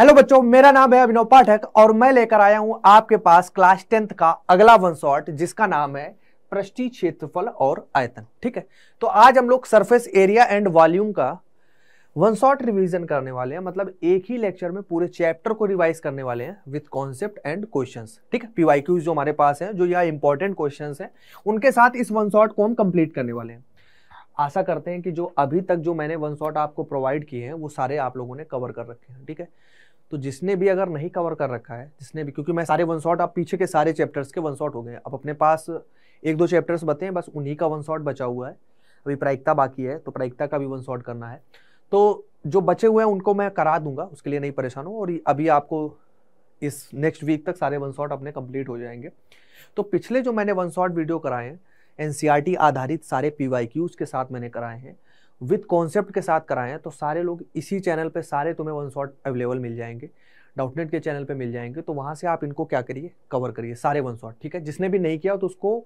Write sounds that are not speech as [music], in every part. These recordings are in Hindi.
हेलो बच्चों मेरा नाम है अभिनव पाठक और मैं लेकर आया हूं आपके पास क्लास टेंथ का अगला वन शॉर्ट जिसका नाम है पृष्ठी क्षेत्रफल और आयतन ठीक है तो आज हम लोग सरफेस एरिया एंड वॉल्यूम का वन शॉट रिवीजन करने वाले हैं मतलब एक ही लेक्चर में पूरे चैप्टर को रिवाइज करने वाले हैं विथ कॉन्सेप्ट एंड क्वेश्चन ठीक है पीवाई क्यूज जो हमारे पास हैं जो यह इंपॉर्टेंट क्वेश्चन हैं उनके साथ इस वन शॉट को हम कंप्लीट करने वाले हैं आशा करते हैं कि जो अभी तक जो मैंने वन शॉट आपको प्रोवाइड किए हैं वो सारे आप लोगों ने कवर कर रखे हैं ठीक है तो जिसने भी अगर नहीं कवर कर रखा है जिसने भी क्योंकि मैं सारे वन शॉट आप पीछे के सारे चैप्टर्स के वन शॉट हो गए अब अपने पास एक दो चैप्टर्स बते हैं बस उन्हीं का वन शॉट बचा हुआ है अभी प्रायिकता बाकी है तो प्रायिकता का भी वन शॉट करना है तो जो बचे हुए हैं उनको मैं करा दूंगा उसके लिए नहीं परेशान हूँ और अभी आपको इस नेक्स्ट वीक तक सारे वन शॉट अपने कंप्लीट हो जाएंगे तो पिछले जो मैंने वन शॉट वीडियो कराए हैं एन e आधारित सारे पी के साथ मैंने कराए हैं विद कॉन्सेप्ट के साथ हैं तो सारे लोग इसी चैनल पर सारे तुम्हें वन शॉट अवेलेबल मिल जाएंगे डाउटनेट के चैनल पर मिल जाएंगे तो वहाँ से आप इनको क्या करिए कवर करिए सारे वन शॉट ठीक है जिसने भी नहीं किया तो उसको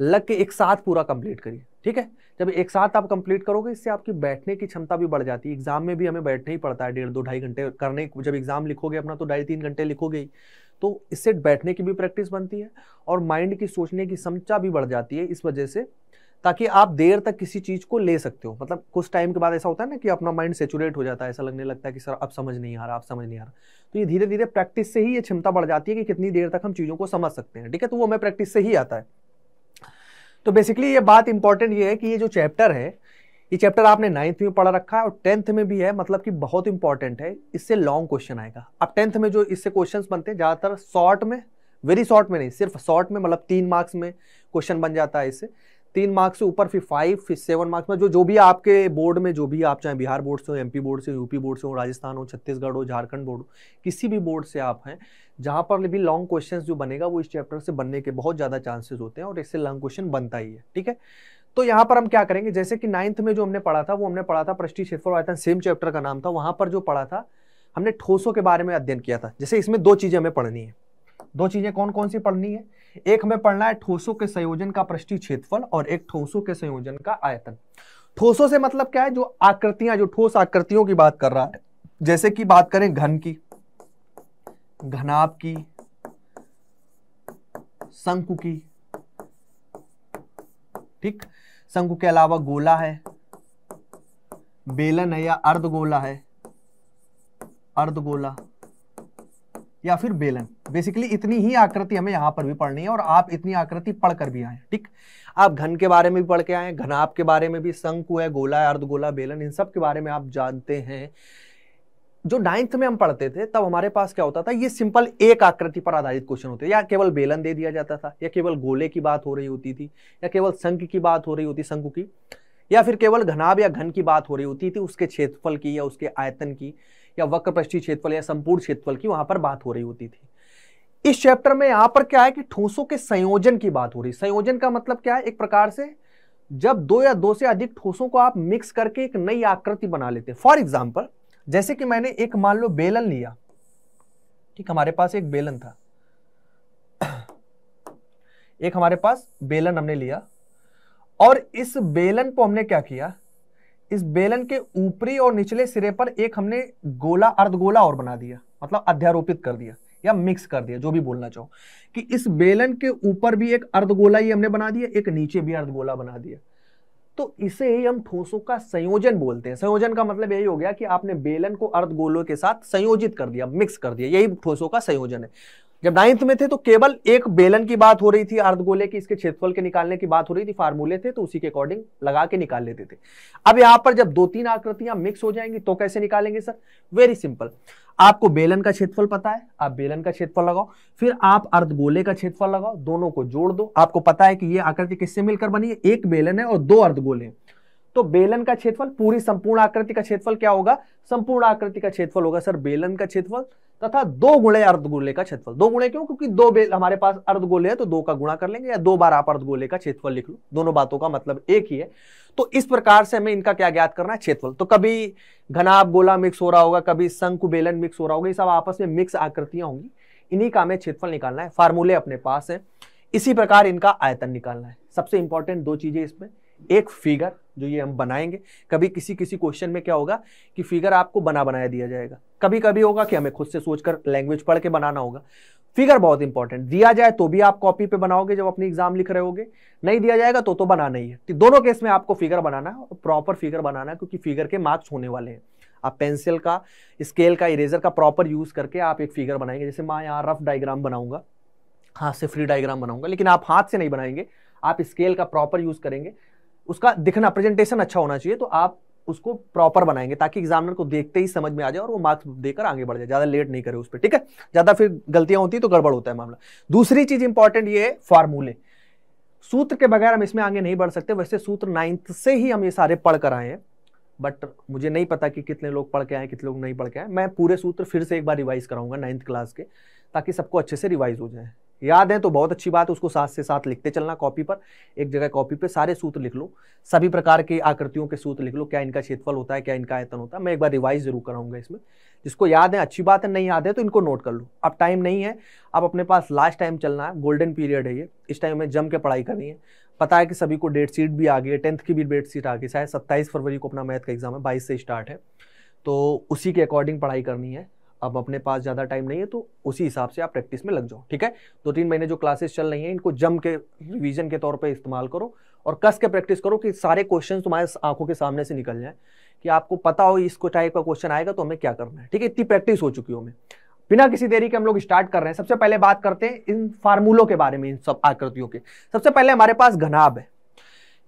लग के एक साथ पूरा कंप्लीट करिए ठीक है जब एक साथ आप कंप्लीट करोगे इससे आपकी बैठने की क्षमता भी बढ़ जाती है एग्जाम में भी हमें बैठना ही पड़ता है डेढ़ दो ढाई घंटे करने जब एग्जाम लिखोगे अपना तो ढाई तीन घंटे लिखोगे ही तो इससे बैठने की भी प्रैक्टिस बनती है और माइंड की सोचने की क्षमता भी बढ़ जाती है इस वजह से ताकि आप देर तक किसी चीज़ को ले सकते हो मतलब कुछ टाइम के बाद ऐसा होता है ना कि अपना माइंड सेचुरेट हो जाता है ऐसा लगने लगता है कि सर अब समझ नहीं आ रहा आप समझ नहीं आ रहा तो ये धीरे धीरे प्रैक्टिस से ही ये क्षमता बढ़ जाती है कि कितनी देर तक हम चीज़ों को समझ सकते हैं ठीक है तो वो हमें प्रैक्टिस से ही आता है तो बेसिकली ये बात इंपॉर्टेंट ये है कि ये जो चैप्टर है ये चैप्टर आपने नाइन्थ में पढ़ा रखा है और टेंथ में भी है मतलब कि बहुत इंपॉर्टेंट है इससे लॉन्ग क्वेश्चन आएगा अब टेंथ में जो इससे क्वेश्चंस बनते हैं ज़्यादातर शॉर्ट में वेरी शॉर्ट में नहीं सिर्फ शॉर्ट में मतलब तीन मार्क्स में क्वेश्चन बन जाता है इससे तीन मार्क्स से ऊपर फिर फाइव फिर सेवन मार्क्स में जो जो भी आपके बोर्ड में जो भी आप चाहे बिहार बोर्ड से हो एमपी बोर्ड से यूपी बोर्ड से हो राजस्थान हो छत्तीसगढ़ हो झारखंड बोर्ड हो किसी भी बोर्ड से आप हैं जहाँ पर भी लॉन्ग क्वेश्चन जो बनेगा वो इस चैप्टर से बनने के बहुत ज़्यादा चांसेस होते हैं और इससे लॉन्ग क्वेश्चन बनता ही है ठीक है तो यहाँ पर हम क्या करेंगे जैसे कि नाइन्थ में जो हमने पढ़ा था वो हमने पढ़ा था क्षेत्र आया था सेम चैप्टर का नाम था वहाँ पर जो पढ़ा था हमने ठोसों के बारे में अध्ययन किया था जैसे इसमें दो चीज़ें हमें पढ़नी है दो चीजें कौन कौन सी पढ़नी है एक हमें पढ़ना है ठोसों के संयोजन का पृष्ठी क्षेत्रफल और एक ठोसों के संयोजन का आयतन ठोसों से मतलब क्या है जो आकृतियां जो ठोस आकृतियों की बात कर रहा है जैसे कि बात करें घन की घनाभ की शंकु की ठीक शंकु के अलावा गोला है बेलन है या अर्धगोला है अर्धगोला गोला या फिर बेलन बेसिकली इतनी ही आकृति हमें यहाँ पर भी पढ़नी है और आप इतनी आकृति पढ़कर भी आए ठीक आप घन के बारे में भी पढ़ के आए घनाप के बारे में भी शंकु है गोला है अर्धगोला बेलन इन सब के बारे में आप जानते हैं जो नाइन्थ में हम पढ़ते थे तब हमारे पास क्या होता था ये सिंपल एक आकृति पर आधारित क्वेश्चन होते या केवल बेलन दे दिया जाता था या केवल गोले की बात हो रही होती थी या केवल संघ की बात हो रही होती शंकु की या फिर केवल घनाभ या घन की बात हो रही होती थी उसके क्षेत्रफल की या उसके आयतन की या वक्र पृष्ठी क्षेत्रफल या संपूर्ण क्षेत्रफल की वहां पर बात हो रही होती थी इस चैप्टर में यहां पर क्या है कि ठोसों के संयोजन की बात हो रही संयोजन का मतलब क्या है एक प्रकार से जब दो या दो से अधिक ठोसों को आप मिक्स करके एक नई आकृति बना लेते हैं फॉर एग्जाम्पल जैसे कि मैंने एक मान लो बेलन लिया ठीक हमारे पास एक बेलन था एक हमारे पास बेलन हमने लिया और इस बेलन को हमने क्या किया इस बेलन के ऊपरी और निचले सिरे पर एक हमने गोला अर्धगोला और बना दिया मतलब अध्यारोपित कर दिया या मिक्स कर दिया जो भी बोलना चाहो कि इस बेलन के ऊपर भी एक अर्धगोला ही हमने बना दिया एक नीचे भी अर्धगोला बना दिया तो इसे ही हम ठोसों का संयोजन बोलते हैं संयोजन का मतलब यही हो गया कि आपने बेलन को अर्धगोलों के साथ संयोजित कर दिया मिक्स कर दिया यही ठोसों का संयोजन है जब नाइन्थ में थे तो केवल एक बेलन की बात हो रही थी अर्धगोले की इसके क्षेत्रफल के निकालने की बात हो रही थी फार्मूले थे तो उसी के अकॉर्डिंग लगा के निकाल लेते थे अब यहां पर जब दो तीन आकृतियां मिक्स हो जाएंगी तो कैसे निकालेंगे सर वेरी सिंपल आपको बेलन का क्षेत्रफल पता है आप बेलन का क्षेत्रफल लगाओ फिर आप अर्धगोले का क्षेत्रफल लगाओ दोनों को जोड़ दो आपको पता है कि ये आकृति किससे मिलकर बनी है एक बेलन है और दो अर्धगोले हैं तो बेलन का क्षेत्रफल पूरी संपूर्ण आकृति का क्षेत्रफल क्या होगा संपूर्ण आकृति का क्षेत्रफल होगा सर बेलन का क्षेत्रफल तथा दो गुणे अर्धगोले का क्षेत्रफल दो गुणे क्यों क्योंकि दो बेल हमारे पास अर्धगोले है तो दो का गुणा कर लेंगे या दो बार आप अर्धगोले का क्षेत्रफल लिख लो दोनों बातों का मतलब एक ही है तो इस प्रकार से हमें इनका क्या ज्ञात करना है क्षेत्रफल तो कभी घनाभ गोला मिक्स हो रहा होगा कभी शंकु बेलन मिक्स हो रहा होगा ये सब आपस में मिक्स आकृतियां होंगी इन्हीं का हमें क्षेत्रफल निकालना है फार्मूले अपने पास है इसी प्रकार इनका आयतन निकालना है सबसे इंपॉर्टेंट दो चीजें इसमें एक फिगर जो ये हम बनाएंगे कभी किसी किसी क्वेश्चन में क्या होगा कि फिगर आपको बना बनाया दिया जाएगा कभी कभी होगा कि हमें खुद से सोचकर लैंग्वेज पढ़ के बनाना होगा फिगर बहुत इंपॉर्टेंट दिया जाए तो भी आप कॉपी पे बनाओगे जब अपनी एग्जाम लिख रहे होगे नहीं दिया जाएगा तो तो बनाना ही है तो दोनों केस में आपको फिगर बनाना है प्रॉपर फिगर बनाना है क्योंकि फिगर के मार्क्स होने वाले हैं आप पेंसिल का स्केल का इरेजर का प्रॉपर यूज़ करके आप एक फिगर बनाएंगे जैसे मैं यहाँ रफ डायग्राम बनाऊंगा हाथ से फ्री डायग्राम बनाऊंगा लेकिन आप हाथ से नहीं बनाएंगे आप स्केल का प्रॉपर यूज़ करेंगे उसका दिखना प्रेजेंटेशन अच्छा होना चाहिए तो आप उसको प्रॉपर बनाएंगे ताकि एग्जामिनर को देखते ही समझ में आ जाए और वो मार्क्स देकर आगे बढ़ जाए ज्यादा लेट नहीं करे उस पर ठीक है ज्यादा फिर गलतियां होती है तो गड़बड़ होता है मामला दूसरी चीज इंपॉर्टेंट ये है फार्मूले सूत्र के बगैर हम इसमें आगे नहीं बढ़ सकते वैसे सूत्र नाइन्थ से ही हम ये सारे पढ़ कर आए हैं बट मुझे नहीं पता कि कितने लोग पढ़ के आए कितने लोग नहीं पढ़ के आए मैं पूरे सूत्र फिर से एक बार रिवाइज कराऊंगा नाइन्थ क्लास के ताकि सबको अच्छे से रिवाइज हो जाए याद है तो बहुत अच्छी बात है उसको साथ से साथ लिखते चलना कॉपी पर एक जगह कॉपी पे सारे सूत्र लिख लो सभी प्रकार के आकृतियों के सूत्र लिख लो क्या इनका क्षेत्रफल होता है क्या इनका आयतन होता है मैं एक बार रिवाइज जरूर कराऊंगा इसमें जिसको याद है अच्छी बात है नहीं याद है तो इनको नोट कर लो अब टाइम नहीं है अब अपने पास लास्ट टाइम चलना है गोल्डन पीरियड है ये इस टाइम में जम के पढ़ाई करनी है पता है कि सभी को डेट शीट भी आ गई है टेंथ की भी डेट शीट आ गई शायद सत्ताईस फरवरी को अपना मैथ का एग्जाम है बाईस से स्टार्ट है तो उसी के अकॉर्डिंग पढ़ाई करनी है अब अपने पास ज़्यादा टाइम नहीं है तो उसी हिसाब से आप प्रैक्टिस में लग जाओ ठीक है दो तीन महीने जो क्लासेस चल रही हैं इनको जम के रिवीजन के तौर पे इस्तेमाल करो और कस के प्रैक्टिस करो कि सारे क्वेश्चन तुम्हारे आंखों के सामने से निकल जाए कि आपको पता हो इसको टाइप का क्वेश्चन आएगा तो हमें क्या करना है ठीक है इतनी प्रैक्टिस हो चुकी हो हमें बिना किसी देरी के हम लोग स्टार्ट कर रहे हैं सबसे पहले बात करते हैं इन फार्मूलों के बारे में इन सब आकृतियों के सबसे पहले हमारे पास घनाब है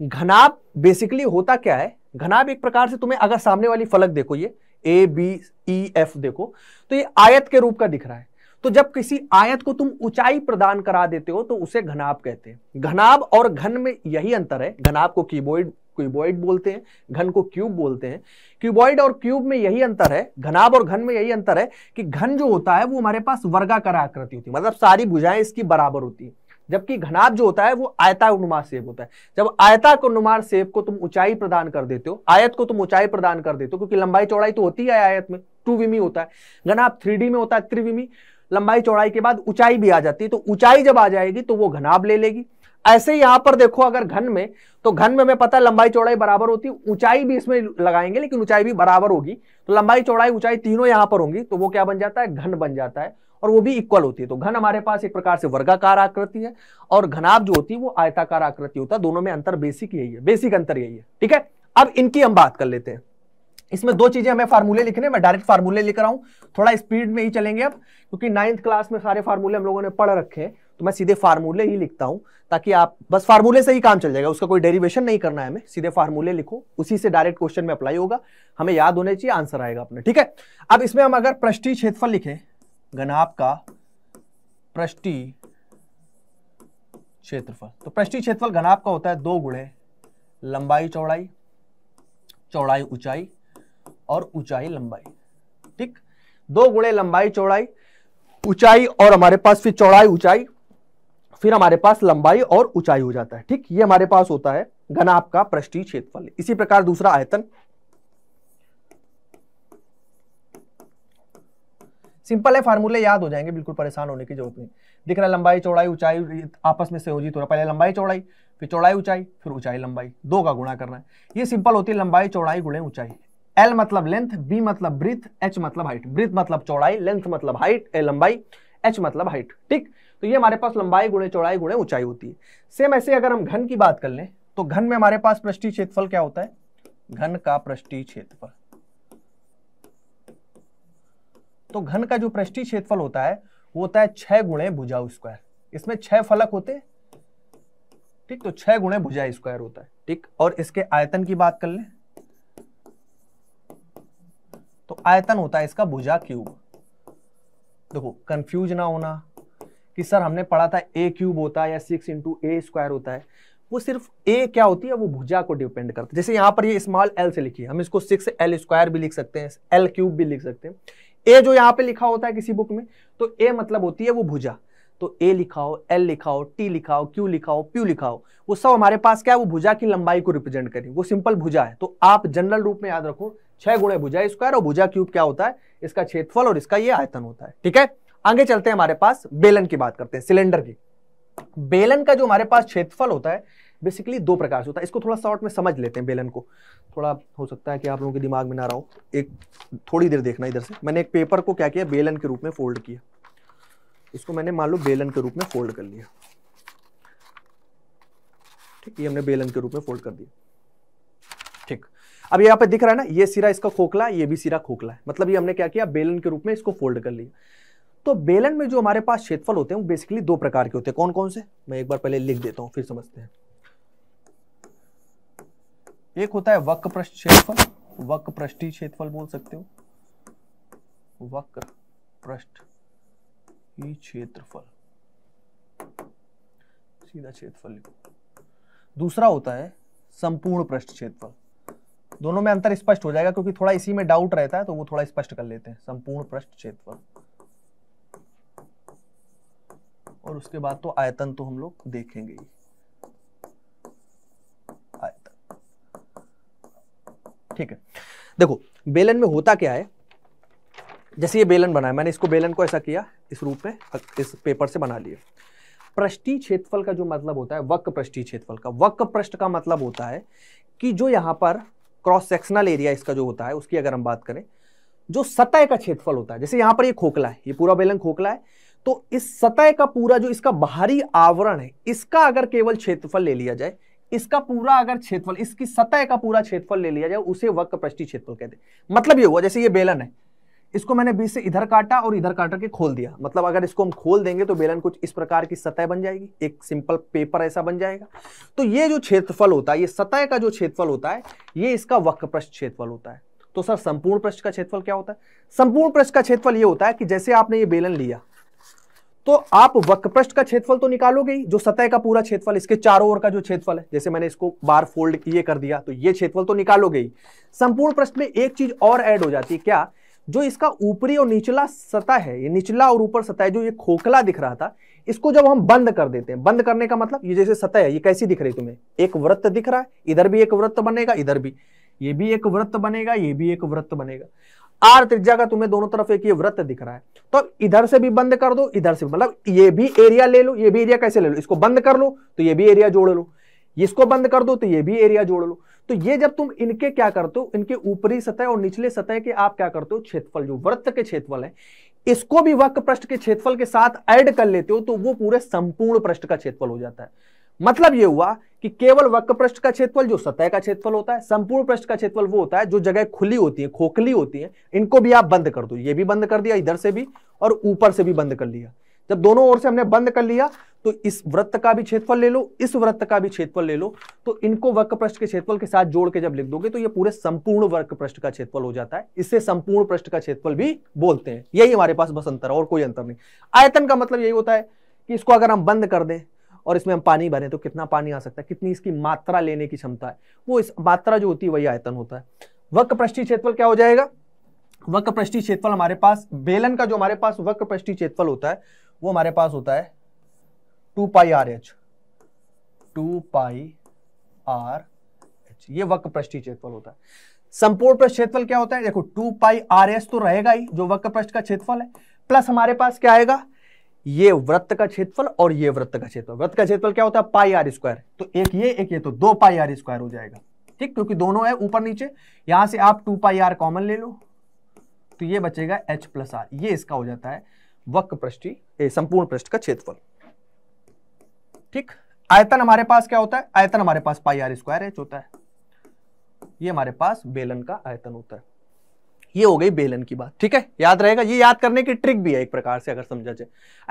घनाब बेसिकली होता क्या है घनाब एक प्रकार से तुम्हें अगर सामने वाली फलक देखो ये ए बी ई एफ देखो तो ये आयत के रूप का दिख रहा है तो जब किसी आयत को तुम ऊंचाई प्रदान करा देते हो तो उसे घनाब कहते हैं घनाब और घन में यही अंतर है घनाब को कीबोर्ड क्यूबॉइड बोलते हैं घन को क्यूब बोलते हैं क्यूबॉइड और क्यूब में यही अंतर है घनाब और घन में यही अंतर है कि घन जो होता है वो हमारे पास वर्गाकार आकृति होती है मतलब सारी भुजाएं इसकी बराबर होती है जबकि घनाभ जो होता है वो आयता सेब होता है जब आयता आयतानुमार सेब को तुम ऊंचाई प्रदान कर देते हो आयत को तुम ऊंचाई प्रदान कर देते हो क्योंकि लंबाई चौड़ाई तो होती है आयत में टू विमी होता है घनाभ थ्री में होता है त्रिविमी लंबाई चौड़ाई के बाद ऊंचाई भी आ जाती है तो ऊंचाई जब आ जाएगी तो वो घनाभ ले लेगी ऐसे यहां पर देखो अगर घन में तो घन में हमें पता है लंबाई चौड़ाई बराबर होती है ऊंचाई भी इसमें लगाएंगे लेकिन ऊंचाई भी बराबर होगी तो लंबाई चौड़ाई ऊंचाई तीनों यहां पर होंगी तो वो क्या बन जाता है घन बन जाता है और वो भी इक्वल होती है तो घन हमारे पास एक प्रकार से वर्गाकार आकृति है और घनाब जो होती है वो आयताकार आकृति होता है दोनों में अंतर बेसिक यही है बेसिक अंतर यही है ठीक है अब इनकी हम बात कर लेते हैं इसमें दो चीजें हमें फार्मूले लिखने मैं डायरेक्ट फार्मूले लेकर आऊं थोड़ा स्पीड में ही चलेंगे अब क्योंकि नाइन्थ क्लास में सारे फार्मूले हम लोगों ने पढ़ रखे हैं तो मैं सीधे फार्मूले ही लिखता हूं ताकि आप बस फार्मूले से ही काम चल जाएगा उसका कोई डेरिवेशन नहीं करना है हमें सीधे फार्मूले लिखो उसी से डायरेक्ट क्वेश्चन में अप्लाई होगा हमें याद होने चाहिए आंसर आएगा अपने ठीक है अब इसमें हम अगर प्रष्टि क्षेत्रफल लिखें गनाप का प्रष्टि क्षेत्रफल तो प्रष्टि क्षेत्रफल घनाप का होता है दो गुड़े लंबाई चौड़ाई चौड़ाई ऊंचाई और ऊंचाई लंबाई ठीक दो गुणे लंबाई चौड़ाई ऊंचाई और हमारे पास फिर चौड़ाई ऊंचाई फिर हमारे पास लंबाई और ऊंचाई हो जाता है ठीक ये हमारे पास होता है घन का पृष्ठी क्षेत्रफल इसी प्रकार दूसरा आयतन सिंपल है फार्मूले याद हो जाएंगे बिल्कुल परेशान होने की जरूरत नहीं दिख रहा है लंबाई चौड़ाई ऊंचाई आपस में से हो जी थोड़ा तो पहले लंबाई चौड़ाई फिर चौड़ाई ऊंचाई फिर ऊंचाई लंबाई दो का गुणा करना है ये सिंपल होती है लंबाई चौड़ाई गुणे ऊंचाई एल मतलब लेंथ बी मतलब ब्रिथ एच मतलब हाइट ब्रिथ मतलब चौड़ाई लेंथ मतलब हाइट ए लंबाई एच मतलब हाइट ठीक तो ये हमारे पास लंबाई गुणे चौड़ाई गुणे ऊंचाई होती है सेम ऐसे अगर हम घन की बात कर लें तो घन में हमारे पास पृष्ठी क्षेत्रफल क्या होता है घन का पृष्ठी क्षेत्रफल तो घन का जो पृष्ठी क्षेत्रफल होता है वो होता है छह गुणे भुजा स्क्वायर इसमें छह फलक होते ठीक तो छह गुणे भुजा स्क्वायर होता है ठीक और इसके आयतन की बात कर लें तो आयतन होता है इसका भुजा क्यूब देखो कंफ्यूज ना होना कि सर हमने पढ़ा था ए क्यूब होता है या सिक्स इंटू ए स्क्वायर होता है वो सिर्फ ए क्या होती है वो भुजा को डिपेंड करता है जैसे यहाँ पर ये स्मॉल एल से लिखी है हम इसको सिक्स एल स्क्वायर भी लिख सकते हैं एल क्यूब भी लिख सकते हैं ए जो यहाँ पे लिखा होता है किसी बुक में तो ए मतलब होती है वो भुजा तो ए लिखाओ एल लिखाओ टी लिखाओ क्यू लिखाओ प्यू लिखाओ वो सब हमारे पास क्या है वो भुजा की लंबाई को रिप्रेजेंट करें वो सिंपल भुजा है तो आप जनरल रूप में याद रखो छह गुणे भुजा स्क्वायर और भुजा क्यूब क्या होता है इसका क्षेत्रफल और इसका ये आयतन होता है ठीक है आगे चलते हैं हमारे पास बेलन की बात करते हैं सिलेंडर की बेलन का जो हमारे पास क्षेत्रफल होता है बेसिकली दो प्रकार से होता है इसको थोड़ा शॉर्ट में समझ लेते हैं बेलन को थोड़ा हो सकता है कि आप लोगों के दिमाग में ना रहो एक थोड़ी देर देखना इधर से मैंने एक पेपर को क्या किया बेलन के रूप में फोल्ड किया इसको मैंने मान लो बेलन के रूप में फोल्ड कर लिया ठीक ये हमने बेलन के रूप में फोल्ड कर दिया ठीक अब यहाँ पे दिख रहा है ना ये सिरा इसका खोखला ये भी सिरा खोखला है मतलब ये हमने क्या किया बेलन के रूप में इसको फोल्ड कर लिया तो बेलन में जो हमारे पास क्षेत्रफल होते हैं वो बेसिकली दो प्रकार के होते हैं कौन कौन से मैं एक बार पहले लिख देता हूं फिर समझते हैं एक होता है वक्र पृष्ठ क्षेत्रफल वक्र पृष्ठी क्षेत्रफल बोल सकते हो वक्र पृष्ठ क्षेत्रफल सीधा क्षेत्रफल लिखो दूसरा होता है संपूर्ण पृष्ठ क्षेत्रफल दोनों में अंतर स्पष्ट हो जाएगा क्योंकि थोड़ा इसी में डाउट रहता है तो वो थोड़ा स्पष्ट कर लेते हैं संपूर्ण पृष्ठ क्षेत्रफल और उसके बाद तो आयतन तो हम लोग देखेंगे आयतन ठीक है देखो बेलन में होता क्या है जैसे ये बेलन बनाया मैंने इसको बेलन को ऐसा किया इस रूप में इस पेपर से बना लिया पृष्ठी क्षेत्रफल का जो मतलब होता है वक्र पृष्ठी क्षेत्रफल का वक्र पृष्ठ का मतलब होता है कि जो यहां पर क्रॉस सेक्शनल एरिया इसका जो होता है उसकी अगर हम बात करें जो सतह का क्षेत्रफल होता है जैसे यहां पर ये खोखला है ये पूरा बेलन खोखला है तो इस सतह का पूरा जो इसका बाहरी आवरण है इसका अगर केवल क्षेत्रफल ले लिया जाए इसका पूरा अगर क्षेत्रफल इसकी सतह का पूरा क्षेत्रफल ले लिया जाए उसे वक्र पृष्ठी क्षेत्रफल कहते हैं मतलब ये हुआ जैसे ये बेलन है इसको मैंने बीच से इधर काटा और इधर काट के खोल दिया मतलब अगर इसको हम खोल देंगे तो बेलन कुछ इस प्रकार की सतह बन जाएगी एक सिंपल पेपर ऐसा बन जाएगा तो ये जो क्षेत्रफल होता है ये सतह का जो क्षेत्रफल होता है ये इसका वक्र पृष्ठ क्षेत्रफल होता है तो सर संपूर्ण पृष्ठ का क्षेत्रफल क्या होता है संपूर्ण पृष्ठ का क्षेत्रफल ये होता है कि जैसे आपने ये बेलन लिया तो आप वक्रपृष्ठ का क्षेत्रफल तो निकालोगे ही जो सतह का पूरा क्षेत्रफल इसके चारों ओर का जो क्षेत्रफल है जैसे मैंने इसको बार फोल्ड ये कर दिया तो ये क्षेत्रफल तो निकालोगे ही संपूर्ण प्रश्न में एक चीज और ऐड हो जाती है क्या जो इसका ऊपरी और निचला सतह है ये निचला और ऊपर सतह जो ये खोखला दिख रहा था इसको जब हम बंद कर देते हैं बंद करने का मतलब ये जैसे सतह है ये कैसी दिख रही तुम्हें एक वृत्त दिख रहा है इधर भी एक वृत्त बनेगा इधर भी ये भी एक वृत्त बनेगा ये भी एक वृत्त बनेगा आर त्रिज्या का तुम्हें दोनों तरफ एक ये व्रत दिख रहा है तो इधर से भी बंद कर दो इधर से मतलब ये भी एरिया ले लो ये भी एरिया कैसे ले लो इसको बंद कर लो तो ये भी एरिया जोड़ लो इसको बंद कर दो तो ये भी एरिया जोड़ लो तो ये जब तुम इनके क्या करते हो इनके ऊपरी सतह और निचले सतह के आप क्या करते हो क्षेत्रफल जो वृत्त के क्षेत्रफल है इसको भी वक्र पृष्ठ के क्षेत्रफल के साथ ऐड कर लेते हो तो वो पूरे संपूर्ण पृष्ठ का क्षेत्रफल हो जाता है मतलब यह हुआ कि केवल वक्र पृष्ठ का क्षेत्रफल जो सतह का क्षेत्रफल होता है संपूर्ण पृष्ठ का क्षेत्रफल वो होता है जो जगह खुली होती है खोखली होती है इनको भी आप बंद कर दो ये भी बंद कर दिया इधर से भी और ऊपर से भी बंद कर लिया जब दोनों ओर से हमने बंद कर लिया तो इस वृत्त का भी क्षेत्रफल ले लो इस वृत्त का भी क्षेत्रफल ले लो तो इनको वर्क पृष्ठ के क्षेत्रफल के साथ जोड़ के जब लिख दोगे तो ये पूरे संपूर्ण वर्क पृष्ठ का क्षेत्रफल हो जाता है इसे संपूर्ण पृष्ठ का क्षेत्रफल भी बोलते हैं यही हमारे पास बस अंतर और कोई अंतर नहीं आयतन का मतलब यही होता है कि इसको अगर हम बंद कर दें और इसमें हम पानी भरें तो कितना पानी आ सकता है कितनी इसकी मात्रा लेने की क्षमता है वो इस मात्रा जो होती है वही आयतन होता है वक्र पृष्ठी क्षेत्रफल क्या हो जाएगा वक्र पृष्ठी क्षेत्रफल हमारे पास बेलन का जो हमारे पास वक्र पृष्ठी क्षेत्रफल होता है वो हमारे पास होता है two pi R H two pi R H ये वक्र पृष्ठी क्षेत्रफल होता है संपूर्ण पृष्ठ क्षेत्रफल क्या होता है देखो टू पाई आर एच तो रहेगा ही जो वक्र पृष्ठ का क्षेत्रफल है प्लस हमारे पास क्या आएगा ये व्रत का क्षेत्रफल और ये व्रत का क्षेत्रफल व्रत का क्षेत्रफल क्या होता है पाई आर स्क्वायर तो एक ये एक ये तो दो पाई आर स्क्वायर हो जाएगा ठीक क्योंकि दोनों है ऊपर नीचे यहां से आप टू पाई आर कॉमन ले लो तो ये बचेगा एच प्लस आर ये इसका हो जाता है वक्र पृष्ठ संपूर्ण पृष्ठ का क्षेत्रफल ठीक आयतन हमारे पास क्या होता है आयतन हमारे पास पाई आर स्क्वायर एच होता है ये हमारे पास बेलन का आयतन होता है ये हो गई बेलन की बात ठीक है याद रहेगा ये याद करने की ट्रिक भी है एक प्रकार से अगर समझा जाए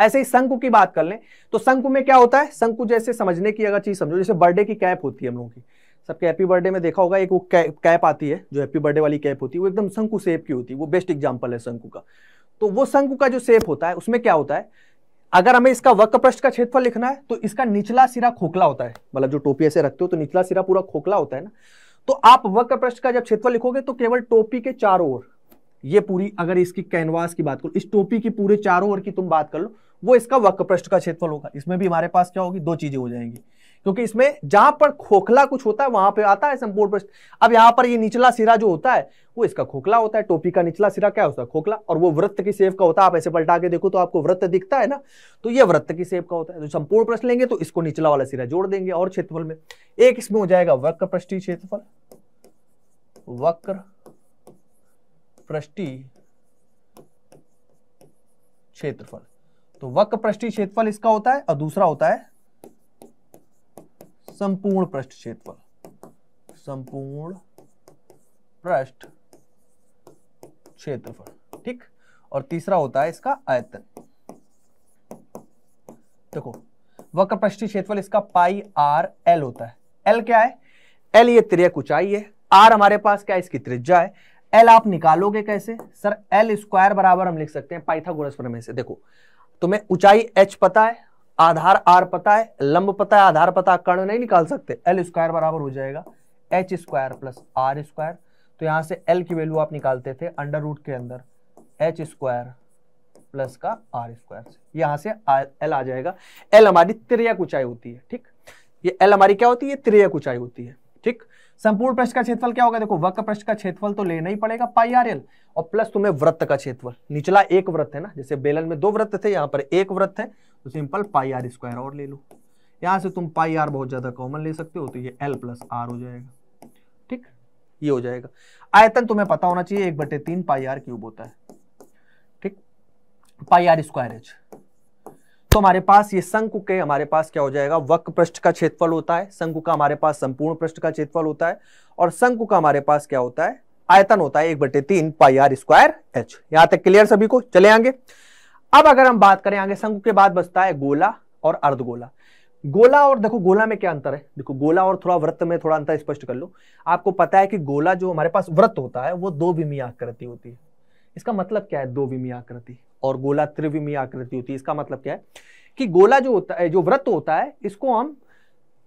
ऐसे ही शंकु की बात कर लें तो शंकु में क्या होता है शंकु जैसे समझने की अगर चीज समझो जैसे बर्थडे की कैप होती है हम लोगों की सबके हैप्पी बर्थडे में देखा होगा एक वो कैप आती है जो हैप्पी बर्थडे वाली कैप होती है वो एकदम शंकु सेप की होती है वो बेस्ट एग्जाम्पल है शंकु का तो वो शंकु का जो सेप होता है उसमें क्या होता है अगर हमें इसका वक्र पृष्ठ का क्षेत्रफल लिखना है तो इसका निचला सिरा खोखला होता है मतलब जो टोपी ऐसे रखते हो तो निचला सिरा पूरा खोखला होता है ना तो आप वक्र पृष्ठ का जब क्षेत्रफल लिखोगे तो केवल टोपी के चारों ओर ये पूरी अगर इसकी कैनवास की बात करो इस टोपी की पूरे चारों ओर की तुम बात कर लो वो इसका पृष्ठ का क्षेत्रफल होगा इसमें भी हमारे पास क्या होगी दो चीजें हो जाएंगी क्योंकि इसमें जहां पर खोखला कुछ होता है वहां पे आता है संपूर्ण पृष्ठ अब यहां पर ये निचला सिरा जो होता है वो इसका खोखला होता है टोपी का निचला सिरा क्या होता है खोखला और वो वृत्त की सेव का होता है आप ऐसे पलटा के देखो तो आपको वृत्त दिखता है ना तो ये वृत्त की सेव का होता है तो संपूर्ण पृष्ठ लेंगे तो इसको निचला वाला सिरा जोड़ देंगे और क्षेत्रफल में एक इसमें हो जाएगा वक्र पृष्ठी क्षेत्रफल वक्र पृष्ठी क्षेत्रफल तो वक्र पृष्ठी क्षेत्रफल इसका होता है और दूसरा होता है संपूर्ण पृष्ठ क्षेत्रफल संपूर्ण पृष्ठ क्षेत्रफल ठीक और तीसरा होता है इसका आयतन देखो वक्र पृष्ठी क्षेत्रफल इसका पाई आर एल होता है एल क्या है एल ये त्रियक ऊंचाई है आर हमारे पास क्या है इसकी त्रिज्या है एल आप निकालोगे कैसे सर एल स्क्वायर बराबर हम लिख सकते हैं पाइथागोरस प्रमेय से देखो तुम्हें ऊंचाई एच पता है आधार आर पता है लंब पता है आधार पता कर्ण नहीं निकाल सकते एल स्क्वायर बराबर हो जाएगा H square plus R square तो यहां से एल की वैल्यू आप निकालते थे अंडर रूट के अंदर एच स्क्वायर प्लस का आर स्क्वायर यहां से एल आ जाएगा एल हमारी त्रियक ऊंचाई होती है ठीक ये एल हमारी क्या होती है त्रियक ऊंचाई होती है ठीक संपूर्ण पृष्ठ का क्षेत्रफल क्या होगा देखो वक्र पृष्ठ का क्षेत्रफल तो लेना ही पड़ेगा पाई आर एल और प्लस तुम्हें वृत्त का क्षेत्रफल निचला एक वृत्त है ना जैसे बेलन में दो वृत्त थे यहाँ पर एक वृत्त है तो सिंपल पाई आर स्क्वायर और ले लो यहाँ से तुम पाई आर बहुत ज्यादा कॉमन ले सकते हो तो ये एल प्लस आर हो जाएगा ठीक ये हो जाएगा आयतन तुम्हें पता होना चाहिए एक बटे तीन पाई आर क्यूब होता है ठीक पाई आर स्क्वायर है तो हमारे पास ये शंकु के हमारे पास क्या हो जाएगा वक्र पृष्ठ का क्षेत्रफल होता है शंकु का हमारे पास संपूर्ण पृष्ठ का क्षेत्रफल होता है और शंकु का हमारे पास क्या होता है आयतन होता है एक बटे तीन पाई आर स्क्वायर एच यहां तक क्लियर सभी को चले आगे अब अगर हम बात करें आगे शंकु के बाद बचता है गोला और अर्धगोला गोला और देखो गोला में क्या अंतर है देखो गोला और थोड़ा वृत्त में थोड़ा अंतर स्पष्ट कर लो आपको पता है कि गोला जो हमारे पास वृत्त होता है वो दो विमी आकृति होती है इसका मतलब क्या है दो विमी आकृति और गोला त्रिविमी आकृति होती है इसका मतलब क्या है कि गोला जो होता है जो व्रत होता है इसको हम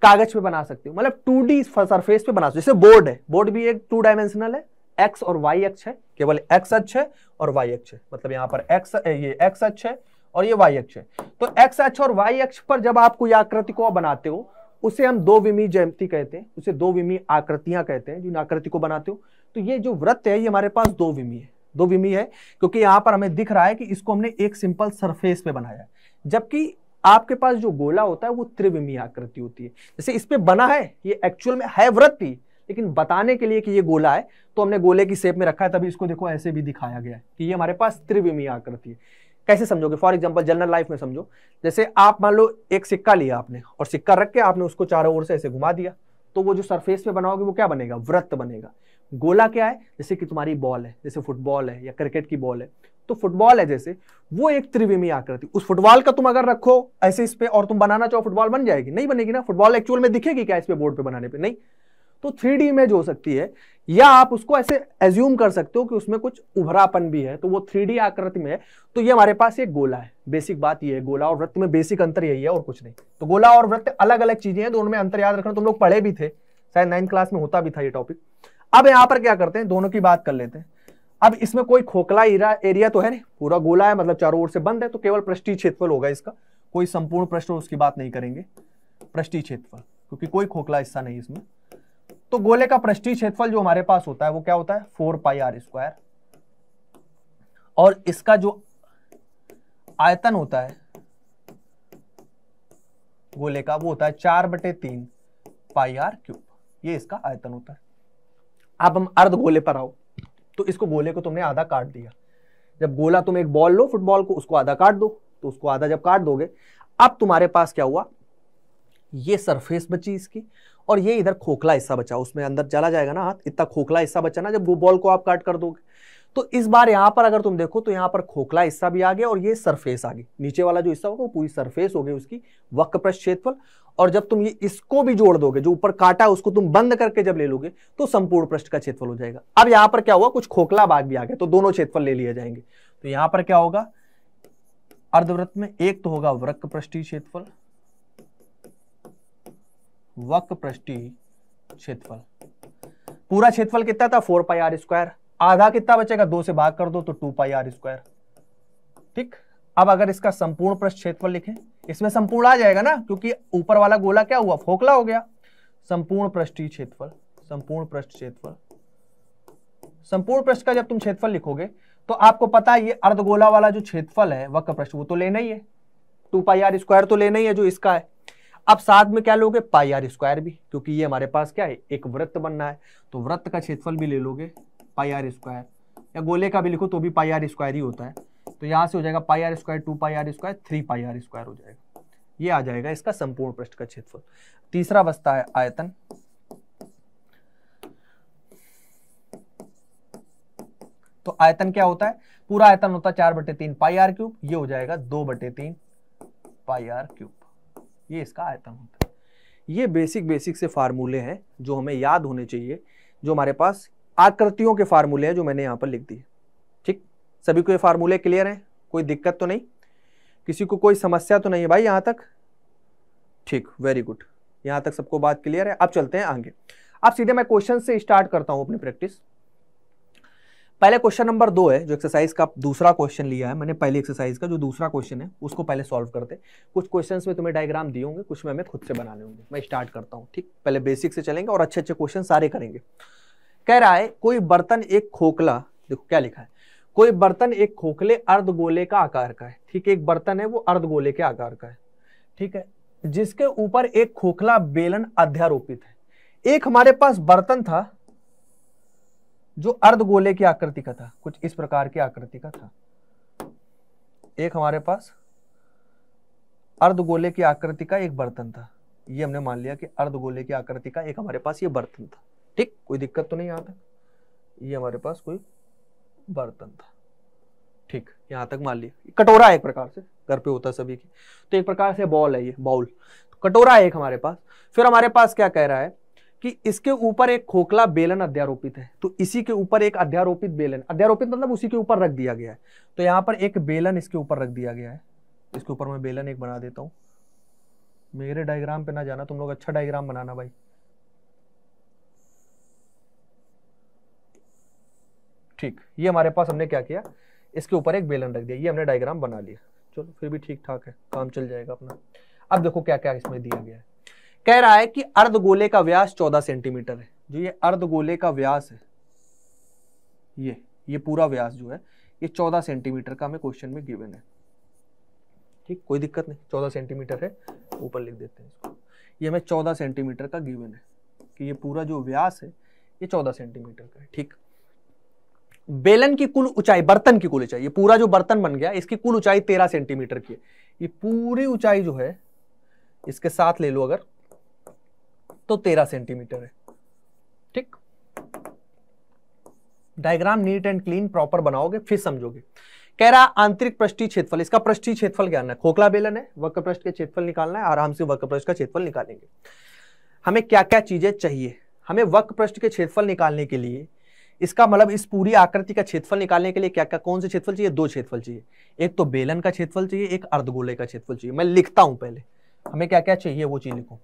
कागज पे बना सकते हो मतलब टू डी सरफेस पे बना सकते जैसे बोर्ड है बोर्ड भी एक टू डायमेंशनल है एक्स और वाई अक्ष है केवल एक्स अक्ष है और वाई अक्ष है मतलब यहाँ पर एक्स ये एक्स अक्ष है और ये वाई अक्ष है तो एक्स अक्ष और वाई अक्ष पर जब आप कोई आकृति को बनाते हो उसे हम दो विमी जयंती कहते हैं उसे दो विमी आकृतियां कहते हैं जिन आकृति को बनाते हो तो ये जो व्रत है ये हमारे पास दो विमी है दो विमी है क्योंकि यहां पर हमें दिख रहा है कि इसको हमने एक सिंपल सरफेस पे बनाया जबकि आपके पास जो गोला होता है वो त्रिविमी आकृति होती है जैसे इस पर बना है ये एक्चुअल में है वृत्ति लेकिन बताने के लिए कि ये गोला है तो हमने गोले की शेप में रखा है तभी इसको देखो ऐसे भी दिखाया गया है कि ये हमारे पास त्रिविमी आकृति है कैसे समझोगे फॉर एग्जाम्पल जनरल लाइफ में समझो जैसे आप मान लो एक सिक्का लिया आपने और सिक्का रख के आपने उसको चारों ओर से ऐसे घुमा दिया तो वो जो सरफेस पे बनाओगे वो क्या बनेगा व्रत बनेगा गोला क्या है जैसे कि तुम्हारी बॉल है जैसे फुटबॉल है या क्रिकेट की बॉल है तो फुटबॉल है जैसे वो एक त्रिविमी आकृति उस फुटबॉल का तुम अगर रखो ऐसे इस पे और तुम बनाना चाहो फुटबॉल बन जाएगी नहीं बनेगी ना फुटबॉल एक्चुअल में दिखेगी क्या इस पे बोर्ड पे बनाने पे नहीं तो थ्री डी इमेज हो सकती है या आप उसको ऐसे एज्यूम कर सकते हो कि उसमें कुछ उभरापन भी है तो वो थ्री आकृति में है तो ये हमारे पास एक गोला है बेसिक बात यह है गोला और वृत्त में बेसिक अंतर यही है और कुछ नहीं तो गोला और वृत्त अलग अलग चीजें हैं दोनों तो में अंतर याद रखना तुम लोग पढ़े भी थे शायद नाइन्थ क्लास में होता भी था ये टॉपिक अब यहाँ पर क्या करते हैं दोनों की बात कर लेते हैं अब इसमें कोई खोखला एरिया तो है नहीं पूरा गोला है मतलब चारों ओर से बंद है तो केवल पृष्ठी क्षेत्रफल होगा इसका कोई संपूर्ण प्रश्न उसकी बात नहीं करेंगे पृष्ठी क्षेत्रफल क्योंकि कोई खोखला हिस्सा नहीं इसमें तो गोले का पृष्ठी क्षेत्रफल जो हमारे पास होता है वो क्या होता है फोर पाई आर स्क्वायर और इसका जो आयतन होता है गोले का वो होता है चार बटे तीन पाई आर क्यूब ये इसका आयतन होता है अब हम अर्ध गोले पर आओ तो इसको गोले को तुमने आधा काट दिया जब गोला तुम एक बॉल लो फुटबॉल को उसको आधा काट दो तो उसको आधा जब काट दोगे अब तुम्हारे पास क्या हुआ ये सरफेस बची इसकी और ये इधर खोखला हिस्सा बचा उसमें अंदर चला जाएगा ना हाथ इतना खोखला हिस्सा बचा ना जब वो बॉल को आप काट कर दोगे तो इस बार यहां पर अगर तुम देखो तो यहां पर खोखला हिस्सा भी आ गया और ये सरफेस आ गई नीचे वाला जो हिस्सा होगा वो पूरी सरफेस हो गई उसकी वक्रपृष्ठ क्षेत्रफल और जब तुम ये इसको भी जोड़ दोगे जो ऊपर काटा है उसको तुम बंद करके जब ले लोगे तो संपूर्ण पृष्ठ का क्षेत्रफल हो जाएगा अब यहां पर क्या हुआ कुछ खोखला भाग भी आ गया तो दोनों क्षेत्रफल ले लिए जाएंगे तो यहां पर क्या होगा अर्धवृत्त में एक तो होगा वक्र पृष्ठी क्षेत्रफल वक्र पृष्ठी क्षेत्रफल पूरा क्षेत्रफल कितना था फोर पाई आर स्क्वायर आधा कितना बचेगा दो से भाग कर दो तो टू पाई आर स्क्वायर ठीक अब अगर इसका संपूर्ण प्रश्न क्षेत्रफल लिखें इसमें संपूर्ण आ जाएगा ना क्योंकि ऊपर वाला गोला क्या हुआ फोखला हो गया संपूर्ण पृष्ठी क्षेत्रफल संपूर्ण पृष्ठ क्षेत्रफल संपूर्ण प्रश्न का जब तुम क्षेत्रफल लिखोगे तो आपको पता है ये अर्धगोला वाला जो क्षेत्रफल है वक्र पृष्ठ वो तो लेना ही है टू पाई आर स्क्वायर तो लेना ही है जो इसका है अब साथ में क्या लोगे पाई आर स्क्वायर भी क्योंकि ये हमारे पास क्या है एक वृत्त बनना है तो वृत्त का क्षेत्रफल भी ले लोगे पाई आर स्क्वायर या गोले का भी लिखो तो भी पाई आर स्क्वायर ही होता है तो यहाँ से हो जाएगा pi R square two pi R square three pi R square हो जाएगा ये आ जाएगा इसका संपूर्ण पृष्ठ का क्षेत्रफल तीसरा बस्ता है आयतन तो आयतन क्या होता है पूरा आयतन होता है चार बटे तीन पाई आर क्यूब ये हो जाएगा दो बटे तीन पाई आर क्यूब ये इसका आयतन होता है ये बेसिक बेसिक से फार्मूले हैं जो हमें याद होने चाहिए जो हमारे पास आकृतियों के फार्मूले हैं जो मैंने यहाँ पर लिख दिए ठीक सभी को ये फार्मूले क्लियर हैं कोई दिक्कत तो नहीं किसी को कोई समस्या तो नहीं है भाई यहाँ तक ठीक वेरी गुड यहाँ तक सबको बात क्लियर है अब चलते हैं आगे अब सीधे मैं क्वेश्चन से स्टार्ट करता हूँ अपनी प्रैक्टिस पहले क्वेश्चन नंबर दो है जो एक्सरसाइज का दूसरा क्वेश्चन लिया है मैंने पहली एक्सरसाइज का जो दूसरा क्वेश्चन है उसको पहले सॉल्व करते कुछ क्वेश्चंस में तुम्हें डायग्राम दिए होंगे कुछ में हमें खुद से बनाने होंगे मैं स्टार्ट करता हूँ ठीक पहले बेसिक से चलेंगे और अच्छे अच्छे क्वेश्चन सारे करेंगे कह रहा है कोई बर्तन एक खोखला देखो क्या लिखा है कोई बर्तन एक खोखले अर्ध गोले का आकार का है ठीक है एक बर्तन है वो अर्ध गोले के आकार का है ठीक है जिसके ऊपर एक खोखला बेलन अध्यारोपित है एक हमारे पास बर्तन था जो अर्ध गोले की आकृति का था कुछ इस प्रकार की आकृति का था एक हमारे पास अर्ध गोले की आकृति का एक बर्तन था ये हमने मान लिया कि अर्ध गोले की आकृति का एक हमारे पास ये बर्तन था ठीक कोई दिक्कत तो नहीं यहाँ तक ये हमारे पास कोई बर्तन था ठीक यहाँ तक मान लिया कटोरा एक प्रकार से घर पे होता सभी की तो एक प्रकार से बॉल है ये बाउल तो कटोरा एक हमारे पास फिर हमारे पास क्या कह रहा है कि इसके ऊपर एक खोखला बेलन अध्यारोपित है तो इसी के ऊपर एक अध्यारोपित बेलन अध्यारोपित मतलब उसी के ऊपर रख दिया गया है तो यहाँ पर एक बेलन इसके ऊपर रख दिया गया है इसके ऊपर मैं बेलन एक बना देता हूँ मेरे डायग्राम पे ना जाना तुम लोग अच्छा डायग्राम बनाना भाई ठीक ये हमारे पास हमने क्या किया इसके ऊपर एक बेलन रख दिया ये हमने डायग्राम बना लिया चलो फिर भी ठीक ठाक है काम चल जाएगा अपना अब देखो क्या क्या इसमें दिया गया है कह रहा है कि अर्ध गोले का व्यास चौदह सेंटीमीटर है जो ये अर्ध गोले का व्यास है ये ये पूरा व्यास जो है ये चौदह सेंटीमीटर का हमें क्वेश्चन में गिवन है ठीक कोई दिक्कत नहीं चौदह सेंटीमीटर है ऊपर लिख देते हैं इसको ये हमें चौदह सेंटीमीटर का गिवन है कि ये पूरा जो व्यास है ये चौदह सेंटीमीटर का है ठीक बेलन की कुल ऊंचाई बर्तन की कुल ऊंचाई ये पूरा जो बर्तन बन गया इसकी कुल ऊंचाई तेरह सेंटीमीटर की है ये पूरी ऊंचाई जो है इसके साथ ले लो अगर तो तेरह सेंटीमीटर है ठीक diagram neat and clean proper बनाओगे फिर समझोगे कह रहा आंतरिक पृष्ठी क्षेत्रफल इसका पृष्ठी क्षेत्रफल क्या है खोखला बेलन है वक्रपृष्ठ के क्षेत्रफल निकालना है आराम से वक्रपृष्ठ का क्षेत्रफल निकालेंगे हमें क्या क्या चीजें चाहिए हमें वक्रपृष्ठ के क्षेत्रफल निकालने के लिए इसका मतलब इस पूरी आकृति का क्षेत्रफल निकालने के लिए क्या क्या कौन से क्षेत्रफल चाहिए दो क्षेत्रफल चाहिए एक तो बेलन का क्षेत्रफल चाहिए एक अर्धगोले का क्षेत्रफल चाहिए मैं लिखता हूं पहले हमें क्या क्या चाहिए वो चीज लिखूँ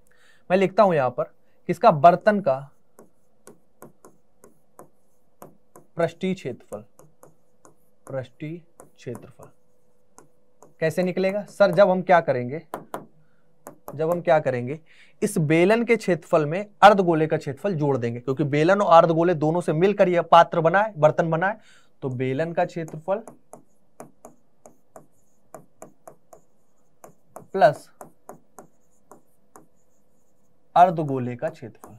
मैं लिखता हूं यहां पर किसका बर्तन का पृष्ठी क्षेत्रफल पृष्ठी क्षेत्रफल कैसे निकलेगा सर जब हम क्या करेंगे जब हम क्या करेंगे इस बेलन के क्षेत्रफल में अर्धगोले का क्षेत्रफल जोड़ देंगे क्योंकि बेलन और अर्धगोले दोनों से मिलकर यह पात्र बनाए बर्तन बनाए तो बेलन का क्षेत्रफल प्लस अर्धगोले का क्षेत्रफल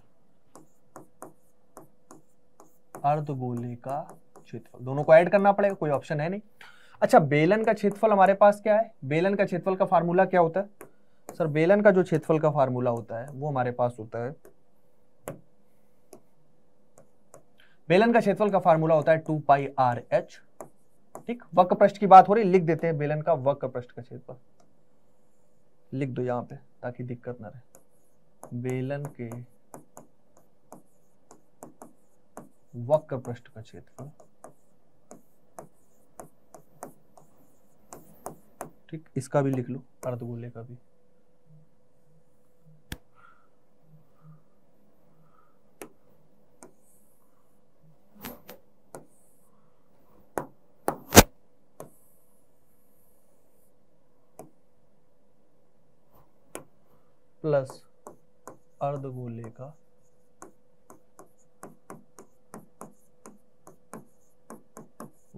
अर्धगोले का क्षेत्रफल दोनों को ऐड करना पड़ेगा कोई ऑप्शन है नहीं अच्छा बेलन का क्षेत्रफल हमारे पास क्या है बेलन का क्षेत्रफल का फार्मूला क्या होता है सर बेलन का जो क्षेत्रफल का फार्मूला होता है वो हमारे पास होता है बेलन का क्षेत्रफल का फार्मूला होता है टू पाई आर एच ठीक वक पृष्ठ की बात हो रही लिख देते हैं बेलन का वक पृष्ठ का क्षेत्रफल लिख दो यहां पे ताकि दिक्कत ना रहे बेलन के वक्र पृष्ठ का क्षेत्रफल ठीक इसका भी लिख लो अर्धगोले का भी प्लस अर्धगोले का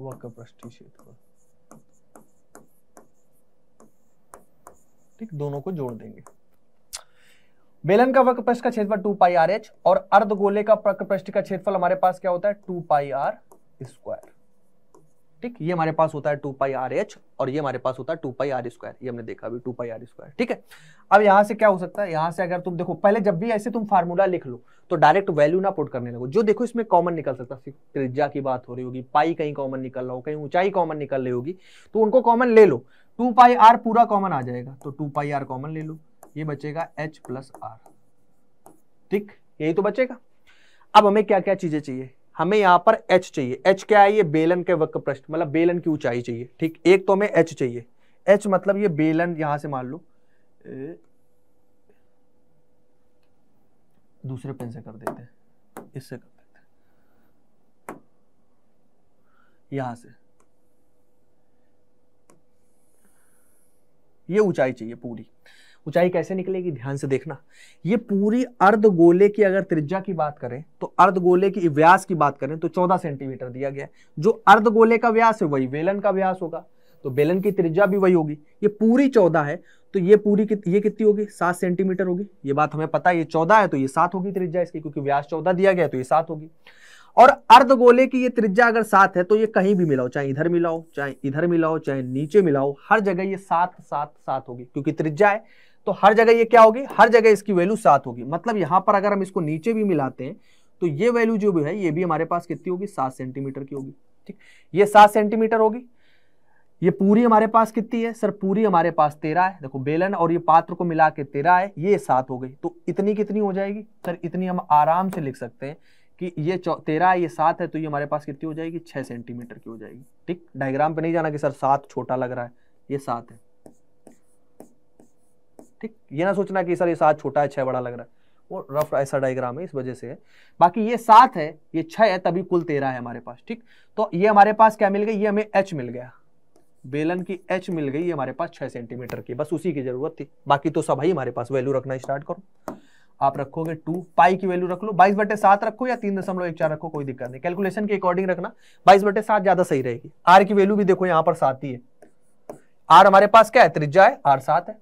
वक्रपृष्ठी क्षेत्रफल ठीक दोनों को जोड़ देंगे बेलन का वक्र पृष्ठ का क्षेत्रफल टू पाई आर एच और अर्धगोले का वक्र पृष्ठ का क्षेत्रफल हमारे पास क्या होता है टू पाई आर स्क्वायर ठीक ये हमारे पास होता है टू पाई आर एच और ये हमारे पास होता है टू पाई आर स्क्वायर ये हमने देखा अभी टू पाई आर स्क्वायर ठीक है अब यहाँ से क्या हो सकता है यहाँ से अगर तुम देखो पहले जब भी ऐसे तुम फार्मूला लिख लो तो डायरेक्ट वैल्यू ना पुट करने लगो जो देखो इसमें कॉमन निकल सकता है त्रिज्या की बात हो रही होगी पाई कहीं कॉमन निकल रहा हो कहीं ऊंचाई कॉमन निकल रही होगी तो उनको कॉमन ले लो टू पाई आर पूरा कॉमन आ जाएगा तो टू पाई आर कॉमन ले लो ये बचेगा एच प्लस आर ठीक यही तो बचेगा अब हमें क्या क्या चीजें चाहिए हमें यहाँ पर एच चाहिए एच क्या है ये बेलन के वक्र पृष्ठ मतलब बेलन की ऊंचाई चाहिए ठीक एक तो हमें एच चाहिए एच मतलब ये बेलन यहां से मान लो दूसरे पेन से कर देते हैं इससे कर देते हैं से ये ऊंचाई चाहिए पूरी ऊंचाई कैसे निकलेगी ध्यान से देखना ये पूरी अर्ध गोले की अगर त्रिज्या की बात करें तो अर्ध गोले की व्यास की बात करें तो 14 सेंटीमीटर दिया गया है जो अर्ध गोले का व्यास है वही बेलन का व्यास होगा तो बेलन की त्रिज्या भी वही होगी ये पूरी चौदह है तो ये पूरी कित, ये कितनी होगी सात सेंटीमीटर होगी ये बात हमें पता है ये चौदह है तो ये सात होगी त्रिज्या इसकी क्योंकि व्यास चौदह दिया गया तो ये सात होगी और अर्ध गोले की ये त्रिज्या अगर सात है तो ये कहीं भी मिलाओ चाहे इधर मिलाओ चाहे इधर मिलाओ चाहे नीचे मिलाओ हर जगह ये सात सात सात होगी क्योंकि त्रिज्या है तो हर जगह ये क्या होगी हर जगह इसकी वैल्यू सात होगी मतलब यहाँ पर अगर हम इसको नीचे भी मिलाते हैं तो ये वैल्यू जो भी है ये भी हमारे पास कितनी होगी सात सेंटीमीटर की होगी ठीक ये सात सेंटीमीटर होगी ये पूरी हमारे पास कितनी है सर पूरी हमारे पास तेरह है देखो बेलन और ये पात्र को मिला के तेरह है ये सात हो गई तो इतनी कितनी हो जाएगी सर इतनी हम आराम से लिख सकते हैं कि ये तेरह है ये सात है तो ये हमारे पास कितनी हो जाएगी छः सेंटीमीटर की हो जाएगी ठीक डायग्राम पे नहीं जाना कि सर सात छोटा लग रहा है ये सात है ठीक ये ना सोचना कि सर ये सात छोटा है छह बड़ा लग रहा है वो रफ ऐसा डायग्राम है इस वजह से है बाकी ये सात है ये छह है तभी कुल तेरह है हमारे पास ठीक तो ये हमारे पास क्या मिल गई ये हमें एच मिल गया बेलन की एच मिल गई हमारे पास छह सेंटीमीटर की बस उसी की जरूरत थी बाकी तो सब ही हमारे पास वैल्यू रखना स्टार्ट करो आप रखोगे टू पाई की वैल्यू रख लो बाईस बटे सात रखो या तीन दशमलव एक चार रखो कोई दिक्कत नहीं कैलकुलेशन के अकॉर्डिंग रखना बाईस बटे सात ज्यादा सही रहेगी आर की वैल्यू भी देखो यहाँ पर सात ही है आर हमारे पास क्या है त्रिज्या है आर सात है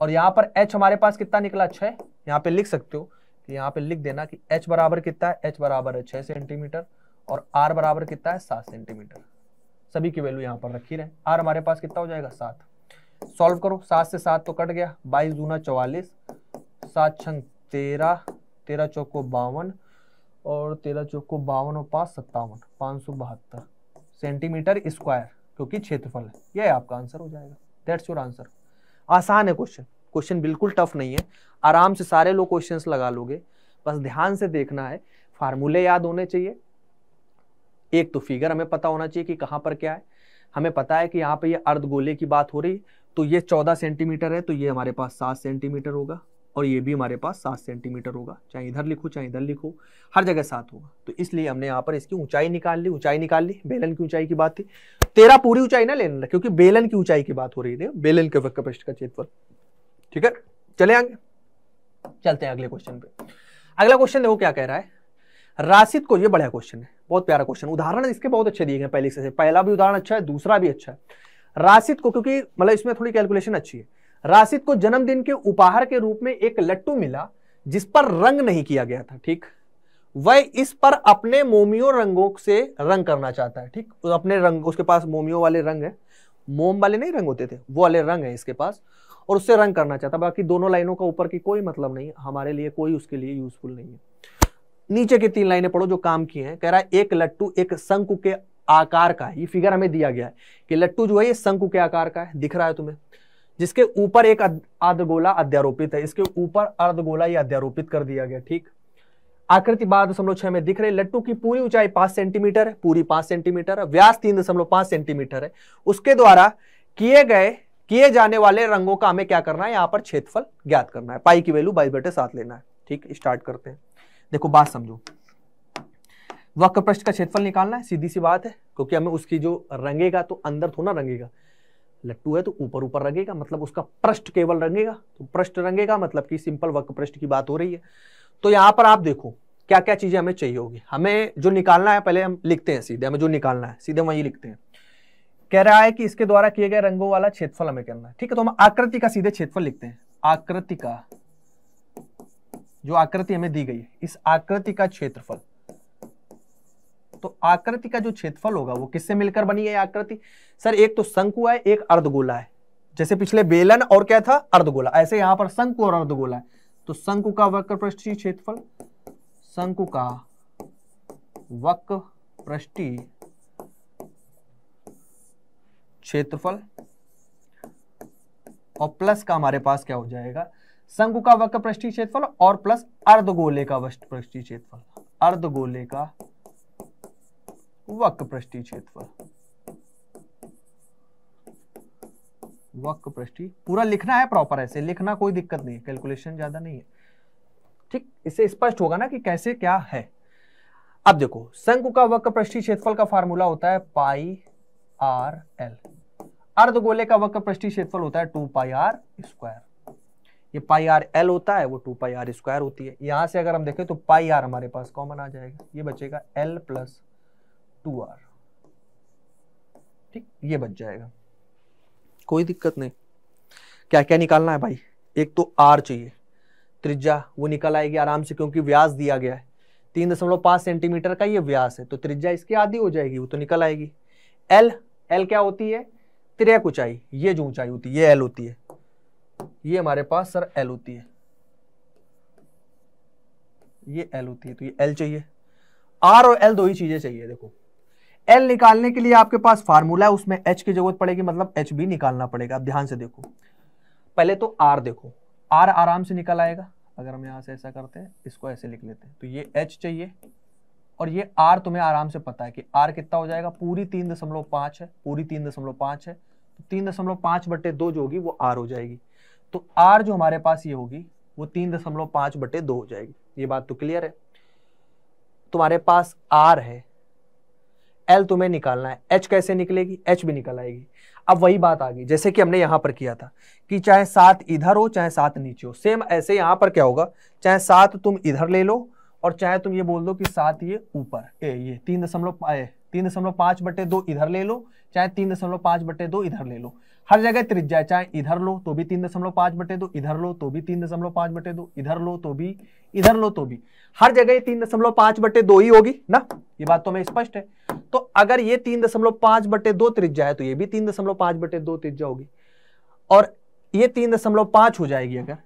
और यहाँ पर एच हमारे पास कितना निकला छः यहाँ पे लिख सकते हो कि यहाँ पे लिख देना कि एच बराबर कितना है एच बराबर है छह सेंटीमीटर और आर बराबर कितना है सात सेंटीमीटर सभी की वैल्यू यहाँ पर रखी रहे आर हमारे पास कितना हो जाएगा सात सॉल्व करो सात से सात तो कट गया बाईस दूना चौवालीस सात छंग तेरह तेरह चौको बावन और तेरह चौको बावन और पाँच सत्तावन पाँच सौ बहत्तर सेंटीमीटर स्क्वायर क्योंकि क्षेत्रफल है यह आपका आंसर हो जाएगा दैट्स योर आंसर आसान है क्वेश्चन क्वेश्चन बिल्कुल टफ नहीं है आराम से सारे लोग क्वेश्चन लगा लोगे बस ध्यान से देखना है फार्मूले याद होने चाहिए एक तो फिगर हमें पता होना चाहिए कि कहाँ पर क्या है हमें पता है कि यहाँ पे ये अर्धगोले की बात हो रही है तो ये चौदह सेंटीमीटर है तो ये हमारे पास सात सेंटीमीटर होगा और ये भी हमारे पास सात सेंटीमीटर होगा चाहे इधर लिखो चाहे इधर लिखो हर जगह सात होगा तो इसलिए हमने यहाँ पर इसकी ऊंचाई निकाल ली ऊंचाई निकाल ली बेलन की ऊंचाई की बात थी तेरा पूरी ऊंचाई ना लेना क्योंकि बेलन की ऊंचाई की बात हो रही थी बेलन के कपस्ट का क्षेत्रफल ठीक है चले आगे चलते हैं अगले क्वेश्चन पे अगला क्वेश्चन देखो क्या कह रहा है राशिद को ये बढ़िया क्वेश्चन है बहुत प्यारा क्वेश्चन उदाहरण इसके बहुत अच्छे दिए गए पहले से पहला भी उदाहरण अच्छा है दूसरा भी अच्छा है राशिद को क्योंकि मतलब इसमें थोड़ी कैलकुलेशन अच्छी है राशिद को जन्मदिन के उपहार के रूप में एक लट्टू मिला जिस पर रंग नहीं किया गया था ठीक वह इस पर अपने मोमियो रंगों से रंग करना चाहता है ठीक अपने रंग उसके पास मोमियो वाले रंग है मोम वाले नहीं रंग होते थे वो वाले रंग है इसके पास और उससे रंग करना चाहता बाकी दोनों लाइनों का ऊपर की कोई मतलब नहीं हमारे लिए कोई उसके लिए यूजफुल नहीं है नीचे की तीन लाइनें पढ़ो जो काम किए हैं कह रहा है एक लट्टू एक शंकु के आकार का है ये फिगर हमें दिया गया है कि लट्टू जो है ये शंकु के आकार का है दिख रहा है तुम्हें जिसके ऊपर एक अर्धगोला अध्यारोपित है इसके ऊपर अर्धगोला ये अध्यारोपित कर दिया गया ठीक आकृति बारह दशमलव छह में दिख रहे लट्टू की पूरी ऊंचाई पांच सेंटीमीटर है पूरी पांच सेंटीमीटर है व्यास तीन दशमलव पांच सेंटीमीटर है उसके द्वारा किए गए किए जाने वाले रंगों का हमें क्या करना है यहाँ पर क्षेत्रफल ज्ञात करना है पाई की वैल्यू बाईस बटे सात लेना है ठीक स्टार्ट करते हैं देखो बात समझो वक्र पृष्ठ का क्षेत्रफल निकालना है सीधी सी बात है क्योंकि हमें उसकी जो रंगेगा तो अंदर थोड़ा रंगेगा लट्टू है तो ऊपर ऊपर रंगेगा मतलब उसका पृष्ठ केवल रंगेगा तो पृष्ठ रंगेगा मतलब कि सिंपल वक्र पृष्ठ की बात हो रही है तो यहाँ पर आप देखो क्या क्या चीज़ें हमें चाहिए होगी हमें जो निकालना है पहले हम लिखते हैं सीधे हमें जो निकालना है सीधे वही लिखते हैं कह रहा है कि इसके द्वारा किए गए रंगों वाला क्षेत्रफल हमें करना है ठीक है तो हम आकृति का सीधे क्षेत्रफल लिखते हैं आकृति का जो आकृति हमें दी गई है इस आकृति का क्षेत्रफल तो आकृति का जो क्षेत्रफल होगा वो किससे मिलकर बनी है आकृति सर एक तो शंकु है एक अर्धगोला है जैसे पिछले बेलन और क्या था अर्धगोला ऐसे यहां पर शंकु और अर्धगोला है तो शंकु का वक्र पृष्ठ क्षेत्रफल शंकु का वक्र पृष्ठीय क्षेत्रफल और प्लस का हमारे पास क्या हो जाएगा शंकु का वक्र पृष्ठीय क्षेत्रफल और प्लस अर्धगोले का वक्र पृष्ठीय क्षेत्रफल अर्धगोले का वक्र पृष्ठी क्षेत्रफल वक्र पृष्ठी पूरा लिखना है प्रॉपर ऐसे लिखना कोई दिक्कत नहीं है कैलकुलेशन ज्यादा नहीं है ठीक इससे स्पष्ट होगा ना कि कैसे क्या है अब देखो संघ का वक्र पृष्ठी क्षेत्रफल का फार्मूला होता है पाई आर एल अर्धगोले का वक्र पृष्ठी क्षेत्रफल होता है टू पाई आर स्क्वायर ये पाई आर एल होता है वो टू पाई आर स्क्वायर होती है यहां से अगर हम देखें तो पाई आर हमारे पास कॉमन आ जाएगा ये बचेगा एल प्लस टू आर ठीक ये बच जाएगा कोई दिक्कत नहीं क्या क्या निकालना है भाई एक तो आर चाहिए त्रिज्या वो निकल आएगी आराम से क्योंकि व्यास दिया गया है तीन दशमलव पांच सेंटीमीटर का ये व्यास है तो त्रिज्या इसकी आधी हो जाएगी वो तो निकल आएगी एल एल क्या होती है त्रियक ऊंचाई ये जो ऊंचाई होती है ये एल होती है ये हमारे पास सर एल होती है ये एल होती है तो ये एल चाहिए आर और एल दो ही चीजें चाहिए देखो एल निकालने के लिए आपके पास फार्मूला है उसमें एच की जरूरत पड़ेगी मतलब एच भी निकालना पड़ेगा आप ध्यान से देखो पहले तो आर देखो आर आराम से निकल आएगा अगर हम यहां से ऐसा करते हैं इसको ऐसे लिख लेते हैं तो ये एच चाहिए और ये आर तुम्हें आराम से पता है कि आर कितना हो जाएगा पूरी तीन दशमलव पाँच है पूरी तीन दशमलव पांच है तो तीन दशमलव पांच बटे दो जो होगी वो आर हो जाएगी तो आर जो हमारे पास ये होगी वो तीन दशमलव पांच बटे दो हो जाएगी ये बात तो क्लियर है तुम्हारे पास आर है एल तुम्हें निकालना है एच कैसे निकलेगी एच भी निकल आएगी अब वही बात आ गई जैसे कि हमने यहां पर किया था कि चाहे सात इधर हो चाहे सात नीचे हो सेम ऐसे यहां पर क्या होगा चाहे सात तुम इधर ले लो और चाहे तुम ये बोल दो कि सात ये ऊपर ए ये तीन दशमलव तीन दशमलव पांच बटे दो इधर ले लो चाहे तीन दशमलव पांच बटे दो इधर ले लो हर जगह त्रिज्या चाहे इधर लो तो भी तीन दशमलव पांच बटे दो इधर लो तो भी तीन दशमलव पांच बटे दो इधर लो तो भी इधर लो तो भी हर जगह तीन दशमलव पांच बटे दो ही होगी ना ये बात तो हमें स्पष्ट है तो अगर ये तीन दशमलव पांच बटे दो त्रिज्या है तो ये भी तीन दशमलव पांच बटे दो त्रिज्या होगी और ये तीन दशमलव पांच हो जाएगी अगर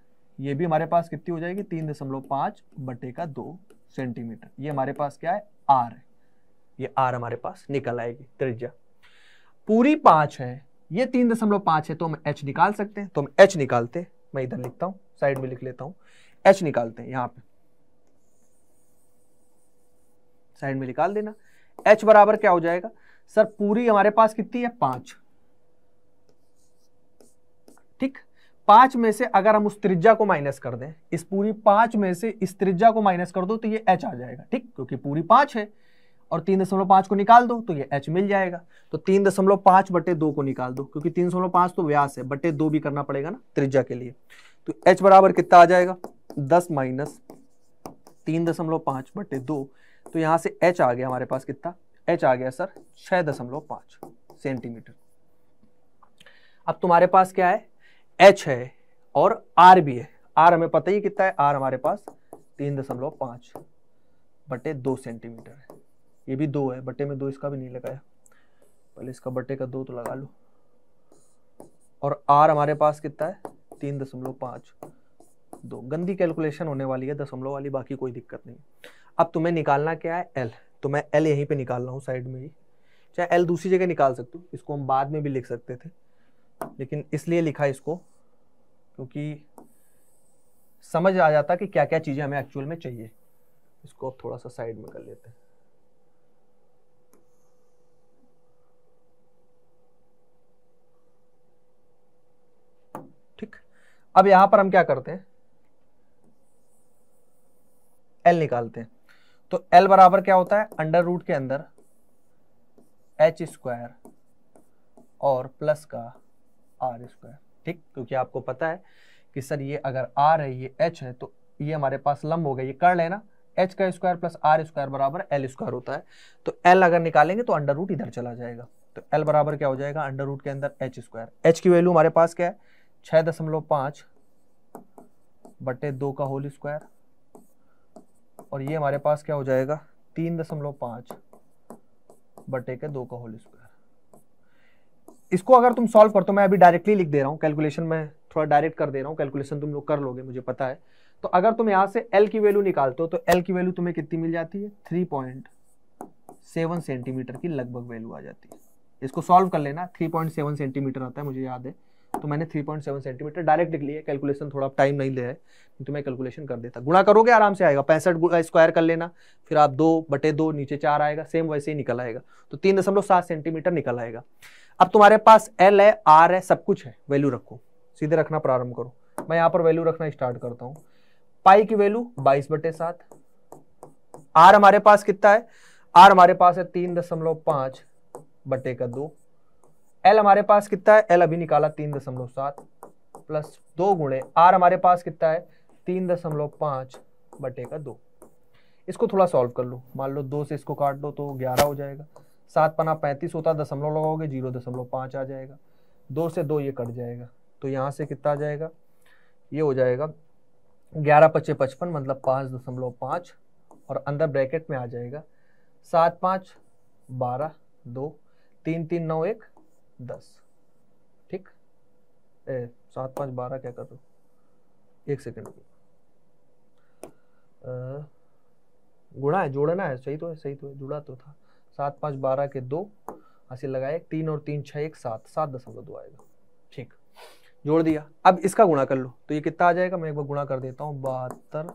ये भी हमारे पास कितनी हो जाएगी तीन दशमलव पांच बटे का दो सेंटीमीटर ये हमारे पास क्या है आर ये आर हमारे पास निकल आएगी त्रिज्या पूरी पांच है ये तीन दशमलव पांच है तो हम एच निकाल सकते हैं तो हम एच निकालते मैं इधर लिखता हूं साइड में लिख लेता हूं एच निकालते हैं यहां पे साइड में निकाल देना एच बराबर क्या हो जाएगा सर पूरी हमारे पास कितनी है पांच ठीक पांच में से अगर हम उस त्रिज्या को माइनस कर दें इस पूरी पांच में से इस त्रिज्या को माइनस कर दो तो ये एच आ जाएगा ठीक क्योंकि पूरी पांच है और तीन दशमलव पांच को निकाल दो तो ये एच मिल जाएगा तो तीन दशमलव पांच बटे दो को निकाल दो क्योंकि तीन दशमलव पांच तो व्यास है बटे दो भी करना पड़ेगा ना त्रिज्या के लिए तो एच बराबर कितना आ जाएगा दस माइनस तीन दशमलव पांच बटे दो तो यहां से एच आ गया हमारे पास कितना एच आ गया सर छह दशमलव पांच सेंटीमीटर अब तुम्हारे पास क्या है एच है और आर भी है आर हमें पता ही कितना है आर हमारे पास तीन दशमलव पांच बटे दो सेंटीमीटर है ये भी दो है बटे में दो इसका भी नहीं लगाया पहले इसका बटे का दो तो लगा लो और आर हमारे पास कितना है तीन दशमलव पाँच दो गंदी कैलकुलेशन होने वाली है दशमलव वाली बाकी कोई दिक्कत नहीं अब तुम्हें निकालना क्या है एल तो मैं एल यहीं पे निकाल रहा हूँ साइड में ही चाहे एल दूसरी जगह निकाल सकते हो इसको हम बाद में भी लिख सकते थे लेकिन इसलिए लिखा इसको क्योंकि समझ आ जाता कि क्या क्या चीज़ें हमें एक्चुअल में चाहिए इसको अब थोड़ा सा साइड में कर लेते हैं अब यहां पर हम क्या करते हैं एल निकालते हैं तो एल बराबर क्या होता है अंडर रूट के अंदर एच स्क्वायर और प्लस का आर स्क्वायर ठीक क्योंकि आपको पता है कि सर ये अगर आर है ये एच है तो ये हमारे पास लंब हो गया ये कर लेना एच का स्क्वायर प्लस आर स्क्वायर बराबर एल स्क्वायर होता है तो एल अगर निकालेंगे तो अंडर रूट इधर चला जाएगा तो एल बराबर क्या हो जाएगा अंडर रूट के अंदर एच स्क्वायर एच की वैल्यू हमारे पास क्या है छः दशमलव पाँच बटे दो का होल स्क्वायर और ये हमारे पास क्या हो जाएगा तीन दशमलव पाँच बटे के दो का होल स्क्वायर इसको अगर तुम सॉल्व कर तो मैं अभी डायरेक्टली लिख दे रहा हूँ कैलकुलेशन में थोड़ा डायरेक्ट कर दे रहा हूँ कैलकुलेशन तुम लोग कर लोगे मुझे पता है तो अगर तुम यहाँ से एल की वैल्यू निकालते हो तो एल की वैल्यू तुम्हें कितनी मिल जाती है थ्री पॉइंट सेवन सेंटीमीटर की लगभग वैल्यू आ जाती है इसको सॉल्व कर लेना थ्री पॉइंट सेवन सेंटीमीटर आता है मुझे याद है तो मैंने 3.7 सेंटीमीटर डायरेक्ट लिख लिया कैलकुलेशन थोड़ा टाइम नहीं ले है तो मैं कैलकुलेशन कर देता गुणा करोगे आराम से आएगा पैंसठ स्क्वायर कर लेना फिर आप दो बटे दो नीचे चार आएगा सेम वैसे ही निकल आएगा तो तीन दशमलव सात सेंटीमीटर निकल आएगा अब तुम्हारे पास एल है आर है सब कुछ है वैल्यू रखो सीधे रखना प्रारंभ करो मैं यहाँ पर वैल्यू रखना स्टार्ट करता हूँ पाई की वैल्यू बाईस बटे सात आर हमारे पास कितना है आर हमारे पास है तीन दशमलव पांच बटे का दो एल हमारे पास कितना है एल अभी निकाला तीन दशमलव सात प्लस दो गुणे आर हमारे पास कितना है तीन दशमलव पाँच बटे का दो इसको थोड़ा सॉल्व कर लो मान लो दो से इसको काट दो तो ग्यारह हो जाएगा सात पना पैंतीस होता दशमलव लगाओगे जीरो दशमलव पाँच आ जाएगा दो से दो ये कट जाएगा तो यहाँ से कितना आ जाएगा ये हो जाएगा ग्यारह पच्चे पचपन मतलब पाँच दशमलव पाँच और अंदर ब्रैकेट में आ जाएगा सात पाँच बारह दो तीन तीन नौ एक दस ठीक ए सात पाँच बारह क्या कर दो एक सेकेंड गुणा है जोड़ना है सही तो है सही तो है जुड़ा तो था सात पाँच बारह के दो हासिल लगाए तीन और तीन छः एक सात सात दशमलव दो आएगा ठीक जोड़ दिया अब इसका गुणा कर लो तो ये कितना आ जाएगा मैं एक बार गुणा कर देता हूँ बहत्तर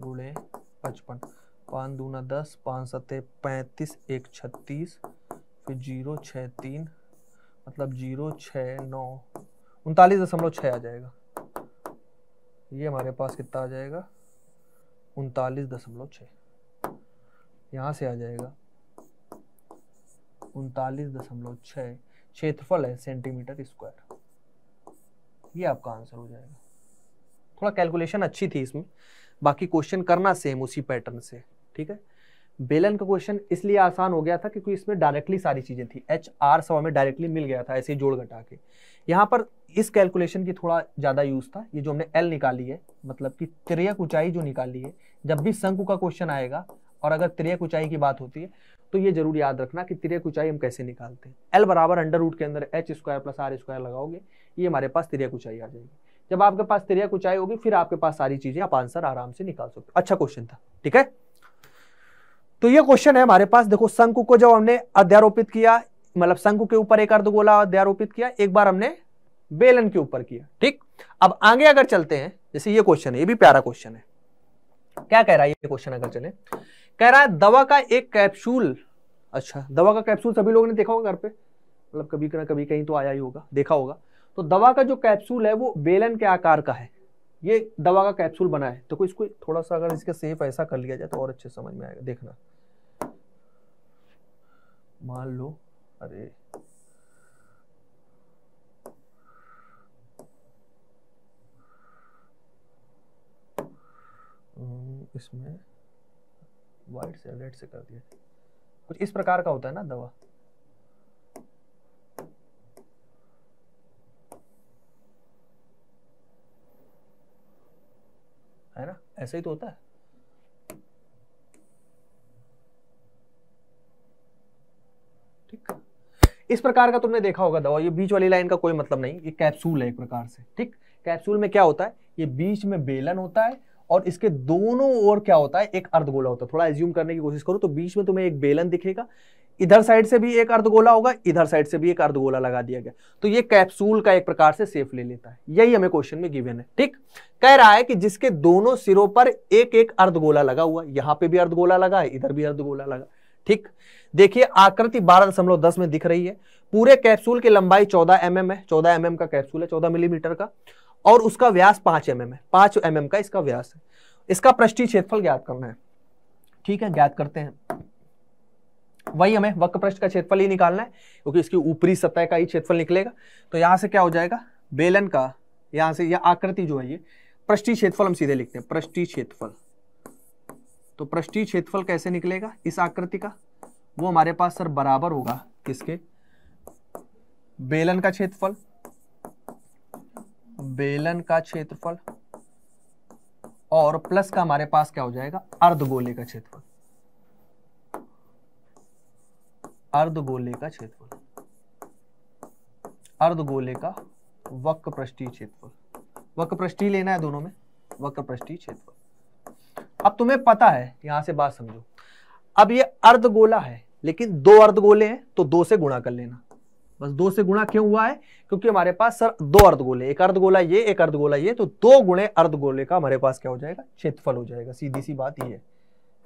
गुणे पचपन पाँच दूना दस पाँच सत्ते पैंतीस एक छत्तीस फिर जीरो छः तीन मतलब जीरो छ नौ उनतालीस दशमलव छः आ जाएगा ये हमारे पास कितना आ जाएगा उनतालीस दशमलव छः यहाँ से आ जाएगा उनतालीस दशमलव छः क्षेत्रफल है सेंटीमीटर स्क्वायर ये आपका आंसर हो जाएगा थोड़ा कैलकुलेशन अच्छी थी इसमें बाकी क्वेश्चन करना सेम उसी पैटर्न से ठीक है बेलन का क्वेश्चन इसलिए आसान हो गया था क्योंकि इसमें डायरेक्टली सारी चीज़ें थी एच आर सौ में डायरेक्टली मिल गया था ऐसे ही जोड़ घटा के यहाँ पर इस कैलकुलेशन की थोड़ा ज़्यादा यूज़ था ये जो हमने एल निकाली है मतलब कि त्रियक ऊंचाई जो निकाली है जब भी शंकु का क्वेश्चन आएगा और अगर त्रियक ऊंचाई की बात होती है तो ये जरूर याद रखना कि त्रियक ऊंचाई हम कैसे निकालते हैं एल बराबर अंडर रूट के अंदर H square plus R square लगाओगे ये हमारे पास त्रियक ऊंचाई आ जाएगी जब आपके पास त्रियक ऊंचाई होगी फिर आपके पास सारी चीज़ें आप आंसर आराम से निकाल सकते अच्छा क्वेश्चन था ठीक है तो ये क्वेश्चन है हमारे पास देखो शंकु को जब हमने अध्यारोपित किया मतलब शंकु के ऊपर एक अर्धगोला अध्यारोपित किया एक बार हमने बेलन के ऊपर किया ठीक अब आगे अगर चलते हैं जैसे ये क्वेश्चन है ये भी प्यारा क्वेश्चन है क्या कह रहा है ये क्वेश्चन अगर चले कह रहा है दवा का एक कैप्सूल अच्छा दवा का कैप्सूल सभी लोगों ने देखा होगा घर पे मतलब कभी कभी कहीं तो आया ही होगा देखा होगा तो दवा का जो कैप्सूल है वो बेलन के आकार का है ये दवा का कैप्सूल बना है तो इसको थोड़ा सा अगर इसका सेफ ऐसा कर लिया जाए तो और अच्छे समझ में आएगा देखना मान लो अरे हम्म, इसमें वाइट से रेड से कर दिया कुछ इस प्रकार का होता है ना दवा है ना ऐसा ही तो होता है ठीक इस प्रकार का तुमने देखा होगा दवा ये बीच वाली लाइन का कोई मतलब नहीं ये कैप्सूल है एक प्रकार से ठीक कैप्सूल में क्या होता है ये बीच में बेलन होता है और इसके दोनों ओर क्या होता है एक अर्धगोला होता है थोड़ा एज्यूम करने की कोशिश करो तो बीच में तुम्हें एक बेलन दिखेगा इधर साइड से भी एक अर्धगोला होगा इधर साइड से भी एक अर्धगोला लगा दिया गया तो ये कैप्सूल का एक प्रकार से सेफ ले लेता है यही हमें क्वेश्चन में गिवन है ठीक कह रहा है कि जिसके दोनों सिरों पर एक एक अर्धगोला लगा हुआ यहां पे भी अर्धगोला लगा है इधर भी अर्धगोला लगा ठीक देखिए आकृति बारह दशमलव दस में दिख रही है पूरे कैप्सूल की लंबाई चौदह एम mm है चौदह एम mm का कैप्सूल है चौदह मिलीमीटर का और उसका व्यास पांच एम mm है पांच एम mm का इसका व्यास है इसका पृष्ठीय क्षेत्रफल ज्ञात करना है ठीक है ज्ञात करते हैं वही हमें पृष्ठ का क्षेत्रफल ही निकालना है क्योंकि इसकी ऊपरी सतह का ही क्षेत्रफल निकलेगा तो यहाँ से क्या हो जाएगा बेलन का यहाँ से यह आकृति जो है ये पृष्ठी क्षेत्रफल हम सीधे लिखते हैं पृष्ठी क्षेत्रफल तो पृष्ठी क्षेत्रफल कैसे निकलेगा इस आकृति का वो हमारे पास सर बराबर होगा किसके बेलन का क्षेत्रफल बेलन का क्षेत्रफल और प्लस का हमारे पास क्या हो जाएगा अर्धगोले का क्षेत्रफल अर्धगोले का क्षेत्रफल अर्धगोले का वक्र पृष्ठीय क्षेत्रफल वक्र पृष्ठीय लेना है दोनों में वक्र पृष्ठीय क्षेत्रफल अब तुम्हें पता है यहां से बात समझो अब ये अर्धगोला है लेकिन दो अर्धगोले हैं तो दो से गुणा कर लेना बस दो से गुणा क्यों हुआ है क्योंकि हमारे पास सर दो अर्धगोले एक अर्धगोला ये एक अर्धगोला ये तो दो गुणे अर्धगोले का हमारे पास क्या हो जाएगा क्षेत्रफल हो जाएगा सीधी सी बात ये है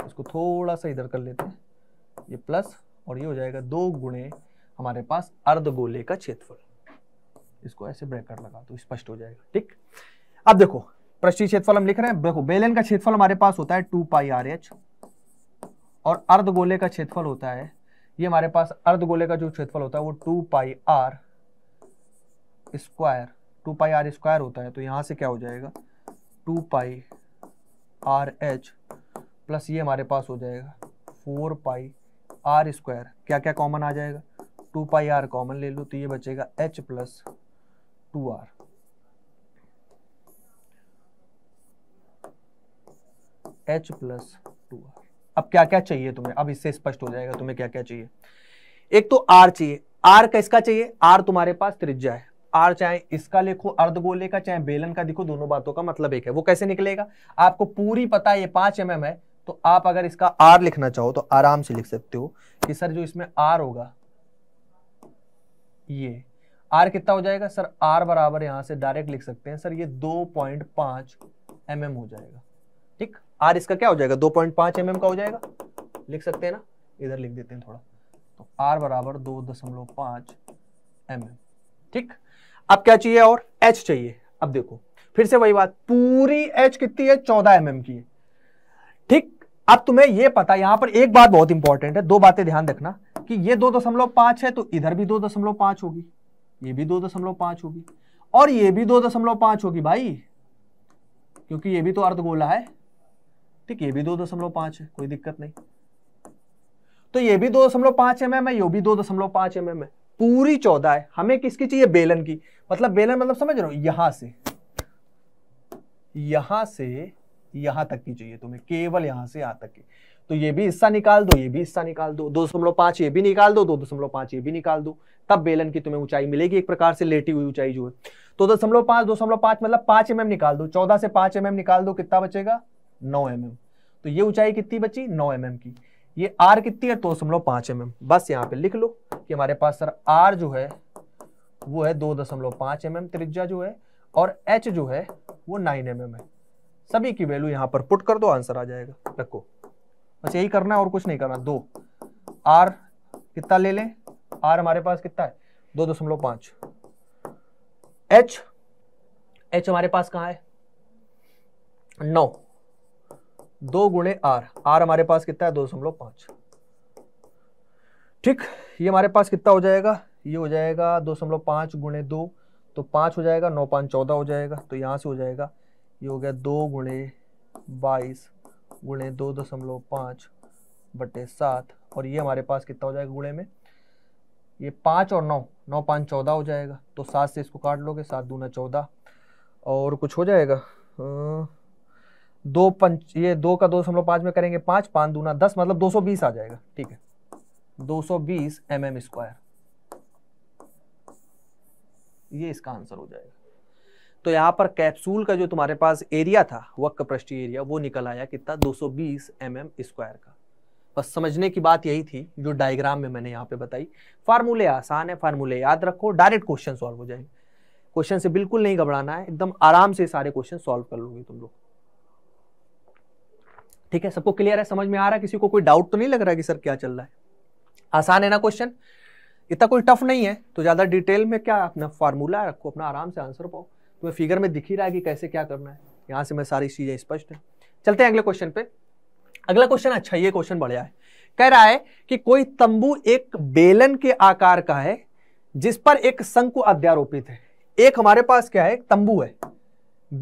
इसको थोड़ा सा इधर कर लेते हैं ये प्लस और ये हो जाएगा दो गुणे हमारे पास अर्ध गोले का क्षेत्रफल इसको ऐसे ब्रेकर लगा तो स्पष्ट हो जाएगा ठीक अब देखो पृष्ठीय क्षेत्रफल हम लिख रहे हैं देखो बेलन का क्षेत्रफल हमारे पास होता है टू पाई आर एच और अर्ध गोले का क्षेत्रफल होता है ये हमारे पास अर्ध गोले का जो क्षेत्रफल होता है वो two pi R square two pi R square होता है तो यहां से क्या हो जाएगा two pi R H plus ये हमारे पास हो जाएगा फोर पाई आर स्क्वायर क्या क्या कॉमन आ जाएगा टू पाई आर कॉमन ले लो तो ये बचेगा H plus two R H plus two R अब क्या क्या चाहिए तुम्हें अब इससे स्पष्ट हो जाएगा तुम्हें क्या क्या चाहिए एक तो आर चाहिए आर किसका चाहिए आर तुम्हारे पास त्रिज्या है आर चाहे इसका लिखो अर्धगोले का चाहे बेलन का देखो दोनों बातों का मतलब एक है वो कैसे निकलेगा आपको पूरी पता ये पांच एम है तो आप अगर इसका आर लिखना चाहो तो आराम से लिख सकते हो कि सर जो इसमें आर होगा ये आर कितना हो जाएगा सर आर बराबर यहां से डायरेक्ट लिख सकते हैं सर ये दो पॉइंट पांच एम एम हो जाएगा ठीक आर इसका क्या हो जाएगा दो पॉइंट पांच एम एम का हो जाएगा लिख सकते हैं ना इधर लिख देते हैं थोड़ा तो आर बराबर दो दशमलव पांच एम एम ठीक अब क्या चाहिए और एच चाहिए अब देखो फिर से वही बात पूरी एच कितनी है चौदह एम एम की है ठीक अब तुम्हें यह पता यहां पर एक बात बहुत इंपॉर्टेंट है दो बातें ध्यान रखना कि ये दो दशमलव पांच है तो इधर भी दो दशमलव पांच होगी ये भी दो दशमलव पांच होगी और ये भी दो दशमलव पांच होगी भाई क्योंकि ये भी तो अर्धगोला है ठीक ये भी दो दशमलव पांच है कोई दिक्कत नहीं तो ये भी दो दशमलव पांच एम एम है ये भी दो दशमलव पांच एम एम है पूरी चौदह है हमें किसकी चाहिए बेलन की मतलब बेलन मतलब समझ रहे हो यहां से यहां से यहां तक की चाहिए तुम्हें केवल यहां से यहां तक की तो ये भी हिस्सा निकाल दो ये भी हिस्सा निकाल दो दो दशमलव पांच ये भी निकाल दो दो दशमलव पांच ये भी निकाल दो तब बेलन की तुम्हें ऊंचाई मिलेगी एक प्रकार से लेटी हुई ऊंचाई जो है तो दशमलव पांच दो दशमलव पांच मतलब पांच एम निकाल दो चौदह से पांच एम निकाल दो कितना बचेगा नौ एम तो ये ऊंचाई कितनी बची नौ एम की ये आर कितनी है दो दशमलव पांच एम बस यहाँ पे लिख लो कि हमारे पास सर आर जो है वो है दो दशमलव पांच एम त्रिज्या जो है और एच जो है वो नाइन एम है सभी की वैल्यू यहां पर पुट कर दो आंसर आ जाएगा रखो बस यही करना है और कुछ नहीं करना दो आर कितना ले लें आर हमारे पास कितना है दो दशमलव पांच एच एच हमारे पास कहां है नौ दो गुणे आर आर हमारे पास कितना है दो दशमलव पांच ठीक ये हमारे पास कितना हो जाएगा ये हो जाएगा दो दशमलव पांच गुणे दो तो पांच हो जाएगा नौ पांच चौदह हो जाएगा तो यहां से हो जाएगा ये हो गया दो गुणे बाईस गुणे दो दशमलव पाँच बटे सात और ये हमारे पास कितना हो जाएगा गुणे में ये पाँच और नौ नौ पाँच चौदह हो जाएगा तो सात से इसको काट लोगे सात दूना चौदह और कुछ हो जाएगा दो पंच ये दो का दो दशमलव पाँच में करेंगे पाँच पाँच दूना दस मतलब दो सौ बीस आ जाएगा ठीक है दो सौ बीस एम एम स्क्वायर ये इसका आंसर हो जाएगा तो यहाँ पर कैप्सूल का जो तुम्हारे पास एरिया था वक्र पृष्ठीय एरिया वो निकल आया कितना 220 बीस mm स्क्वायर का बस समझने की बात यही थी जो डायग्राम में मैंने यहाँ पे बताई फार्मूले आसान है फार्मूले याद रखो डायरेक्ट क्वेश्चन सॉल्व हो जाएंगे क्वेश्चन से बिल्कुल नहीं घबराना है एकदम आराम से सारे क्वेश्चन सॉल्व कर लोगे तुम लोग ठीक है सबको क्लियर है समझ में आ रहा है किसी को कोई डाउट तो नहीं लग रहा है कि सर क्या चल रहा है आसान है ना क्वेश्चन इतना कोई टफ नहीं है तो ज़्यादा डिटेल में क्या अपना फार्मूला रखो अपना आराम से आंसर पाओ तुम्हें फिगर में दिख ही रहा है कि कैसे क्या करना है यहाँ से मैं सारी चीज़ें स्पष्ट है चलते हैं अगले क्वेश्चन पे अगला क्वेश्चन अच्छा ये क्वेश्चन बढ़िया है कह रहा है कि कोई तंबू एक बेलन के आकार का है जिस पर एक शंकु अध्यारोपित है एक हमारे पास क्या है तंबू है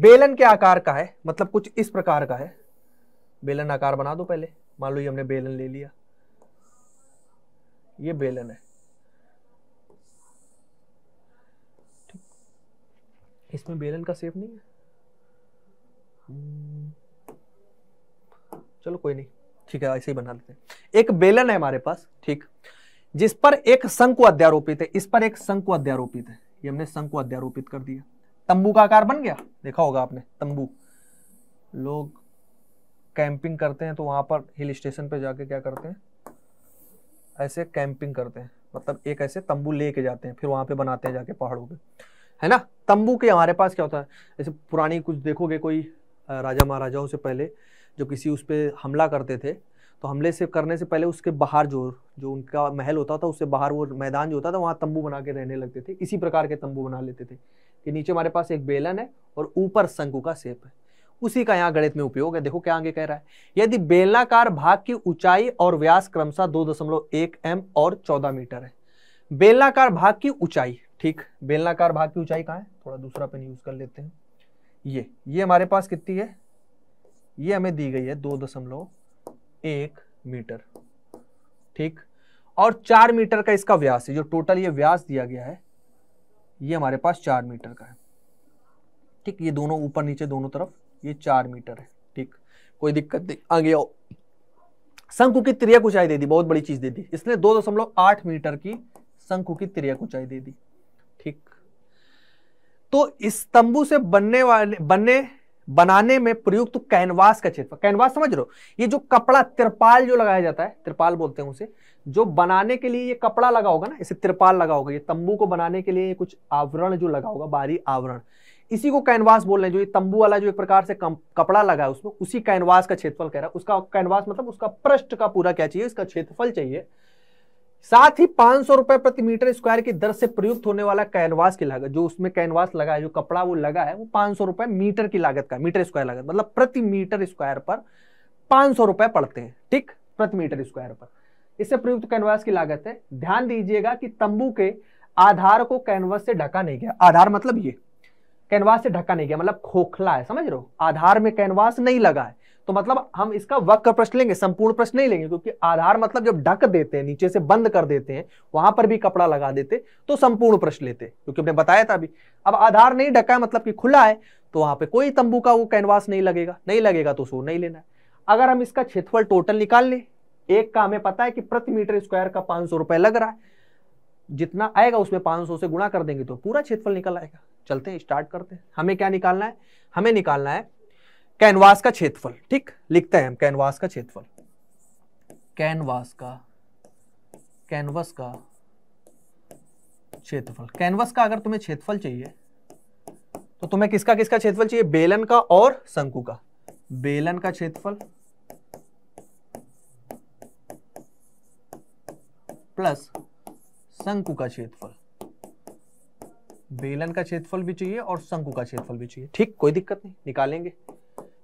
बेलन के आकार का है मतलब कुछ इस प्रकार का है बेलन आकार बना दो पहले मान लो ये हमने बेलन ले लिया ये बेलन है इसमें बेलन का सेफ नहीं है हम्म। चलो कोई नहीं ठीक है ऐसे ही बना लेते हैं एक बेलन है हमारे पास ठीक जिस पर एक शंकु अध्यारोपित है इस पर एक शंकु अध्यारोपित है ये हमने शंकु अध्यारोपित कर दिया तंबू का आकार बन गया देखा होगा आपने तंबू लोग कैंपिंग करते हैं तो वहां पर हिल स्टेशन पे जाके क्या करते हैं ऐसे कैंपिंग करते हैं मतलब एक ऐसे तंबू लेके जाते हैं फिर वहां पे बनाते हैं जाके पहाड़ों पे है ना तंबू के हमारे पास क्या होता है जैसे पुरानी कुछ देखोगे कोई राजा महाराजाओं से पहले जो किसी उस पर हमला करते थे तो हमले से करने से पहले उसके बाहर जो जो उनका महल होता था उससे बाहर वो मैदान जो होता था वहाँ तंबू बना के रहने लगते थे इसी प्रकार के तंबू बना लेते थे कि नीचे हमारे पास एक बेलन है और ऊपर शंकु का सेप है उसी का यहाँ गणित में उपयोग है देखो क्या आगे कह रहा है यदि बेलनाकार भाग की ऊंचाई और व्यास क्रमशः दो दशमलव एक एम और चौदह मीटर है बेलनाकार भाग की ऊंचाई ठीक बेलनाकार भाग की ऊंचाई कहाँ है थोड़ा दूसरा पेन यूज कर लेते हैं ये ये हमारे पास कितनी है ये हमें दी गई है दो दशमलव एक मीटर ठीक और चार मीटर का इसका व्यास है जो टोटल ये व्यास दिया गया है ये हमारे पास चार मीटर का है ठीक ये दोनों ऊपर नीचे दोनों तरफ ये चार मीटर है ठीक कोई दिक्कत नहीं आगे आओ शंकु की त्रियक ऊंचाई दे दी बहुत बड़ी चीज दे दी इसने दो दशमलव आठ मीटर की शंकु की त्रियक ऊंचाई दे दी ठीक तो इस तंबू से बनने वाले बनने बनाने में प्रयुक्त तो कैनवास का क्षेत्र कैनवास समझ रहे हो ये जो कपड़ा त्रिपाल जो लगाया जाता है त्रिपाल बोलते हैं उसे जो बनाने के लिए ये कपड़ा लगा होगा ना इसे त्रिपाल लगा होगा ये तंबू को बनाने के लिए कुछ आवरण जो लगा होगा बारी आवरण इसी को कैनवास बोल रहे हैं जो ये तंबू वाला जो एक प्रकार से कपड़ा लगा है उसमें उसी कैनवास का क्षेत्रफल कह रहा है उसका कैनवास मतलब उसका पृष्ठ का पूरा क्या चाहिए इसका क्षेत्रफल चाहिए साथ ही पांच सौ रुपए प्रति मीटर स्क्वायर की दर से प्रयुक्त होने वाला कैनवास की लागत जो उसमें कैनवास लगा है जो कपड़ा वो लगा है वो पांच सौ रुपए मीटर की लागत का मीटर स्क्वायर लागत मतलब प्रति मीटर स्क्वायर पर पांच सौ रुपए पड़ते हैं ठीक प्रति मीटर स्क्वायर पर इससे प्रयुक्त कैनवास की लागत है ध्यान दीजिएगा कि तंबू के आधार को कैनवास से ढका नहीं गया आधार मतलब ये कैनवास से ढका नहीं गया मतलब खोखला है समझ रहे हो आधार में कैनवास नहीं लगा है तो मतलब हम इसका वक्र प्रश्न लेंगे संपूर्ण प्रश्न नहीं लेंगे क्योंकि आधार मतलब जब ढक देते हैं नीचे से बंद कर देते हैं वहां पर भी कपड़ा लगा देते तो संपूर्ण प्रश्न लेते क्योंकि हमने बताया था अभी अब आधार नहीं ढका है मतलब कि खुला है तो वहां पे कोई तंबू का वो कैनवास नहीं लगेगा नहीं लगेगा तो उसको नहीं लेना है अगर हम इसका क्षेत्रफल टोटल निकाल लें एक का हमें पता है कि प्रति मीटर स्क्वायर का पांच सौ लग रहा है जितना आएगा उसमें पांच से गुणा कर देंगे तो पूरा क्षेत्रफल निकल आएगा चलते हैं स्टार्ट करते हैं हमें क्या निकालना है हमें निकालना है कैनवास का क्षेत्रफल ठीक लिखते हैं हम कैनवास का क्षेत्रफल कैनवास का कैनवस का क्षेत्रफल कैनवस का अगर तुम्हें क्षेत्रफल चाहिए तो तुम्हें किसका किसका क्षेत्रफल चाहिए बेलन का और शंकु का बेलन का क्षेत्रफल प्लस शंकु का क्षेत्रफल बेलन का क्षेत्रफल भी चाहिए और शंकु का क्षेत्रफल भी चाहिए ठीक कोई दिक्कत नहीं निकालेंगे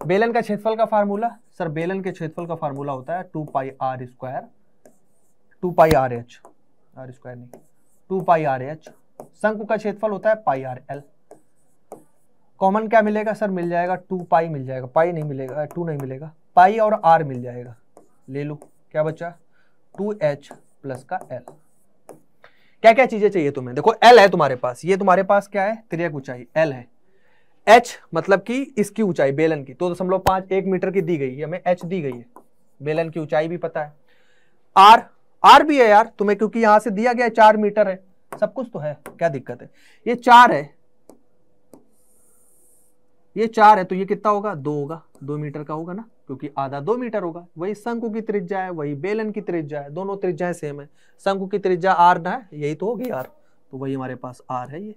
बेलन का क्षेत्रफल का फार्मूला सर बेलन के क्षेत्रफल का फार्मूला होता है two pi R square two pi R H R square नहीं टू पाई आर एच शंकु का क्षेत्रफल होता है पाई आर एल कॉमन क्या मिलेगा सर मिल जाएगा टू पाई मिल जाएगा पाई नहीं मिलेगा टू नहीं मिलेगा पाई और आर मिल जाएगा ले लो क्या बच्चा टू एच प्लस का एल क्या क्या चीजें चाहिए तुम्हें देखो एल है तुम्हारे पास ये तुम्हारे पास क्या है त्रियक ऊंचाई एल है एच मतलब कि इसकी ऊंचाई बेलन की दो तो दशमलव पांच एक मीटर की दी गई है हमें एच दी गई है बेलन की ऊंचाई भी पता है आर आर भी है यार तुम्हें क्योंकि यहां से दिया गया है चार मीटर है सब कुछ तो है क्या दिक्कत है ये चार है ये चार है तो ये कितना होगा दो होगा दो मीटर का होगा ना क्योंकि आधा दो मीटर होगा वही शंकु की त्रिज्या है वही बेलन की त्रिज्या है दोनों त्रिज्याएं सेम है शंकु की त्रिज्या आर ना है यही तो होगी आर तो वही हमारे पास आर है ये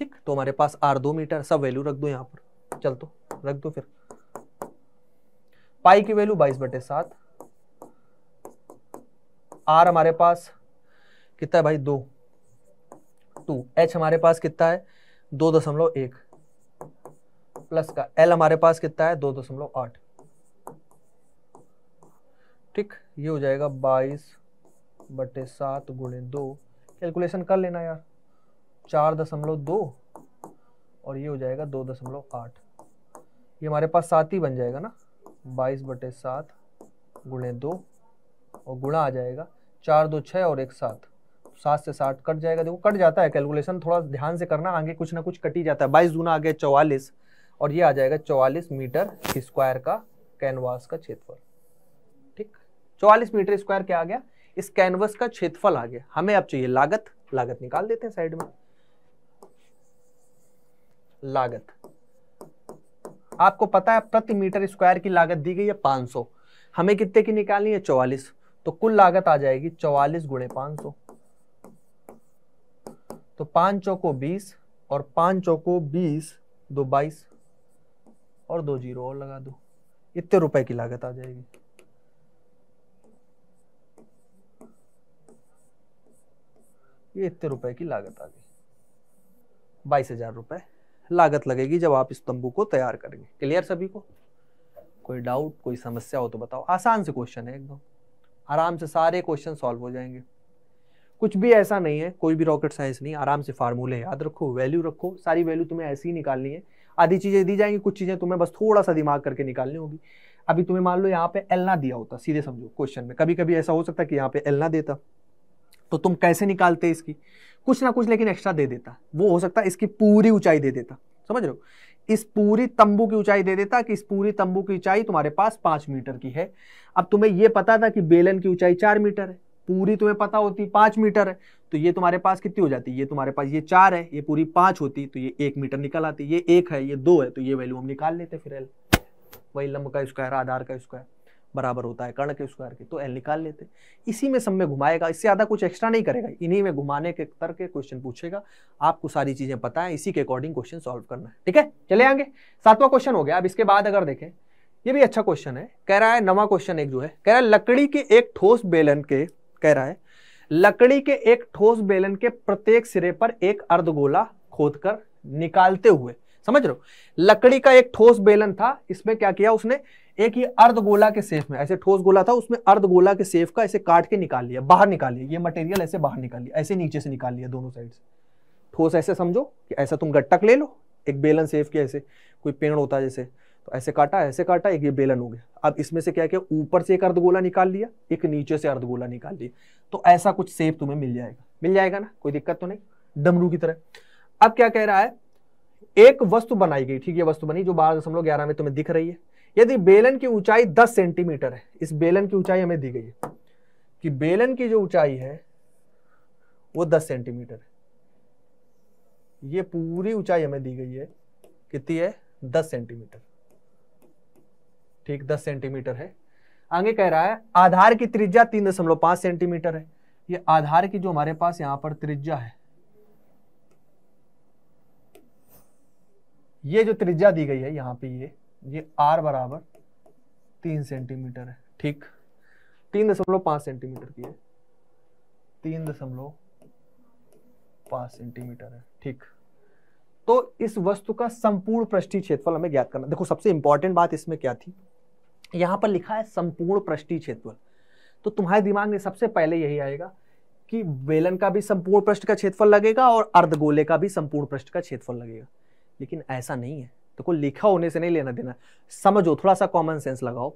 ठीक तो हमारे पास आर दो मीटर सब वैल्यू रख दो यहाँ पर चल तो रख दो फिर पाई की वैल्यू बाईस बटे सात आर हमारे पास कितना है भाई दो टू एच हमारे पास कितना है दो दशमलव एक प्लस का एल हमारे पास कितना है दो दशमलव आठ ठीक ये हो जाएगा बाईस बटे सात गुणे दो कैलकुलेशन कर लेना यार चार दशमलव दो और ये हो जाएगा दो दशमलव आठ ये हमारे पास सात ही बन जाएगा ना बाईस बटे सात गुणे दो और गुणा आ जाएगा चार दो छः और एक सात सात से साठ कट जाएगा देखो कट जाता है कैलकुलेशन थोड़ा ध्यान से करना आगे कुछ ना कुछ कट ही जाता है बाईस दूना आ गया चौवालीस और ये आ जाएगा चौवालीस मीटर स्क्वायर का कैनवास का क्षेत्रफल ठीक चौवालीस मीटर स्क्वायर क्या आ गया इस कैनवस का क्षेत्रफल आ गया हमें अब चाहिए लागत लागत निकाल देते हैं साइड में लागत आपको पता है प्रति मीटर स्क्वायर की लागत दी गई है 500 हमें कितने की निकालनी है 44 तो कुल लागत आ जाएगी 44 गुणे सौ तो पाँच चौको बीस और पाँच चौको बीस दो बाईस और दो जीरो और लगा दो इतने रुपए की लागत आ जाएगी ये इतने रुपए की लागत आ गई बाईस हजार रुपए लागत लगेगी जब आप इस तंबू को तैयार करेंगे क्लियर सभी को कोई डाउट कोई समस्या हो तो बताओ आसान से क्वेश्चन है एकदम आराम से सारे क्वेश्चन सॉल्व हो जाएंगे कुछ भी ऐसा नहीं है कोई भी रॉकेट साइंस नहीं आराम से फार्मूले याद रखो वैल्यू रखो सारी वैल्यू तुम्हें ऐसी ही निकालनी है आधी चीज़ें दी जाएंगी कुछ चीज़ें तुम्हें बस थोड़ा सा दिमाग करके निकालनी होगी अभी तुम्हें मान लो यहाँ पे एल ना दिया होता सीधे समझो क्वेश्चन में कभी कभी ऐसा हो सकता है कि यहाँ पे एल ना देता तो तुम कैसे निकालते इसकी कुछ ना कुछ लेकिन एक्स्ट्रा दे देता वो हो सकता है इसकी पूरी ऊंचाई दे देता समझ रहे हो इस पूरी तंबू की ऊंचाई दे देता कि इस पूरी तंबू की ऊंचाई तुम्हारे पास पाँच मीटर की है अब तुम्हें यह पता था कि बेलन की ऊंचाई चार मीटर है पूरी तुम्हें पता होती पाँच मीटर है तो ये तुम्हारे पास कितनी हो जाती ये तुम्हारे पास ये चार है ये पूरी पाँच होती तो ये एक मीटर निकल आती ये एक है ये दो है तो ये वैल्यू हम निकाल लेते फिर वही लम्ब का स्क्वायर आधार का स्क्वायर बराबर होता है कर्ण के स्क्वायर के तो एल निकाल लेते इसी में सब में घुमाएगा इससे ज़्यादा कुछ एक्स्ट्रा नहीं करेगा इन्हीं में घुमाने के तर के क्वेश्चन पूछेगा आपको सारी चीज़ें पता है इसी के अकॉर्डिंग क्वेश्चन सॉल्व करना है ठीक है चले आगे सातवां क्वेश्चन हो गया अब इसके बाद अगर देखें ये भी अच्छा क्वेश्चन है कह रहा है नवा क्वेश्चन एक जो है कह रहा है लकड़ी के एक ठोस बेलन के कह रहा है लकड़ी के एक ठोस बेलन के प्रत्येक सिरे पर एक अर्धगोला खोदकर निकालते हुए समझ रहे हो लकड़ी का एक ठोस बेलन था इसमें क्या किया उसने एक ये अर्ध गोला के सेफ में ऐसे ठोस गोला था उसमें अर्ध गोला के सेफ का ऐसे काट के निकाल लिया बाहर निकाल लिया ये मटेरियल ऐसे बाहर निकाल लिया ऐसे नीचे से निकाल लिया दोनों साइड से ठोस ऐसे समझो कि ऐसा तुम गट्टक ले लो एक बेलन सेफ के ऐसे कोई पेड़ होता है जैसे तो ऐसे काटा ऐसे काटा एक ये बेलन हो गया अब इसमें से क्या क्या ऊपर से एक अर्धगोला निकाल लिया एक नीचे से अर्धगोला निकाल लिया तो ऐसा कुछ सेफ तुम्हें मिल जाएगा मिल जाएगा ना कोई दिक्कत तो नहीं डमरू की तरह अब क्या कह रहा है एक वस्तु बनाई गई ठीक है वस्तु बनी जो बारह दशमलव ग्यारह में तुम्हें दिख रही है यदि बेलन की ऊंचाई 10 सेंटीमीटर है इस बेलन की ऊंचाई हमें दी गई है कि बेलन की जो ऊंचाई है वो 10 सेंटीमीटर है ये पूरी ऊंचाई हमें दी गई है कितनी है 10 सेंटीमीटर ठीक 10 सेंटीमीटर है आगे कह रहा है आधार की त्रिज्या तीन दशमलव पांच सेंटीमीटर है ये आधार की जो हमारे पास यहां पर त्रिज्या है ये जो त्रिज्या दी गई है यहां पे ये ये आर बराबर तीन सेंटीमीटर है ठीक तीन दशमलव पांच सेंटीमीटर की है तीन दशमलव पांच सेंटीमीटर है ठीक तो इस वस्तु का संपूर्ण पृष्ठीय क्षेत्रफल हमें ज्ञात करना देखो सबसे इंपॉर्टेंट बात इसमें क्या थी यहां पर लिखा है संपूर्ण पृष्ठीय क्षेत्रफल तो तुम्हारे दिमाग में सबसे पहले यही आएगा कि बेलन का भी संपूर्ण पृष्ठ का क्षेत्रफल लगेगा और अर्धगोले का भी संपूर्ण पृष्ठ का क्षेत्रफल लगेगा लेकिन ऐसा नहीं है तो लिखा होने से नहीं लेना देना समझो थोड़ा सा कॉमन सेंस लगाओ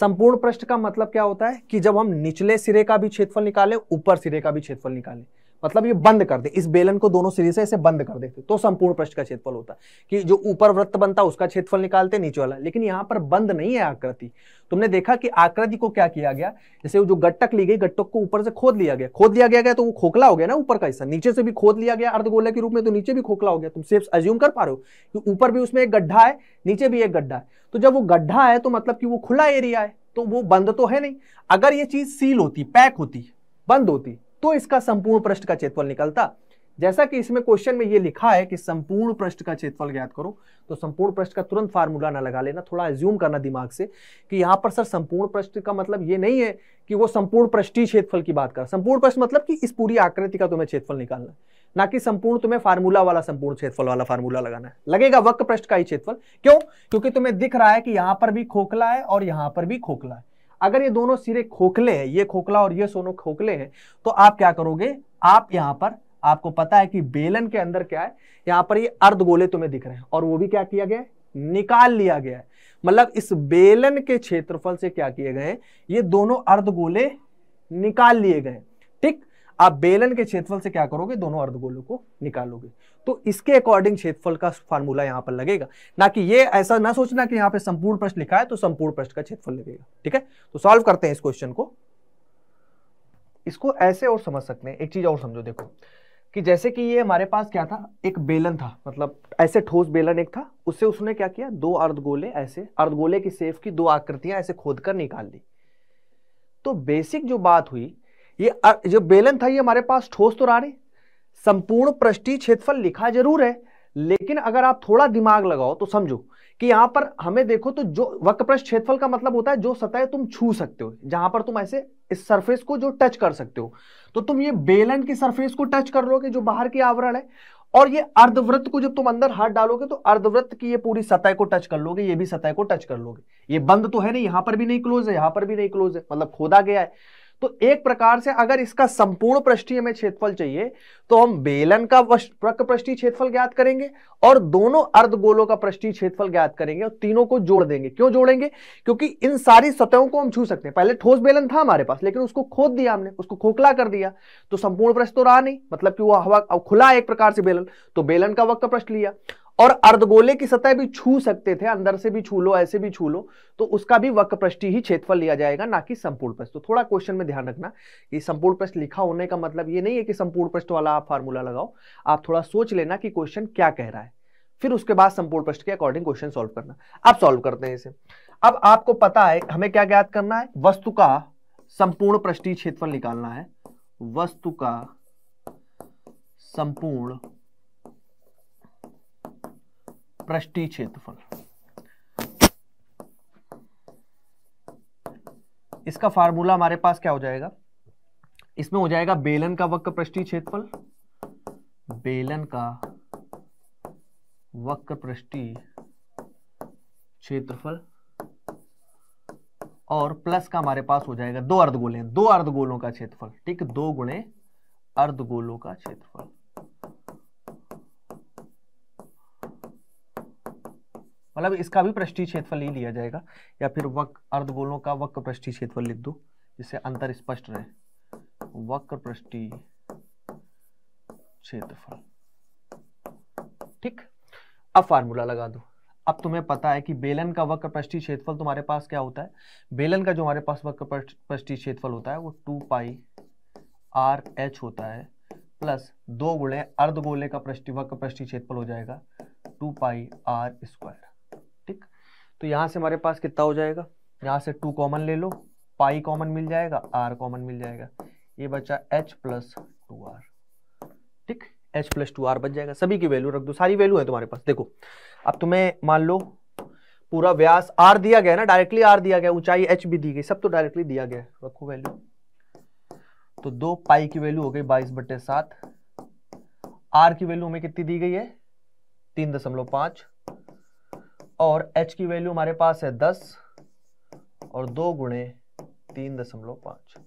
संपूर्ण प्रश्न का मतलब क्या होता है कि जब हम निचले सिरे का भी क्षेत्रफल निकालें ऊपर सिरे का भी क्षेत्रफल निकालें मतलब ये बंद कर दे इस बेलन को दोनों सिरे से ऐसे बंद कर देते तो संपूर्ण पृष्ठ का क्षेत्रफल होता है कि जो ऊपर वृत्त बनता उसका क्षेत्रफल निकालते नीचे वाला लेकिन यहाँ पर बंद नहीं है आकृति तुमने देखा कि आकृति को क्या किया गया जैसे जो गट्टक ली गई गट्टक को ऊपर से खोद लिया गया खोद लिया गया, गया तो वो खोखला हो गया ना ऊपर का हिस्सा नीचे से भी खोद लिया गया अर्धगोला के रूप में तो नीचे भी खोखला हो गया तुम सिर्फ अज्यूम कर पा रहे हो कि ऊपर भी उसमें एक गड्ढा है नीचे भी एक गड्ढा है तो जब वो गड्ढा है तो मतलब कि वो खुला एरिया है तो वो बंद तो है नहीं अगर ये चीज सील होती पैक होती बंद होती तो इसका संपूर्ण प्रश्न का क्षेत्रफल निकलता जैसा कि इसमें क्वेश्चन में ये लिखा है कि संपूर्ण प्रश्न का क्षेत्रफल ज्ञात करो तो संपूर्ण प्रश्न का तुरंत फार्मूला ना लगा लेना थोड़ा एज्यूम करना दिमाग से कि यहाँ पर सर संपूर्ण प्रश्न का मतलब ये नहीं है कि वो संपूर्ण प्रश्न क्षेत्रफल की बात कर संपूर्ण प्रश्न मतलब कि इस पूरी आकृति का तुम्हें क्षेत्रफल निकालना ना कि संपूर्ण तुम्हें फार्मूला वाला संपूर्ण क्षेत्रफल वाला फार्मूला लगाना है लगेगा वक्र प्रश्न का ही क्षेत्रफल क्यों क्योंकि तुम्हें दिख रहा है कि यहाँ पर भी खोखला है और यहाँ पर भी खोखला है अगर ये दोनों सिरे खोखले हैं ये खोखला और ये सोनो खोखले हैं तो आप क्या करोगे आप यहाँ पर आपको पता है कि बेलन के अंदर क्या है यहाँ पर ये अर्ध गोले तुम्हें दिख रहे हैं और वो भी क्या किया गया निकाल लिया गया है मतलब इस बेलन के क्षेत्रफल से क्या किए गए ये दोनों अर्ध गोले निकाल लिए गए ठीक आप बेलन के क्षेत्रफल से क्या करोगे दोनों अर्धगोलों को निकालोगे तो इसके अकॉर्डिंग क्षेत्रफल का फार्मूला यहां पर लगेगा ना कि ये ऐसा ना सोचना कि यहां पे संपूर्ण प्रश्न लिखा है तो संपूर्ण प्रश्न का क्षेत्रफल लगेगा ठीक है तो सॉल्व करते हैं इस क्वेश्चन को इसको ऐसे और समझ सकते हैं एक चीज और समझो देखो कि जैसे कि ये हमारे पास क्या था एक बेलन था मतलब ऐसे ठोस बेलन एक था उससे उसने क्या किया दो अर्धगोले ऐसे अर्धगोले की सेफ की दो आकृतियां ऐसे खोद कर निकाल ली तो बेसिक जो बात हुई ये जो बेलन था ये हमारे पास ठोस तो रहा नहीं संपूर्ण पृष्ठीय क्षेत्रफल लिखा जरूर है लेकिन अगर आप थोड़ा दिमाग लगाओ तो समझो कि यहां पर हमें देखो तो जो वक्रपृष्ठ क्षेत्रफल का मतलब होता है जो सतह तुम छू सकते हो जहां पर तुम ऐसे इस सरफेस को जो टच कर सकते हो तो तुम ये बेलन की सरफेस को टच कर लोगे जो बाहर की आवरण है और ये अर्धवृत्त को जब तुम अंदर हाथ डालोगे तो अर्धवृत्त की ये पूरी सतह को टच कर लोगे ये भी सतह को टच कर लोगे ये बंद तो है नहीं यहां पर भी नहीं क्लोज है यहां पर भी नहीं क्लोज है मतलब खोदा गया है तो एक प्रकार से अगर इसका संपूर्ण पृष्ठीय हमें क्षेत्रफल चाहिए तो हम बेलन का पृष्ठी क्षेत्रफल ज्ञात करेंगे और दोनों अर्धगोलों का पृष्ठीय क्षेत्रफल ज्ञात करेंगे और तीनों को जोड़ देंगे क्यों जोड़ेंगे क्योंकि इन सारी सतहों को हम छू सकते हैं पहले ठोस बेलन था हमारे पास लेकिन उसको खोद दिया हमने उसको खोखला कर दिया तो संपूर्ण पृष्ठ तो रहा नहीं मतलब कि वो हवा खुला एक प्रकार से बेलन तो बेलन का वक्र पृष्ठ लिया और अर्धगोले की सतह भी छू सकते थे अंदर से भी छू लो ऐसे भी छू लो तो उसका भी पृष्ठी ही क्षेत्रफल लिया जाएगा ना कि संपूर्ण पृष्ठ तो थोड़ा क्वेश्चन में ध्यान रखना कि संपूर्ण पृष्ठ लिखा होने का मतलब ये नहीं है कि संपूर्ण पृष्ठ वाला आप फार्मूला लगाओ आप थोड़ा सोच लेना कि क्वेश्चन क्या कह रहा है फिर उसके बाद संपूर्ण पृष्ठ के अकॉर्डिंग क्वेश्चन सोल्व करना आप सोल्व करते हैं इसे अब आपको पता है हमें क्या ज्ञात करना है वस्तु का संपूर्ण पृष्ठी क्षेत्रफल निकालना है वस्तु का संपूर्ण पृष्ठी क्षेत्रफल इसका फार्मूला हमारे पास क्या हो जाएगा इसमें हो जाएगा बेलन का वक्र पृष्ठी क्षेत्रफल बेलन का वक्र पृष्ठी क्षेत्रफल और प्लस का हमारे पास हो जाएगा दो अर्धगोले दो अर्धगोलों का क्षेत्रफल ठीक दो गुणे अर्धगोलों का क्षेत्रफल मतलब इसका भी पृष्ठीय क्षेत्रफल ही लिया जाएगा या फिर वक अर्धगोलों का वक्र पृष्ठीय क्षेत्रफल लिख दो जिससे अंतर स्पष्ट रहे वक्र पृष्ठीय क्षेत्रफल ठीक अब फार्मूला लगा दो अब तुम्हें पता है कि बेलन का वक्र पृष्ठीय क्षेत्रफल तुम्हारे पास क्या होता है बेलन का जो हमारे पास वक्र पृष्ठीय क्षेत्रफल होता है वो टू पाई आर एच होता है प्लस दो गुणे अर्धगोले का पृष्ठीय वक्र पृष्ठीय क्षेत्रफल हो जाएगा टू पाई आर स्क्वायर तो यहाँ से हमारे पास कितना हो जाएगा यहाँ से टू कॉमन ले लो पाई कॉमन मिल जाएगा आर कॉमन मिल जाएगा ये बचा एच प्लस टू आर ठीक एच प्लस टू आर बच जाएगा सभी की वैल्यू रख दो सारी वैल्यू है तुम्हारे पास देखो अब तुम्हें मान लो पूरा व्यास आर दिया गया ना डायरेक्टली आर दिया गया ऊंचाई एच भी दी गई सब तो डायरेक्टली दिया गया रखो वैल्यू तो दो पाई की वैल्यू हो गई बाईस बट्टे सात आर की वैल्यू हमें कितनी दी गई है तीन दशमलव पांच और h की वैल्यू हमारे पास है दस और दो गुणे तीन दशमलव पांच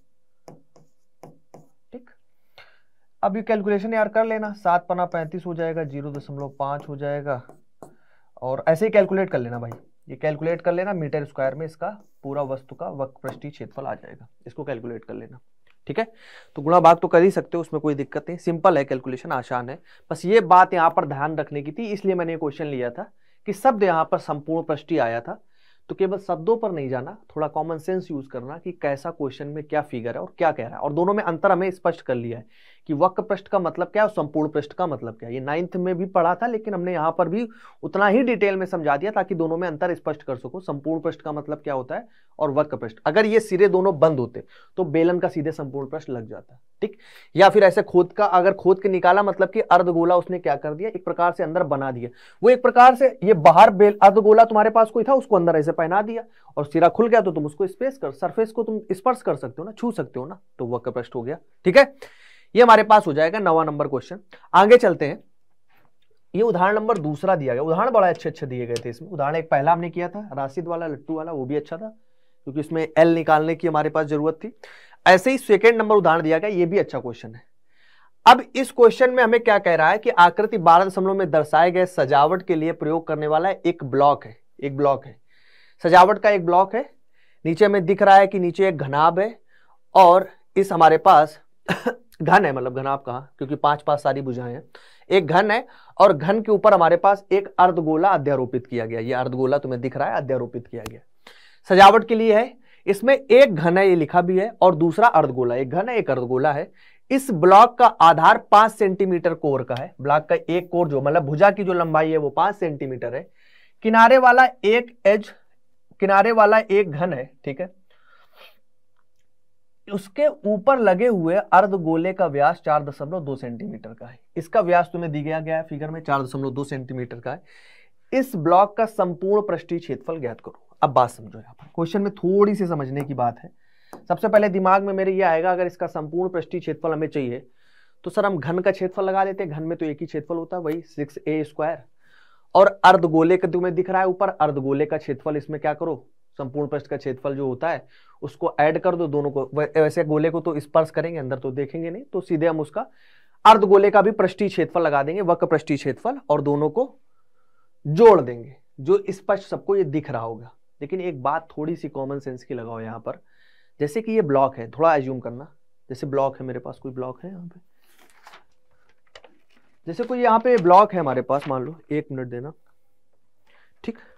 ठीक अब ये कैलकुलेशन यार कर लेना सात पना पैंतीस हो जाएगा जीरो दशमलव पांच हो जाएगा और ऐसे ही कैलकुलेट कर लेना भाई ये कैलकुलेट कर लेना मीटर स्क्वायर में इसका पूरा वस्तु का वक्त पृष्ठीय क्षेत्रफल आ जाएगा इसको कैलकुलेट कर लेना ठीक है तो गुणा भाग तो कर ही सकते हो उसमें कोई दिक्कत नहीं सिंपल है कैलकुलेशन आसान है बस ये बात यहाँ पर ध्यान रखने की थी इसलिए मैंने क्वेश्चन लिया था कि शब्द यहाँ पर संपूर्ण पृष्टि आया था तो केवल शब्दों पर नहीं जाना थोड़ा कॉमन सेंस यूज करना कि कैसा क्वेश्चन में क्या फिगर है और क्या कह रहा है और दोनों में अंतर हमें स्पष्ट कर लिया है कि वक्र पृष्ठ का मतलब क्या है और संपूर्ण पृष्ठ का मतलब क्या है ये नाइन्थ में भी पढ़ा था लेकिन हमने यहाँ पर भी उतना ही डिटेल में समझा दिया ताकि दोनों में अंतर स्पष्ट कर सको संपूर्ण पृष्ठ का मतलब क्या होता है और वक्र पृष्ठ अगर ये सिरे दोनों बंद होते तो बेलन का सीधे संपूर्ण पृष्ठ लग जाता ठीक या फिर ऐसे खोद का अगर खोद के निकाला मतलब कि अर्धगोला उसने क्या कर दिया एक प्रकार से अंदर बना दिया वो एक प्रकार से ये बाहर बेल अर्धगोला तुम्हारे पास कोई था उसको अंदर ऐसे पहना दिया और सिरा खुल गया तो तुम उसको स्पेस कर सरफेस को तुम स्पर्श कर सकते हो ना छू सकते हो ना तो वक्र पृष्ठ हो गया ठीक है ये हमारे पास हो जाएगा नवा नंबर क्वेश्चन आगे चलते हैं ये उदाहरण नंबर दूसरा दिया गया उदाहरण बड़ा अच्छे अच्छे दिए गए थे इसमें उदाहरण एक पहला हमने किया था राशिद वाला लट्टू वाला वो भी अच्छा था क्योंकि इसमें एल निकालने की हमारे पास जरूरत थी ऐसे ही सेकेंड नंबर उदाहरण दिया गया ये भी अच्छा क्वेश्चन है अब इस क्वेश्चन में हमें क्या कह रहा है कि आकृति बारह दशमलव में दर्शाए गए सजावट के लिए प्रयोग करने वाला एक ब्लॉक है एक ब्लॉक है सजावट का एक ब्लॉक है नीचे में दिख रहा है कि नीचे एक घनाब है और इस हमारे पास घन है मतलब घन आप कहा क्योंकि पांच पांच सारी बुझाएं हैं एक घन है और घन के ऊपर हमारे पास एक अर्धगोला अध्यारोपित किया गया ये अर्धगोला तुम्हें दिख रहा है अध्यारोपित किया गया सजावट के लिए है इसमें एक घन है ये लिखा भी है और दूसरा अर्धगोला एक घन है एक अर्धगोला है इस ब्लॉक का आधार पांच सेंटीमीटर कोर का है ब्लॉक का एक कोर जो मतलब भुजा की जो लंबाई है वो पांच सेंटीमीटर है किनारे वाला एक एज किनारे वाला एक घन है ठीक है उसके ऊपर लगे हुए अर्ध गोले का व्यास चार दशमलव दो सेंटीमीटर का है इसका व्यास तुम्हें दिया गया है फिगर में चार दशमलव दो सेंटीमीटर का है इस ब्लॉक का संपूर्ण पृष्ठीय क्षेत्रफल ज्ञात करो अब बात समझो यहाँ पर क्वेश्चन में थोड़ी सी समझने की बात है सबसे पहले दिमाग में मेरे ये आएगा अगर इसका संपूर्ण पृष्ठीय क्षेत्रफल हमें चाहिए तो सर हम घन का क्षेत्रफल लगा लेते हैं घन में तो एक ही क्षेत्रफल होता है वही सिक्स ए स्क्वायर और अर्धगोले का तुम्हें दिख रहा है ऊपर अर्धगोले का क्षेत्रफल इसमें क्या करो संपूर्ण पृष्ठ का क्षेत्रफल जो होता है उसको ऐड कर दो दोनों को वैसे गोले को तो स्पर्श करेंगे अंदर तो देखेंगे नहीं तो सीधे हम उसका अर्ध गोले का भी पृष्ठीय क्षेत्रफल लगा देंगे वक्र पृष्ठीय क्षेत्रफल और दोनों को जोड़ देंगे जो स्पष्ट सबको ये दिख रहा होगा लेकिन एक बात थोड़ी सी कॉमन सेंस की लगाओ यहाँ पर जैसे कि ये ब्लॉक है थोड़ा एज्यूम करना जैसे ब्लॉक है मेरे पास कोई ब्लॉक है यहाँ पे जैसे कोई यहाँ पे ब्लॉक है हमारे पास मान लो एक मिनट देना ठीक है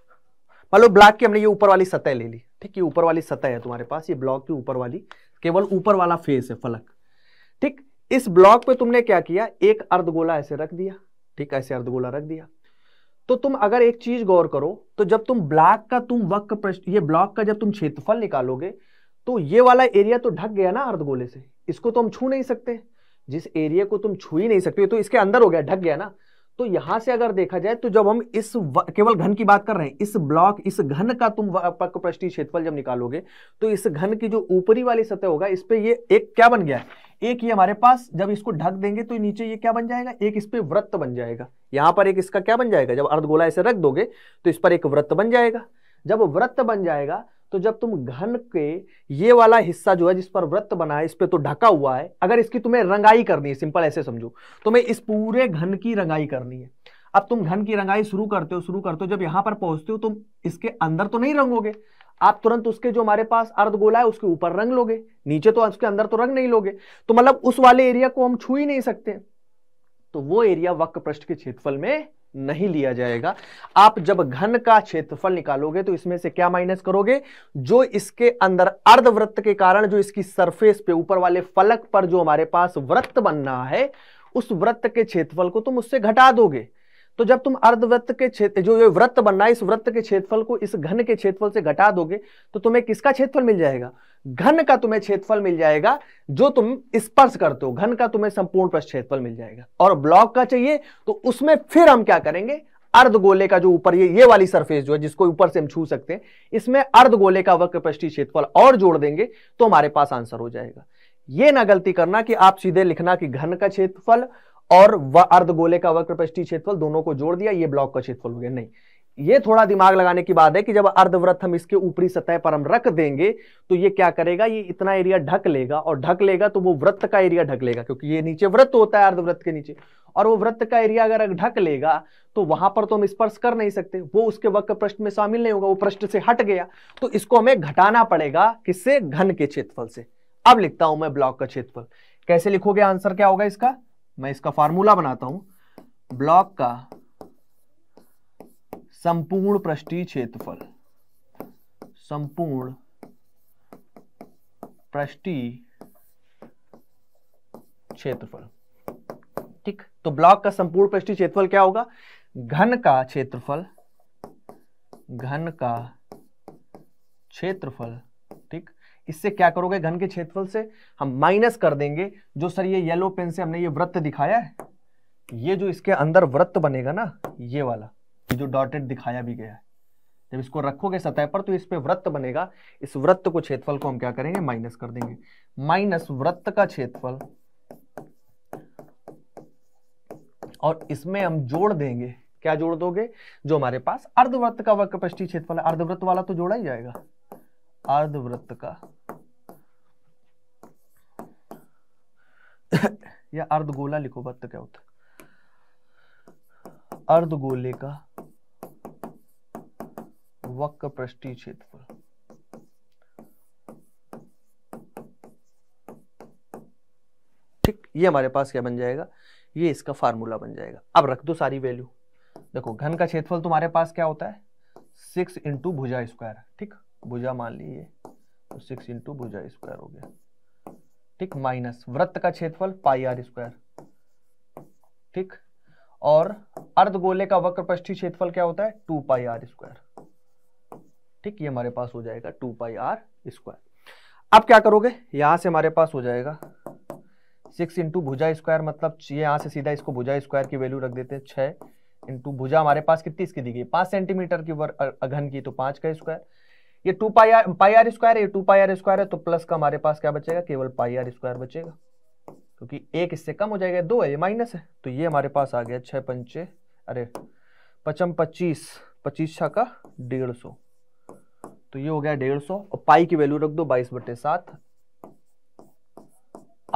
मान लो ब्लॉक की हमने ये ऊपर वाली सतह ले ली ठीक ये ऊपर वाली सतह है तुम्हारे पास ये ब्लॉक की ऊपर वाली केवल ऊपर वाला फेस है फलक ठीक इस ब्लॉक पे तुमने क्या किया एक अर्धगोला ऐसे रख दिया ठीक ऐसे अर्धगोला रख दिया तो तुम अगर एक चीज गौर करो तो जब तुम ब्लॉक का तुम वक्र ये ब्लॉक का जब तुम क्षेत्रफल निकालोगे तो ये वाला एरिया तो ढक गया ना अर्धगोले से इसको तो हम छू नहीं सकते जिस एरिया को तुम छू ही नहीं सकते तो इसके अंदर हो गया ढक गया ना तो यहां से अगर देखा जाए तो जब हम इस केवल घन की बात कर रहे हैं इस ब्लॉक इस घन का तुम पृष्ठी क्षेत्रफल जब निकालोगे तो इस घन की जो ऊपरी वाली सतह होगा इस पर यह एक क्या बन गया है एक ये हमारे पास जब इसको ढक देंगे तो नीचे ये क्या बन जाएगा एक इस पर वृत्त बन जाएगा यहां पर एक इसका क्या बन जाएगा जब अर्धगोला ऐसे रख दोगे तो इस पर एक वृत्त बन जाएगा जब वृत्त बन जाएगा तो जब तुम घन के ये वाला हिस्सा जो है जिस पर वृत्त बना है इस पर तो ढका हुआ है अगर इसकी तुम्हें रंगाई करनी है सिंपल ऐसे समझो तुम्हें तो इस पूरे घन की रंगाई करनी है अब तुम घन की रंगाई शुरू करते हो शुरू करते हो जब यहां पर पहुंचते हो तुम इसके अंदर तो नहीं रंगोगे आप तुरंत उसके जो हमारे पास अर्धगोला है उसके ऊपर रंग लोगे नीचे तो उसके अंदर तो रंग नहीं लोगे तो मतलब उस वाले एरिया को हम छू ही नहीं सकते तो वो एरिया वक्र पृष्ठ के क्षेत्रफल में नहीं लिया जाएगा आप जब घन का क्षेत्रफल निकालोगे तो इसमें से क्या माइनस करोगे जो इसके अंदर अर्धवृत्त के कारण जो इसकी सरफेस पे ऊपर वाले फलक पर जो हमारे पास वृत्त बन रहा है उस वृत्त के क्षेत्रफल को तुम उससे घटा दोगे तो जब तुम अर्धवृत्त के क्षेत्र जो ये व्रत बनना है इस व्रत के क्षेत्रफल को इस घन के क्षेत्रफल से घटा दोगे तो तुम्हें किसका क्षेत्रफल मिल जाएगा घन का तुम्हें क्षेत्रफल मिल जाएगा जो तुम स्पर्श करते हो घन का तुम्हें संपूर्ण क्षेत्रफल मिल जाएगा और ब्लॉक का चाहिए तो उसमें फिर हम क्या करेंगे अर्ध गोले का जो ऊपर ये ये वाली सरफेस जो है जिसको ऊपर से हम छू सकते हैं इसमें अर्ध गोले का वक्र पृष्ठी क्षेत्रफल और जोड़ देंगे तो हमारे पास आंसर हो जाएगा ये ना गलती करना कि आप सीधे लिखना कि घन का क्षेत्रफल और व अर्ध गोले का वक्र पृष्ठी क्षेत्रफल दोनों को जोड़ दिया ये ब्लॉक का क्षेत्रफल हो गया नहीं ये थोड़ा दिमाग लगाने की बात है कि जब अर्धव्रत हम इसके ऊपरी सतह पर हम रख देंगे तो ये क्या करेगा ये इतना एरिया ढक लेगा और ढक लेगा तो वो वृत्त का एरिया ढक लेगा क्योंकि ये नीचे वृत्त होता है अर्धव्रत के नीचे और वो वृत्त का एरिया अगर ढक लेगा तो वहां पर तो हम स्पर्श कर नहीं सकते वो उसके वक्र पृष्ठ में शामिल नहीं होगा वो पृष्ठ से हट गया तो इसको हमें घटाना पड़ेगा किससे घन के क्षेत्रफल से अब लिखता हूं मैं ब्लॉक का क्षेत्रफल कैसे लिखोगे आंसर क्या होगा इसका मैं इसका फार्मूला बनाता हूं ब्लॉक का संपूर्ण पृष्ठीय क्षेत्रफल संपूर्ण पृष्ठीय क्षेत्रफल ठीक तो ब्लॉक का संपूर्ण पृष्ठीय क्षेत्रफल क्या होगा घन का क्षेत्रफल घन का क्षेत्रफल इससे क्या करोगे घन के क्षेत्रफल से हम माइनस कर देंगे जो सर ये येलो पेन से हमने ये वृत्त दिखाया है ये जो इसके अंदर वृत्त बनेगा ना ये वाला ये जो डॉटेड दिखाया भी गया है जब इसको रखोगे सतह पर तो इस पे वृत्त बनेगा इस वृत्त को क्षेत्रफल को हम क्या करेंगे माइनस कर देंगे माइनस वृत्त का क्षेत्रफल और इसमें हम जोड़ देंगे क्या जोड़ दोगे जो हमारे पास अर्धवृत्त का कैपेसिटी क्षेत्रफल है अर्धवृत्त वाला तो जोड़ा ही जाएगा अर्धवृत्त का [coughs] या अर्धगोला लिखो वृत्त क्या होता अर्धगोले का वक्र पृष्ठीय क्षेत्रफल ठीक ये हमारे पास क्या बन जाएगा ये इसका फार्मूला बन जाएगा अब रख दो सारी वैल्यू देखो घन का क्षेत्रफल तुम्हारे पास क्या होता है सिक्स इंटू भुजा स्क्वायर ठीक भुजा मान लीजिए तो सिक्स इंटू भुजा स्क्वायर हो गया ठीक माइनस वृत्त का क्षेत्रफल पाई आर स्क्वायर ठीक और अर्ध गोले का वक्र पृष्ठी क्षेत्रफल क्या होता है टू पाई आर स्क्वायर ठीक ये हमारे पास हो जाएगा टू पाई आर स्क्वायर अब क्या करोगे यहां से हमारे पास हो जाएगा सिक्स इंटू भुजा स्क्वायर मतलब यहां से सीधा इसको भुजा स्क्वायर की वैल्यू रख देते हैं छह इंटू भुजा हमारे पास कितनी इसकी दी गई पांच सेंटीमीटर की वर अघन की तो पांच का स्क्वायर ये two pi pi R square है ये टू पाई आर स्क्वायर है तो प्लस का हमारे पास क्या बचेगा केवल पाई आर स्क्वायर बचेगा क्योंकि एक इससे कम हो जाएगा दो है ये माइनस है तो ये हमारे पास आ गया छः पंचे अरे पचम पच्चीस पच्चीस छः का डेढ़ सौ तो ये हो गया डेढ़ सौ और पाई की वैल्यू रख दो बाईस बटे सात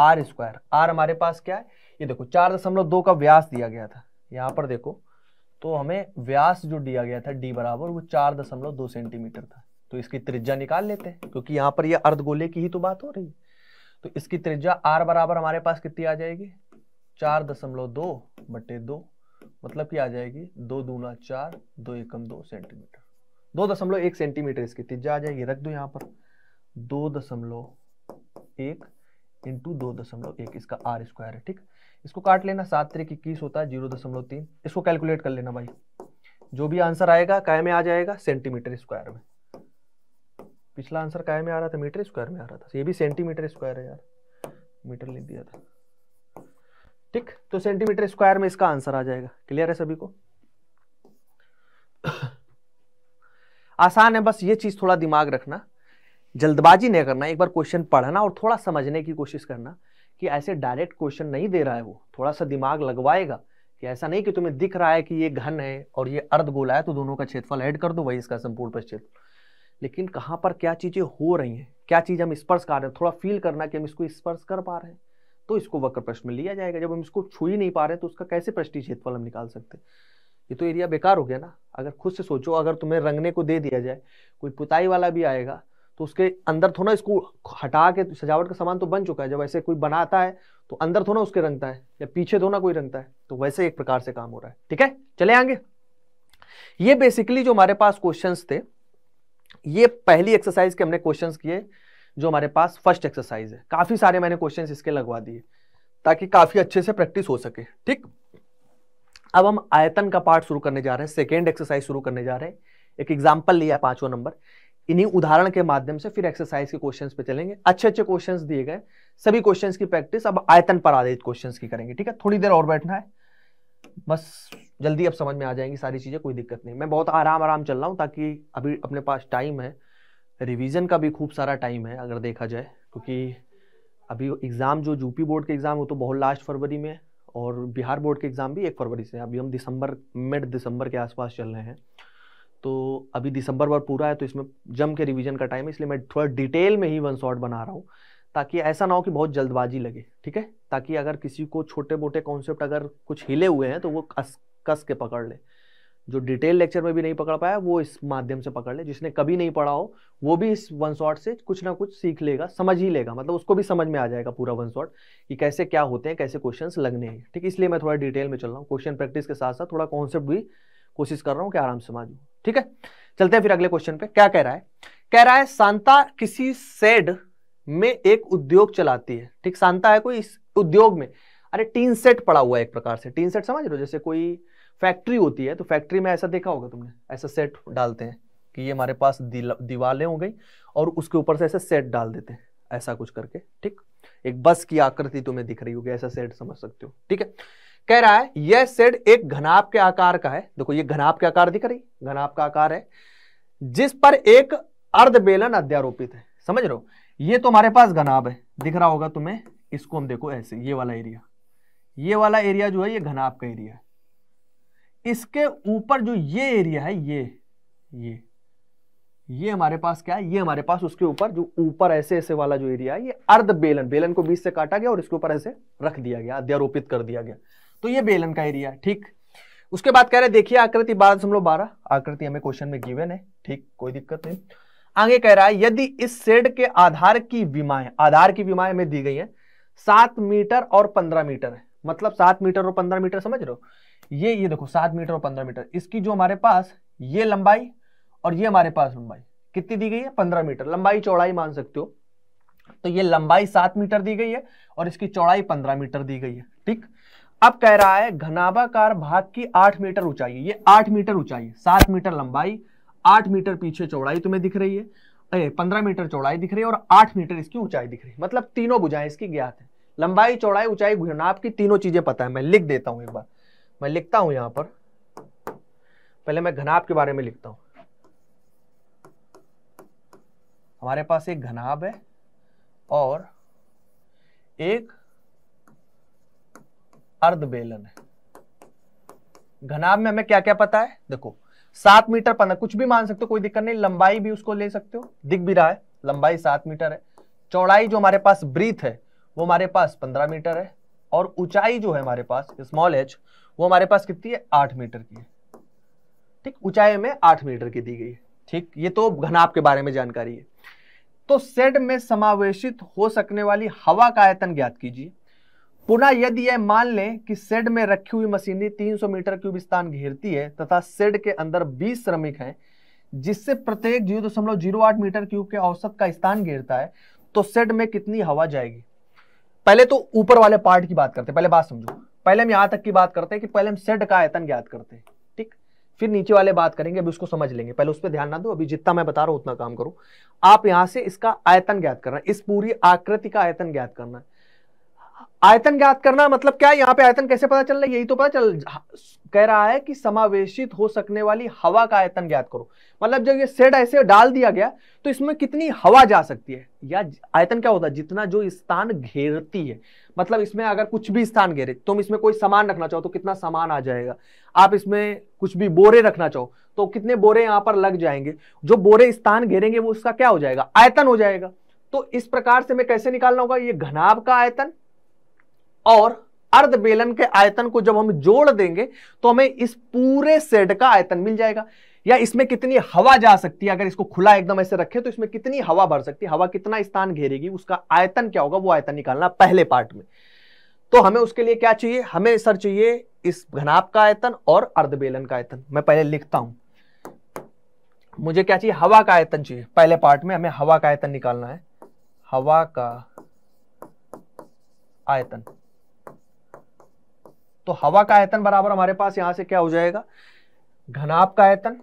आर स्क्वायर आर हमारे पास क्या है ये देखो चार दशमलव दो का व्यास दिया गया था यहाँ पर देखो तो हमें व्यास जो दिया गया था डी बराबर वो चार दशमलव दो सेंटीमीटर था तो इसकी त्रिज्या निकाल लेते हैं क्योंकि यहाँ पर यह अर्धगोले की ही तो बात हो रही है तो इसकी त्रिज्या आर बराबर हमारे पास कितनी आ जाएगी चार दशमलव दो बटे दो मतलब की आ जाएगी दो दूना चार दो एकम दो सेंटीमीटर दो दशमलव एक सेंटीमीटर इसकी त्रिज्या आ जाएगी रख दो यहाँ पर दो दशमलव एक इंटू दो दशमलव एक इसका आर स्क्वायर है ठीक इसको काट लेना सात तरीके इक्कीस होता है जीरो दशमलव तीन इसको कैलकुलेट कर लेना भाई जो भी आंसर आएगा कै में आ जाएगा सेंटीमीटर स्क्वायर में पिछला आंसर काय में आ रहा था मीटर स्क्वायर में आ रहा था ये भी सेंटीमीटर स्क्वायर है यार मीटर लिख दिया था ठीक तो सेंटीमीटर स्क्वायर में इसका आंसर आ जाएगा क्लियर है सभी को [coughs] आसान है बस ये चीज थोड़ा दिमाग रखना जल्दबाजी नहीं करना एक बार क्वेश्चन पढ़ना और थोड़ा समझने की कोशिश करना कि ऐसे डायरेक्ट क्वेश्चन नहीं दे रहा है वो थोड़ा सा दिमाग लगवाएगा कि ऐसा नहीं कि तुम्हें दिख रहा है कि ये घन है और ये अर्धगोला है तो दोनों का क्षेत्रफल ऐड कर दो वही इसका संपूर्ण क्षेत्र लेकिन कहाँ पर क्या चीज़ें हो रही हैं क्या चीज़ हम स्पर्श कर रहे हैं थोड़ा फील करना कि हम इसको स्पर्श कर पा रहे हैं तो इसको वक्र प्रश्न में लिया जाएगा जब हम इसको छू ही नहीं पा रहे हैं तो उसका कैसे प्रष्टि क्षेत्रफल हम निकाल सकते ये तो एरिया बेकार हो गया ना अगर खुद से सोचो अगर तुम्हें रंगने को दे दिया जाए कोई पुताई वाला भी आएगा तो उसके अंदर थोड़ा इसको हटा के तो सजावट का सामान तो बन चुका है जब ऐसे कोई बनाता है तो अंदर थोड़ा उसके रंगता है या पीछे थोड़ा कोई रंगता है तो वैसे एक प्रकार से काम हो रहा है ठीक है चले आएंगे ये बेसिकली जो हमारे पास क्वेश्चन थे ये पहली एक्सरसाइज के हमने क्वेश्चन किए जो हमारे पास फर्स्ट एक्सरसाइज है काफ़ी सारे मैंने क्वेश्चन इसके लगवा दिए ताकि काफ़ी अच्छे से प्रैक्टिस हो सके ठीक अब हम आयतन का पार्ट शुरू करने जा रहे हैं सेकेंड एक्सरसाइज शुरू करने जा रहे हैं एक एग्जाम्पल लिया पांचवा नंबर इन्हीं उदाहरण के माध्यम से फिर एक्सरसाइज के क्वेश्चंस पे चलेंगे अच्छे अच्छे क्वेश्चंस दिए गए सभी क्वेश्चंस की प्रैक्टिस अब आयतन पर आधारित क्वेश्चंस की करेंगे ठीक है थोड़ी देर और बैठना है बस जल्दी अब समझ में आ जाएंगी सारी चीज़ें कोई दिक्कत नहीं मैं बहुत आराम आराम चल रहा हूँ ताकि अभी अपने पास टाइम है रिवीजन का भी खूब सारा टाइम है अगर देखा जाए क्योंकि अभी एग्ज़ाम जो यूपी बोर्ड के एग्ज़ाम वो तो बहुत लास्ट फरवरी में और बिहार बोर्ड के एग्ज़ाम भी एक फरवरी से अभी हम दिसंबर मिड दिसंबर के आसपास चल रहे हैं तो अभी दिसंबर भर पूरा है तो इसमें जम के रिवीजन का टाइम है इसलिए मैं थोड़ा डिटेल में ही वन शॉट बना रहा हूँ ताकि ऐसा ना हो कि बहुत जल्दबाजी लगे ठीक है ताकि अगर किसी को छोटे मोटे कॉन्सेप्ट अगर कुछ हिले हुए हैं तो वो कस कस के पकड़ ले जो डिटेल लेक्चर में भी नहीं पकड़ पाया वो इस माध्यम से पकड़ ले जिसने कभी नहीं पढ़ा हो वो भी इस वन शॉट से कुछ ना कुछ सीख लेगा समझ ही लेगा मतलब उसको भी समझ में आ जाएगा पूरा वन शॉट कि कैसे क्या होते हैं कैसे क्वेश्चंस लगने हैं ठीक इसलिए मैं थोड़ा डिटेल में चल रहा हूँ क्वेश्चन प्रैक्टिस के साथ साथ थोड़ा कॉन्सेप्ट भी कोशिश कर रहा हूँ कि आराम से समझ ठीक है चलते हैं फिर अगले क्वेश्चन पे क्या कह रहा है कह रहा है सांता किसी सेड में एक उद्योग चलाती है ठीक शांता है कोई इस उद्योग में अरे टीन सेट पड़ा हुआ है एक प्रकार से टीन सेट समझ रहे हो जैसे कोई फैक्ट्री होती है तो फैक्ट्री में ऐसा देखा होगा तुमने ऐसा सेट डालते हैं कि ये हमारे पास दीवारें हो गई और उसके ऊपर से ऐसे सेट डाल देते हैं ऐसा कुछ करके ठीक एक बस की आकृति तुम्हें दिख रही होगी ऐसा सेट समझ सकते हो ठीक है कह रहा है यह सेट एक घनाप के आकार का है देखो ये घनाप के आकार दिख रही घनाप का आकार है जिस पर एक अर्धबेलन अध्यारोपित है समझ रहे हो ये तो हमारे पास घनाब है दिख रहा होगा तुम्हें इसको हम देखो ऐसे ये वाला एरिया ये वाला एरिया जो है ये घनाब का एरिया है इसके ऊपर जो ये एरिया है ये ये ये हमारे पास क्या है ये हमारे पास उसके ऊपर जो ऊपर ऐसे ऐसे वाला जो एरिया है ये अर्ध बेलन बेलन को बीच से काटा गया और इसके ऊपर ऐसे रख दिया गया अध्यारोपित कर दिया गया तो ये बेलन का एरिया है ठीक उसके बाद कह रहे देखिए आकृति बारह दशमलव बारह आकृति हमें क्वेश्चन में गिवन है ठीक कोई दिक्कत नहीं आगे कह रहा है यदि इस शेड के आधार की बीमाएं आधार की बीमाएं में दी गई हैं सात मीटर और पंद्रह मीटर है मतलब सात मीटर और पंद्रह मीटर समझ रहे हो ये ये देखो सात मीटर और पंद्रह मीटर इसकी जो हमारे पास ये लंबाई और ये हमारे पास लंबाई कितनी दी गई है पंद्रह मीटर लंबाई चौड़ाई मान सकते हो तो ये लंबाई सात मीटर दी गई है और इसकी चौड़ाई पंद्रह मीटर दी गई है ठीक अब कह रहा है घनाबाकार भाग की आठ मीटर ऊंचाई ये आठ मीटर ऊंचाई सात मीटर लंबाई आठ मीटर पीछे चौड़ाई तुम्हें दिख रही है पंद्रह मीटर चौड़ाई दिख रही है और आठ मीटर इसकी ऊंचाई दिख रही है मतलब तीनों बुझाएं इसकी ज्ञात है लंबाई चौड़ाई ऊंचाई घुनाप आपकी तीनों चीजें पता है मैं लिख देता हूं एक बार मैं लिखता हूं यहां पर पहले मैं घनाभ के बारे में लिखता हूं हमारे पास एक घनाभ है और एक अर्धबेलन है घनाभ में हमें क्या क्या पता है देखो सात मीटर पंद्रह कुछ भी मान सकते हो कोई दिक्कत नहीं लंबाई भी उसको ले सकते हो दिख भी रहा है लंबाई सात मीटर है चौड़ाई जो हमारे पास ब्रीथ है वो हमारे पास पंद्रह मीटर है और ऊंचाई जो है हमारे पास स्मॉल एच वो हमारे पास कितनी है आठ मीटर की है ठीक ऊंचाई में आठ मीटर की दी गई है ठीक ये तो घनाप के बारे में जानकारी है तो सेड में समावेशित हो सकने वाली हवा का आयतन ज्ञात कीजिए पुनः यदि यह मान लें कि सेड में रखी हुई मशीनरी 300 मीटर क्यूब स्थान घेरती है तथा सेड के अंदर 20 श्रमिक हैं जिससे प्रत्येक जीरो दशमलव जीरो आठ मीटर क्यूब के औसत का स्थान घेरता है तो सेड में कितनी हवा जाएगी पहले तो ऊपर वाले पार्ट की बात करते हैं पहले बात समझो पहले हम यहां तक की बात करते हैं कि पहले हम सेड का आयतन ज्ञात करते हैं ठीक फिर नीचे वाले बात करेंगे अभी उसको समझ लेंगे पहले उस पर ध्यान ना दो अभी जितना मैं बता रहा हूं उतना काम करो आप यहां से इसका आयतन ज्ञात करना इस पूरी आकृति का आयतन ज्ञात करना है आयतन ज्ञात करना मतलब क्या यहाँ पे आयतन कैसे पता चल रहा है यही तो पता चल कह रहा है कि समावेशित हो सकने वाली हवा का आयतन ज्ञात करो मतलब जब ये सेड ऐसे डाल दिया गया तो इसमें कितनी हवा जा सकती है या आयतन क्या होता है जितना जो स्थान घेरती है मतलब इसमें अगर कुछ भी स्थान घेरे तुम इसमें कोई सामान रखना चाहो तो कितना सामान आ जाएगा आप इसमें कुछ भी बोरे रखना चाहो तो कितने बोरे यहाँ पर लग जाएंगे जो बोरे स्थान घेरेंगे वो उसका क्या हो जाएगा आयतन हो जाएगा तो इस प्रकार से मैं कैसे निकालना होगा ये घनाभ का आयतन और अर्ध बेलन के आयतन को जब हम जोड़ देंगे तो हमें इस पूरे सेड का आयतन मिल जाएगा या इसमें कितनी हवा जा सकती है अगर इसको खुला एकदम ऐसे रखें तो इसमें कितनी हवा भर सकती है हवा कितना स्थान घेरेगी उसका आयतन क्या होगा वो आयतन निकालना पहले पार्ट में तो हमें उसके लिए क्या चाहिए हमें सर चाहिए इस घनाप का आयतन और अर्धबेलन का आयतन मैं पहले लिखता हूं मुझे क्या चाहिए हवा का आयतन चाहिए पहले पार्ट में हमें हवा का आयतन निकालना है हवा का आयतन तो हवा का आयतन बराबर हमारे पास यहां से क्या हो जाएगा घनाभ का आयतन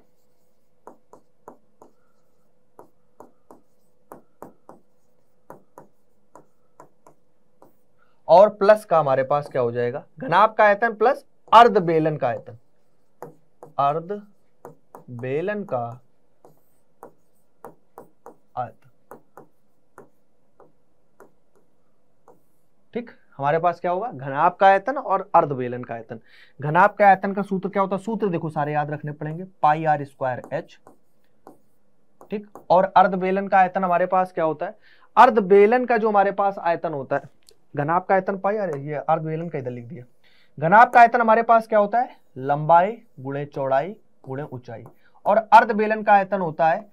और प्लस का हमारे पास क्या हो जाएगा घनाप का आयतन प्लस अर्ध बेलन का आयतन अर्ध बेलन का आयतन ठीक हमारे पास क्या होगा घनाभ का आयतन और अर्धवेलन का आयतन घनाभ का आयतन का सूत्र क्या होता है सूत्र देखो सारे याद रखने पड़ेंगे पाई आर स्क्वायर एच ठीक और अर्धवेलन का आयतन हमारे पास क्या होता है अर्धवेलन का जो हमारे पास आयतन होता है घनाभ का आयतन पाई आर ये अर्धवेलन का इधर लिख दिया घनाभ का आयतन हमारे पास क्या होता है लंबाई गुणे चौड़ाई गुणे ऊंचाई और अर्धवेलन का आयतन होता है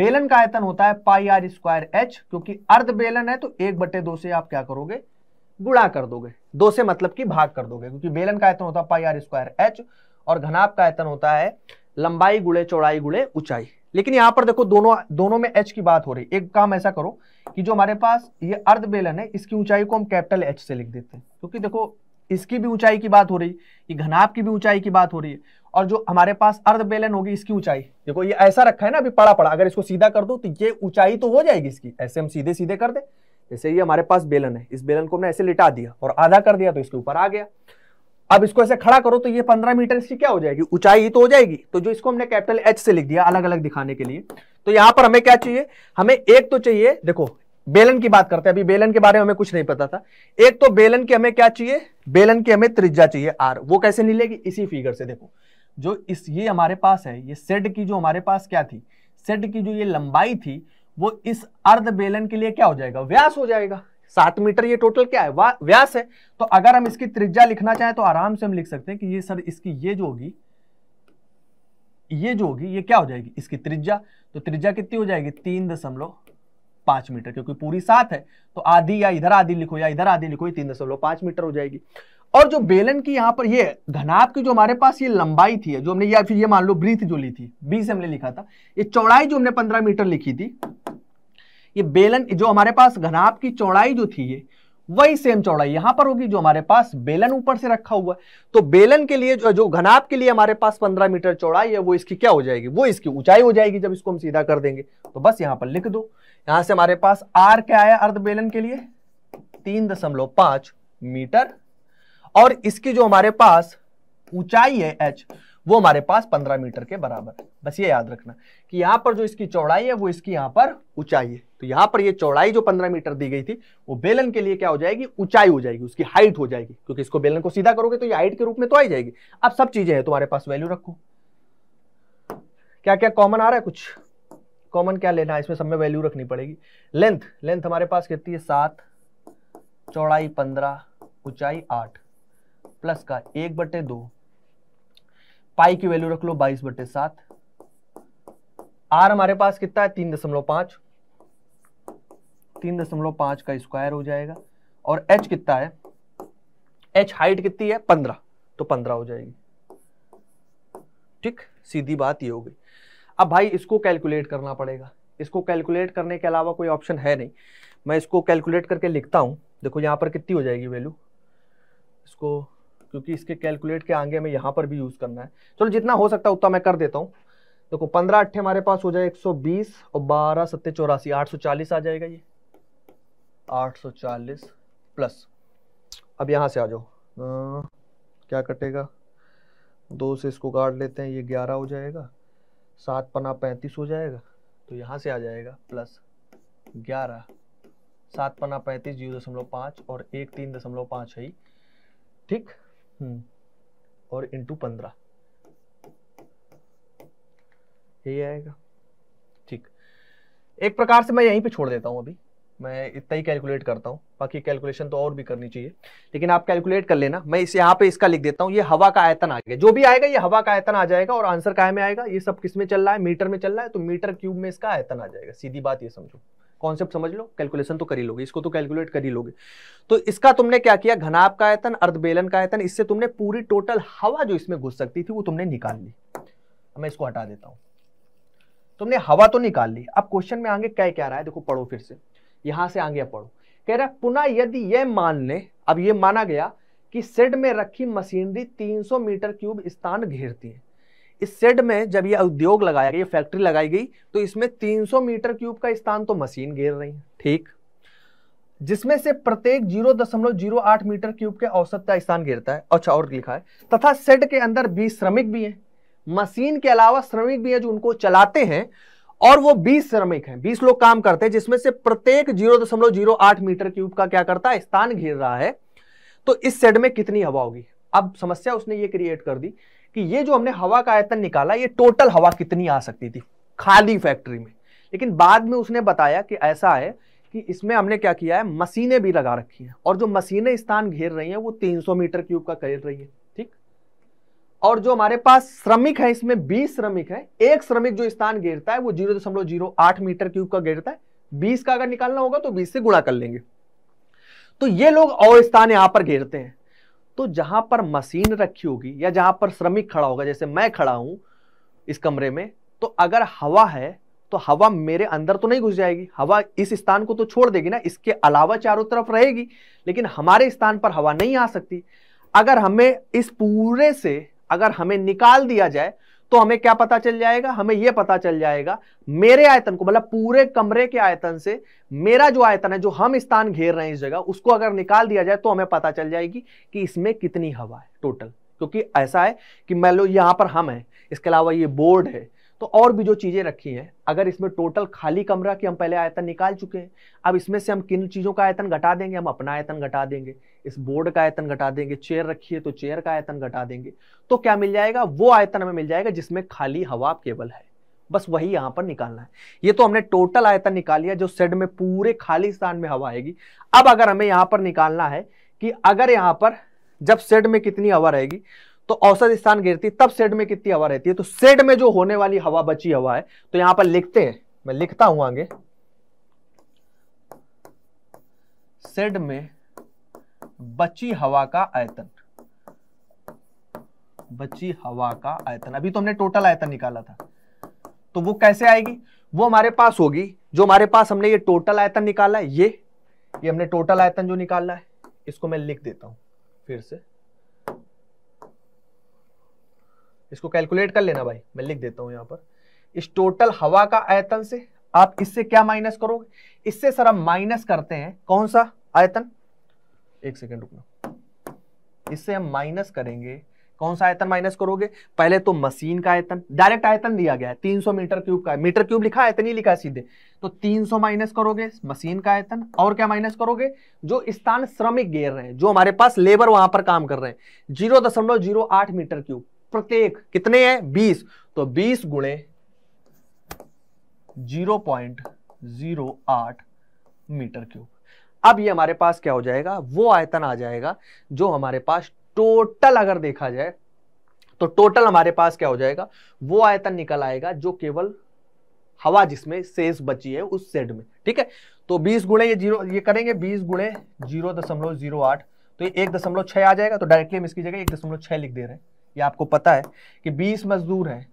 बेलन का आयतन होता है पाई आर स्क्वायर एच क्योंकि अर्ध बेलन है तो एक बटे दो से आप क्या करोगे गुड़ा कर दोगे दो से मतलब कि भाग कर दोगे क्योंकि बेलन का आयतन होता है पाई आर स्क्वायर एच और घनाभ का आयतन होता है लंबाई गुड़े चौड़ाई गुड़े ऊंचाई लेकिन यहां पर देखो दोनों दोनों में एच की बात हो रही है एक काम ऐसा करो कि जो हमारे पास ये अर्ध बेलन है इसकी ऊंचाई को हम कैपिटल एच से लिख देते हैं क्योंकि देखो इसकी भी ऊंचाई की बात हो रही है घनाप की भी ऊंचाई की बात हो रही है और जो हमारे पास अर्ध बेलन होगी इसकी ऊंचाई देखो ये ऐसा रखा है ना अभी पड़ा पड़ा अगर इसको सीधा कर दो तो ये ऊंचाई तो हो जाएगी इसकी ऐसे हम सीधे सीधे कर दे जैसे ये हमारे पास बेलन है इस बेलन को हमने ऐसे लिटा दिया और आधा कर दिया तो इसके ऊपर आ गया अब इसको ऐसे खड़ा करो तो ये पंद्रह मीटर इसकी क्या हो जाएगी ऊंचाई तो हो जाएगी तो जो इसको हमने कैपिटल एच से लिख दिया अलग अलग दिखाने के लिए तो यहां पर हमें क्या चाहिए हमें एक तो चाहिए देखो बेलन की बात करते हैं अभी बेलन के बारे में हमें कुछ नहीं पता था एक तो बेलन की हमें क्या चाहिए बेलन की हमें त्रिज्या चाहिए आर वो कैसे मिलेगी इसी फिगर से देखो जो इस ये हमारे पास है ये सेड की जो हमारे पास क्या थी सेड की जो ये लंबाई थी वो इस अर्ध बेलन के लिए क्या हो जाएगा व्यास हो जाएगा सात मीटर ये टोटल क्या है व्यास है तो अगर हम इसकी त्रिज्या लिखना चाहें तो आराम से हम लिख सकते हैं कि ये सर इसकी ये जो होगी ये जो होगी ये क्या हो जाएगी इसकी त्रिज्या तो त्रिज्या कितनी हो जाएगी तीन दशमलव पांच मीटर क्योंकि पूरी सात है तो आधी या इधर आधी लिखो या इधर आधी लिखो ये तीन दशमलव पांच मीटर हो जाएगी और जो बेलन की यहाँ पर ये घनाब की जो हमारे पास ये लंबाई थी जो हमने या फिर ये मान लो ब्रीथ जो ली थी बीस हमने लिखा था ये चौड़ाई जो हमने पंद्रह मीटर लिखी थी ये बेलन जो हमारे पास घनाब की चौड़ाई जो थी ये वही सेम चौड़ाई यहां पर होगी जो हमारे पास बेलन ऊपर से रखा हुआ है तो बेलन के लिए जो घनाप के लिए हमारे पास 15 मीटर चौड़ाई है वो इसकी क्या हो जाएगी वो इसकी ऊंचाई हो जाएगी जब इसको हम सीधा कर देंगे तो बस यहां पर लिख दो यहां से हमारे पास आर क्या आया अर्ध बेलन के लिए तीन दशमलव पांच मीटर और इसकी जो हमारे पास ऊंचाई है एच वो हमारे पास 15 मीटर के बराबर है बस ये याद रखना कि यहां पर जो इसकी चौड़ाई है वो इसकी यहां पर ऊंचाई है तो यहां पर ये चौड़ाई जो 15 मीटर दी गई थी वो बेलन के लिए क्या हो जाएगी ऊंचाई हो जाएगी उसकी हाइट हो जाएगी क्योंकि इसको बेलन को सीधा करोगे तो ये हाइट के रूप में तो आई जाएगी अब सब चीजें हैं तुम्हारे पास वैल्यू रखो क्या क्या कॉमन आ रहा है कुछ कॉमन क्या लेना है इसमें सब में वैल्यू रखनी पड़ेगी लेंथ लेंथ हमारे पास कितनी है सात चौड़ाई पंद्रह ऊंचाई आठ प्लस का एक बटे दो पाई की वैल्यू रख लो बाईस बटे सात आर हमारे पास कितना है तीन दशमलव पांच तीन दशमलव पांच का स्क्वायर हो जाएगा और एच कितना है एच हाइट कितनी है पंद्रह तो पंद्रह हो जाएगी ठीक सीधी बात ये हो गई अब भाई इसको कैलकुलेट करना पड़ेगा इसको कैलकुलेट करने के अलावा कोई ऑप्शन है नहीं मैं इसको कैलकुलेट करके लिखता हूं देखो यहां पर कितनी हो जाएगी वैल्यू इसको क्योंकि इसके कैलकुलेट के आगे हमें यहाँ पर भी यूज़ करना है चलो जितना हो सकता है उतना मैं कर देता हूँ देखो पंद्रह अट्ठे हमारे पास हो जाए बीस और बारह सत्ते चौरासी आठ आ जाएगा ये चालीस प्लस अब यहाँ से आ जाओ क्या कटेगा दो से इसको काट लेते हैं ये ग्यारह हो जाएगा सात पना पैंतीस हो जाएगा तो यहाँ से आ जाएगा प्लस ग्यारह सात पना पैंतीस जीरो दशमलव पाँच और एक तीन दशमलव पाँच है ही ठीक हम्म, और इंटू पंद्रह यही आएगा ठीक एक प्रकार से मैं यहीं पे छोड़ देता हूं अभी मैं इतना ही कैलकुलेट करता हूं बाकी कैलकुलेशन तो और भी करनी चाहिए लेकिन आप कैलकुलेट कर लेना मैं इस यहां पे इसका लिख देता हूं ये हवा का आयतन आ गया जो भी आएगा ये हवा का आयतन आ जाएगा और आंसर काय में आएगा ये सब किस में चल रहा है मीटर में चल रहा है तो मीटर क्यूब में इसका आयतन आ जाएगा सीधी बात ये समझो कॉन्सेप्ट समझ लो कैलकुलेशन तो कर ही लोगे इसको तो कैलकुलेट कर ही लोगे तो इसका तुमने क्या किया घनाप का आयतन अर्धबेलन का आयतन इससे तुमने पूरी टोटल हवा जो इसमें घुस सकती थी वो तुमने निकाल ली मैं इसको हटा देता हूं तुमने हवा तो निकाल ली अब क्वेश्चन में आगे क्या क्या रहा है देखो पढ़ो फिर से यहां से आगे पढ़ो कह रहा पुनः यदि यह मान ले अब यह माना गया कि सेड में रखी मशीनरी 300 मीटर क्यूब स्थान घेरती है इस सेड में जब ये उद्योग लगाया गया फैक्ट्री लगाई गई तो इसमें 300 मीटर क्यूब का स्थान तो मशीन घेर रही है ठीक जिसमें से प्रत्येक 0.08 मीटर क्यूब के औसत का स्थान घेरता है अच्छा और लिखा है तथा सेड के अंदर 20 श्रमिक भी हैं मशीन के अलावा श्रमिक भी हैं जो उनको चलाते हैं और वो 20 श्रमिक हैं 20 लोग काम करते हैं जिसमें से प्रत्येक 0.08 मीटर क्यूब का क्या करता है स्थान घेर रहा है तो इस सेड में कितनी हवा होगी अब समस्या उसने ये क्रिएट कर दी कि ये जो हमने हवा का आयतन निकाला ये टोटल हवा कितनी आ सकती थी खाली फैक्ट्री में लेकिन बाद में उसने बताया कि ऐसा है कि इसमें हमने क्या किया है मशीनें भी लगा रखी हैं और जो मशीनें स्थान घेर रही हैं वो 300 मीटर क्यूब का घेर रही है ठीक और जो हमारे पास श्रमिक है इसमें 20 श्रमिक है एक श्रमिक जो स्थान घेरता है वो जीरो दशमलव जीरो आठ मीटर क्यूब का घेरता है बीस का अगर निकालना होगा तो बीस से गुणा कर लेंगे तो ये लोग और स्थान यहां पर घेरते हैं तो जहां पर मशीन रखी होगी या जहां पर श्रमिक खड़ा होगा जैसे मैं खड़ा हूं इस कमरे में तो अगर हवा है तो हवा मेरे अंदर तो नहीं घुस जाएगी हवा इस स्थान को तो छोड़ देगी ना इसके अलावा चारों तरफ रहेगी लेकिन हमारे स्थान पर हवा नहीं आ सकती अगर हमें इस पूरे से अगर हमें निकाल दिया जाए तो हमें क्या पता चल जाएगा हमें यह पता चल जाएगा मेरे आयतन को मतलब पूरे कमरे के आयतन से मेरा जो आयतन है जो हम स्थान घेर रहे हैं इस जगह उसको अगर निकाल दिया जाए तो हमें पता चल जाएगी कि इसमें कितनी हवा है टोटल क्योंकि ऐसा है कि मान लो यहां पर हम हैं इसके अलावा ये बोर्ड है तो और भी जो चीज़ें रखी हैं अगर इसमें टोटल खाली कमरा की हम पहले आयतन निकाल चुके हैं अब इसमें से हम किन चीज़ों का आयतन घटा देंगे हम अपना आयतन घटा देंगे इस बोर्ड का आयतन घटा देंगे चेयर रखी है तो चेयर का आयतन घटा देंगे तो क्या मिल जाएगा वो आयतन हमें मिल जाएगा जिसमें खाली हवा केवल है बस वही यहाँ पर निकालना है ये तो हमने टोटल आयतन निकाल लिया जो सेड में पूरे खाली स्थान में हवा आएगी अब अगर हमें यहाँ पर निकालना है कि अगर यहाँ पर जब सेड में कितनी हवा रहेगी तो औसत स्थान गिरती तब सेड में कितनी हवा रहती है तो सेड में जो होने वाली हवा बची हवा है तो यहां पर लिखते हैं मैं लिखता हूं आगे सेड में बची हवा का आयतन बची हवा का आयतन अभी तो हमने टोटल आयतन निकाला था तो वो कैसे आएगी वो हमारे पास होगी जो हमारे पास हमने ये टोटल आयतन निकाला है ये ये हमने टोटल आयतन जो निकाला है इसको मैं लिख देता हूं फिर से इसको कैलकुलेट कर लेना भाई मैं लिख देता हूं यहां पर इस टोटल हवा का आयतन से आप इससे क्या माइनस करोगे इससे सर हम माइनस करते हैं कौन सा आयतन एक सेकेंड रुकना इससे हम माइनस करेंगे कौन सा आयतन माइनस करोगे पहले तो मशीन का आयतन डायरेक्ट आयतन दिया गया है 300 मीटर क्यूब का मीटर क्यूब लिखा आयतन ही लिखा सीधे तो 300 माइनस करोगे मशीन का आयतन और क्या माइनस करोगे जो स्थान श्रमिक गेर रहे हैं जो हमारे पास लेबर वहां पर काम कर रहे हैं जीरो दशमलव जीरो आठ मीटर क्यूब प्रत्येक कितने हैं बीस तो बीस गुणे जीरो पॉइंट जीरो आठ मीटर क्यूब अब ये हमारे पास क्या हो जाएगा वो आयतन आ जाएगा जो हमारे पास टोटल अगर देखा जाए तो टोटल हमारे पास क्या हो जाएगा वो आयतन निकल आएगा जो केवल हवा जिसमें शेष बची है उस सेड में ठीक है तो 20 गुणे ये जीरो ये करेंगे 20 गुणे जीरो दशमलव जीरो आठ तो ये एक दशमलव छह आ जाएगा तो डायरेक्टली हम इसकी जगह एक दशमलव छह लिख दे रहे हैं ये आपको पता है कि 20 मजदूर हैं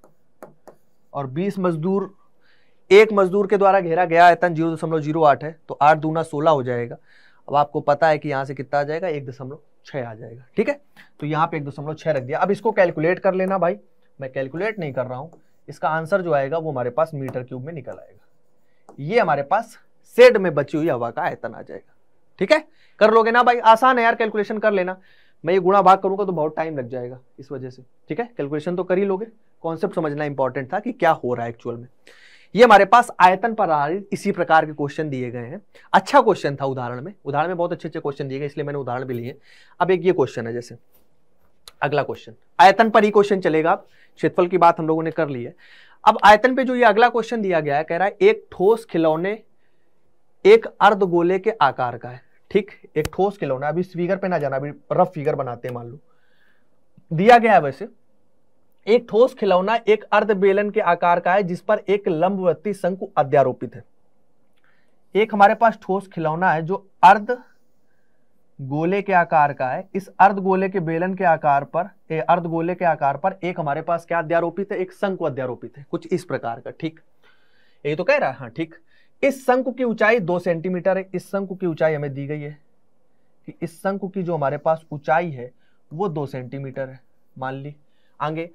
और 20 मजदूर एक मजदूर के द्वारा घेरा गया आयतन जीरो दशमलव जीरो आठ है तो आठ दूना सोलह हो जाएगा अब आपको पता है कि यहाँ से कितना आ जाएगा एक दशमलव छः आ जाएगा ठीक है तो यहाँ पे एक दशमलव छः रख दिया अब इसको कैलकुलेट कर लेना भाई मैं कैलकुलेट नहीं कर रहा हूँ इसका आंसर जो आएगा वो हमारे पास मीटर क्यूब में निकल आएगा ये हमारे पास सेड में बची हुई हवा का आयतन आ जाएगा ठीक है कर लोगे ना भाई आसान है यार कैलकुलेशन कर लेना मैं ये गुणा भाग करूंगा तो बहुत टाइम लग जाएगा इस वजह से ठीक है कैलकुलेशन तो कर ही लोगे कॉन्सेप्ट समझना इंपॉर्टेंट था कि क्या हो रहा है एक्चुअल में ये हमारे पास आयतन पर आधारित इसी प्रकार के क्वेश्चन दिए गए हैं अच्छा क्वेश्चन था उदाहरण में उदाहरण में बहुत अच्छे अच्छे क्वेश्चन दिए गए इसलिए मैंने उदाहरण भी लिए अब एक ये क्वेश्चन है जैसे अगला क्वेश्चन आयतन पर ही क्वेश्चन चलेगा आप क्षेत्रफल की बात हम लोगों ने कर ली है अब आयतन पे जो ये अगला क्वेश्चन दिया गया है कह रहा है एक ठोस खिलौने एक अर्ध गोले के आकार का है ठीक एक ठोस खिलौना अभी फिगर पे ना जाना अभी रफ फिगर बनाते हैं मान लो दिया गया है वैसे एक ठोस खिलौना एक अर्ध बेलन के आकार का है जिस पर एक लंबवती शंकु अध्यारोपित है एक हमारे पास ठोस खिलौना है जो अर्ध गोले के आकार का है इस अर्ध गोले के बेलन के आकार पर अर्ध गोले के आकार पर एक हमारे पास क्या अध्यारोपित है एक शंकु अध्यारोपित है कुछ इस प्रकार का ठीक यही तो कह रहा है हाँ ठीक इस शंकु की ऊंचाई दो सेंटीमीटर है इस शंकु की ऊंचाई हमें दी गई है कि इस शंकु की जो हमारे पास ऊंचाई है वो दो सेंटीमीटर है मान ली आगे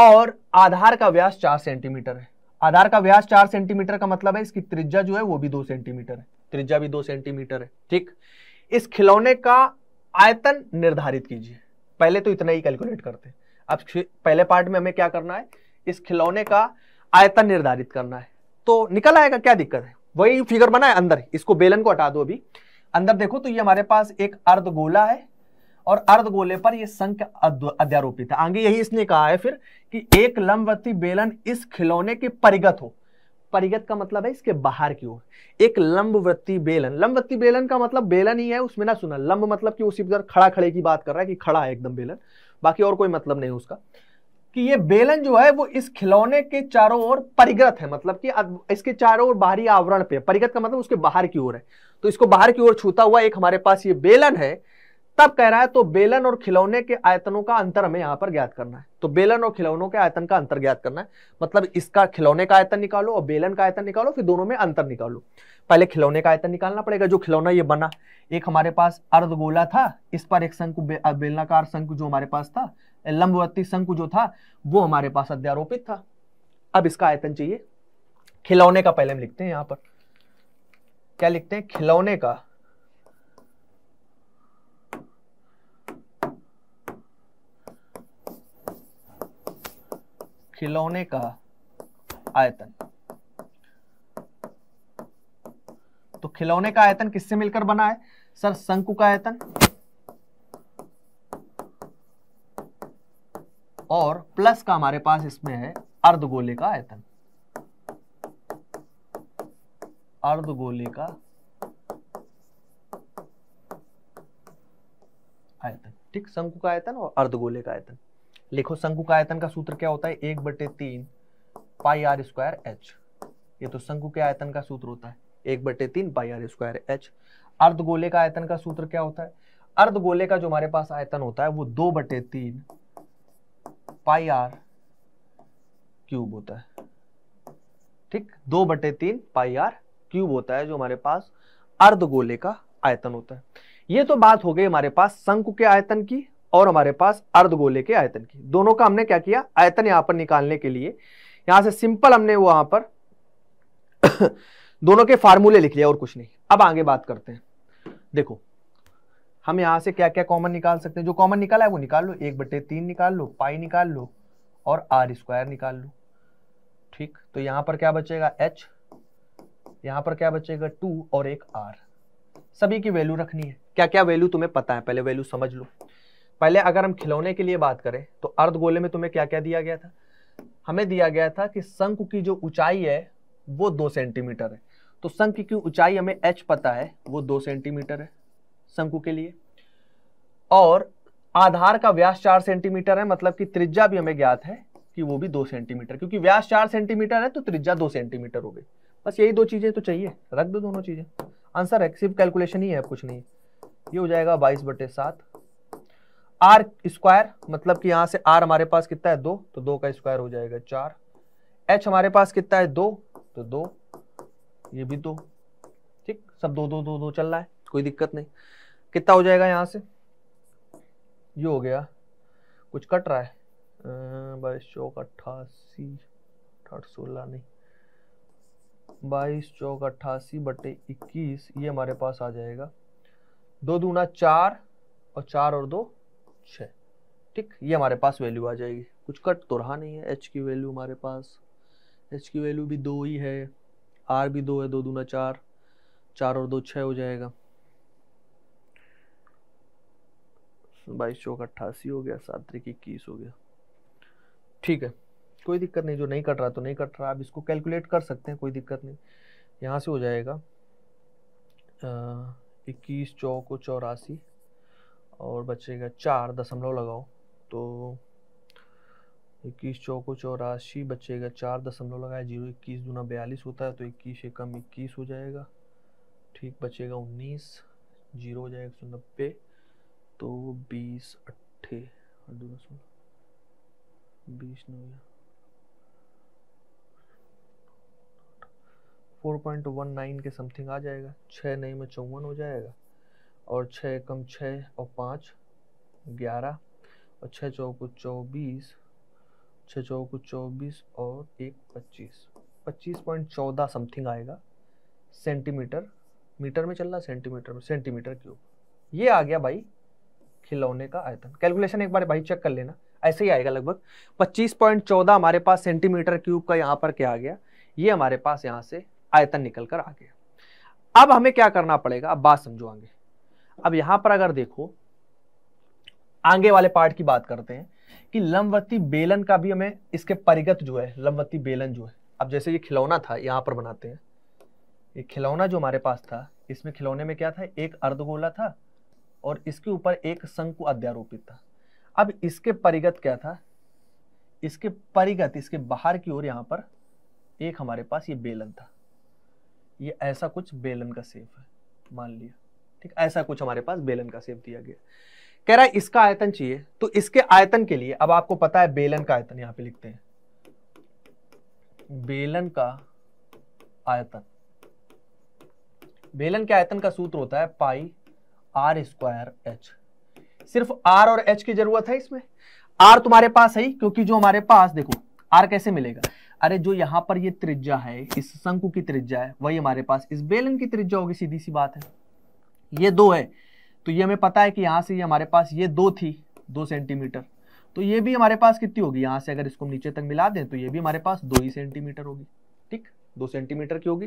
और आधार का व्यास चार सेंटीमीटर है आधार का व्यास चार सेंटीमीटर का मतलब है इसकी त्रिज्या जो है वो भी दो सेंटीमीटर है त्रिज्या भी दो सेंटीमीटर है ठीक इस खिलौने का आयतन निर्धारित कीजिए पहले तो इतना ही कैलकुलेट करते हैं अब पहले पार्ट में हमें क्या करना है इस खिलौने का आयतन निर्धारित करना है तो निकल आएगा क्या दिक्कत है वही फिगर बना है अंदर इसको बेलन को हटा दो अभी अंदर देखो तो ये हमारे पास एक अर्ध गोला है और अर्ध गोले पर ये संख अध्यारोपित है आगे यही इसने कहा है फिर कि एक लंबवती बेलन इस खिलौने के परिगत हो परिगत का मतलब है इसके बाहर की ओर एक लंबवती बेलन लंबवती बेलन का मतलब बेलन ही है उसमें ना सुना लंब मतलब कि उसी खड़ा खड़े की बात कर रहा है कि खड़ा है एकदम बेलन बाकी और कोई मतलब नहीं उसका कि ये बेलन जो है वो इस खिलौने के चारों ओर परिगत है मतलब कि इसके चारों ओर बाहरी आवरण पे परिगत का मतलब उसके बाहर की ओर है तो इसको बाहर की ओर छूता हुआ एक हमारे पास ये बेलन है तब कह रहा है तो बेलन और खिलौने के आयतनों का अंतर हमें यहां पर ज्ञात करना है तो बेलन और खिलौनों के आयतन का अंतर ज्ञात करना है मतलब इसका खिलौने का आयतन निकालो और बेलन का आयतन निकालो फिर दोनों में अंतर निकालो पहले खिलौने का आयतन निकालना पड़ेगा जो खिलौना ये बना एक हमारे पास अर्धगोला था इस पर एक शंकु बेलनाकार शंकु जो हमारे पास था लंबवर्ती शंकु जो था वो हमारे पास अध्यारोपित था अब इसका आयतन चाहिए खिलौने का पहले हम लिखते हैं यहां पर क्या लिखते हैं खिलौने का खिलौने का आयतन तो खिलौने का आयतन किससे मिलकर बना है सर शंकु का आयतन और प्लस का हमारे पास इसमें है अर्धगोले का आयतन अर्धगोले का आयतन ठीक शंकु का आयतन और अर्धगोले का आयतन लिखो शंकु का आयतन का सूत्र क्या होता है एक बटे तीन पाई आर स्क्वायर एच ये तो शंकु के आयतन का सूत्र होता है एक बटे तीन पाई आर स्क्वायर एच अर्धगोले का आयतन का सूत्र क्या होता है अर्धगोले का जो हमारे पास आयतन होता है वो दो बटे तीन पाई आर क्यूब होता है ठीक दो बटे तीन पाई आर क्यूब होता है जो हमारे पास अर्ध गोले का आयतन होता है ये तो बात हो गई हमारे पास शंकु के आयतन की और हमारे पास अर्ध गोले के आयतन की दोनों का हमने क्या किया आयतन यहां पर निकालने के लिए यहां से सिंपल हमने वहां पर [coughs] दोनों के फार्मूले लिख लिया और कुछ नहीं अब आगे बात करते हैं देखो हम यहाँ से क्या क्या कॉमन निकाल सकते हैं जो कॉमन निकाला है वो निकाल लो एक बटे तीन निकाल लो पाई निकाल लो और आर स्क्वायर निकाल लो ठीक तो यहाँ पर क्या बचेगा एच यहाँ पर क्या बचेगा टू और एक आर सभी की वैल्यू रखनी है क्या क्या वैल्यू तुम्हें पता है पहले वैल्यू समझ लो पहले अगर हम खिलौने के लिए बात करें तो अर्ध गोले में तुम्हें क्या क्या दिया गया था हमें दिया गया था कि शंख की जो ऊंचाई है वो दो सेंटीमीटर है तो शंख की ऊंचाई हमें एच पता है वो दो सेंटीमीटर है शंकु के लिए और आधार का व्यास चार सेंटीमीटर है मतलब कि त्रिज्या भी हमें ज्ञात है कि वो भी दो सेंटीमीटर क्योंकि व्यास चार सेंटीमीटर है तो त्रिज्या दो सेंटीमीटर हो गई बस यही दो चीजें तो चाहिए रख दो दोनों चीजें आंसर है सिर्फ कैलकुलेशन ही है कुछ नहीं ये हो जाएगा बाईस बटे सात आर स्क्वायर मतलब कि यहाँ से आर हमारे पास कितना है दो तो दो का स्क्वायर हो जाएगा चार एच हमारे पास कितना है दो तो दो ये भी दो ठीक सब दो दो दो दो चल रहा है कोई दिक्कत नहीं कितना हो जाएगा यहाँ से ये हो गया कुछ कट रहा है बाईस चौक अट्ठासी अठ सोलह नहीं बाईस चौक अट्ठासी बटे इक्कीस ये हमारे पास आ जाएगा दो दूना चार और चार और दो छ ठीक ये हमारे पास वैल्यू आ जाएगी कुछ कट तो रहा नहीं है एच की वैल्यू हमारे पास एच की वैल्यू भी दो ही है आर भी दो है दो दूना चार चार और दो छः हो जाएगा बाईस चौक अट्ठासी हो गया सात तरीक इक्कीस हो गया ठीक है कोई दिक्कत नहीं जो नहीं कट रहा तो नहीं कट रहा आप इसको कैलकुलेट कर सकते हैं कोई दिक्कत नहीं यहाँ से हो जाएगा इक्कीस चौक चौरासी और बचेगा चार दशमलव लगाओ तो इक्कीस चौको चौरासी बचेगा चार दशमलव लगाया जीरो इक्कीस दूना बयालीस होता है तो इक्कीस एकम इक्कीस हो जाएगा ठीक बचेगा उन्नीस जीरो हो जाएगा एक सौ नब्बे तो बीस अट्ठे सोलह बीस नौ फोर पॉइंट वन नाइन के समथिंग आ जाएगा छः नई में चौवन हो जाएगा और छः कम छः और पाँच ग्यारह और छः चौको चौबीस छः चौको चौबीस और एक पच्चीस पच्चीस पॉइंट चौदह समथिंग आएगा सेंटीमीटर मीटर में चल रहा सेंटीमीटर में सेंटीमीटर क्यूब ये आ गया भाई खिलौने का आयतन कैलकुलेशन एक बार भाई चेक कर लेना ऐसे ही आएगा लगभग 25.14 हमारे पास सेंटीमीटर क्यूब का यहाँ पर क्या आ गया ये हमारे पास यहाँ से आयतन निकल कर आ गया अब हमें क्या करना पड़ेगा अब बात समझो आगे अब यहाँ पर अगर देखो आगे वाले पार्ट की बात करते हैं कि लंबवती बेलन का भी हमें इसके परिगत जो है लंबवती बेलन जो है अब जैसे ये खिलौना था यहाँ पर बनाते हैं ये खिलौना जो हमारे पास था इसमें खिलौने में क्या था एक अर्धगोला था और इसके ऊपर एक शंकु अध्यारोपित था अब इसके परिगत क्या था इसके परिगत इसके बाहर की ओर यहाँ पर एक हमारे पास ये बेलन था ये ऐसा कुछ बेलन का सेफ है मान लिया ठीक ऐसा कुछ हमारे पास बेलन का सेफ दिया गया कह रहा है इसका आयतन चाहिए तो इसके आयतन के लिए अब आपको पता है बेलन का आयतन यहाँ पे लिखते हैं बेलन का आयतन बेलन के आयतन का सूत्र होता है पाई आर स्क्वायर एच सिर्फ आर और एच की जरूरत है इसमें आर तुम्हारे पास है क्योंकि जो हमारे पास देखो आर कैसे मिलेगा अरे जो यहां पर ये त्रिज्या है इस शंकु की त्रिज्या है वही हमारे पास इस बेलन की त्रिज्या होगी सीधी सी बात है ये दो है तो ये हमें पता है कि यहां से ये हमारे पास ये दो थी दो सेंटीमीटर तो ये भी हमारे पास कितनी होगी यहां से अगर इसको नीचे तक मिला दें तो ये भी हमारे पास दो ही सेंटीमीटर होगी ठीक दो सेंटीमीटर की होगी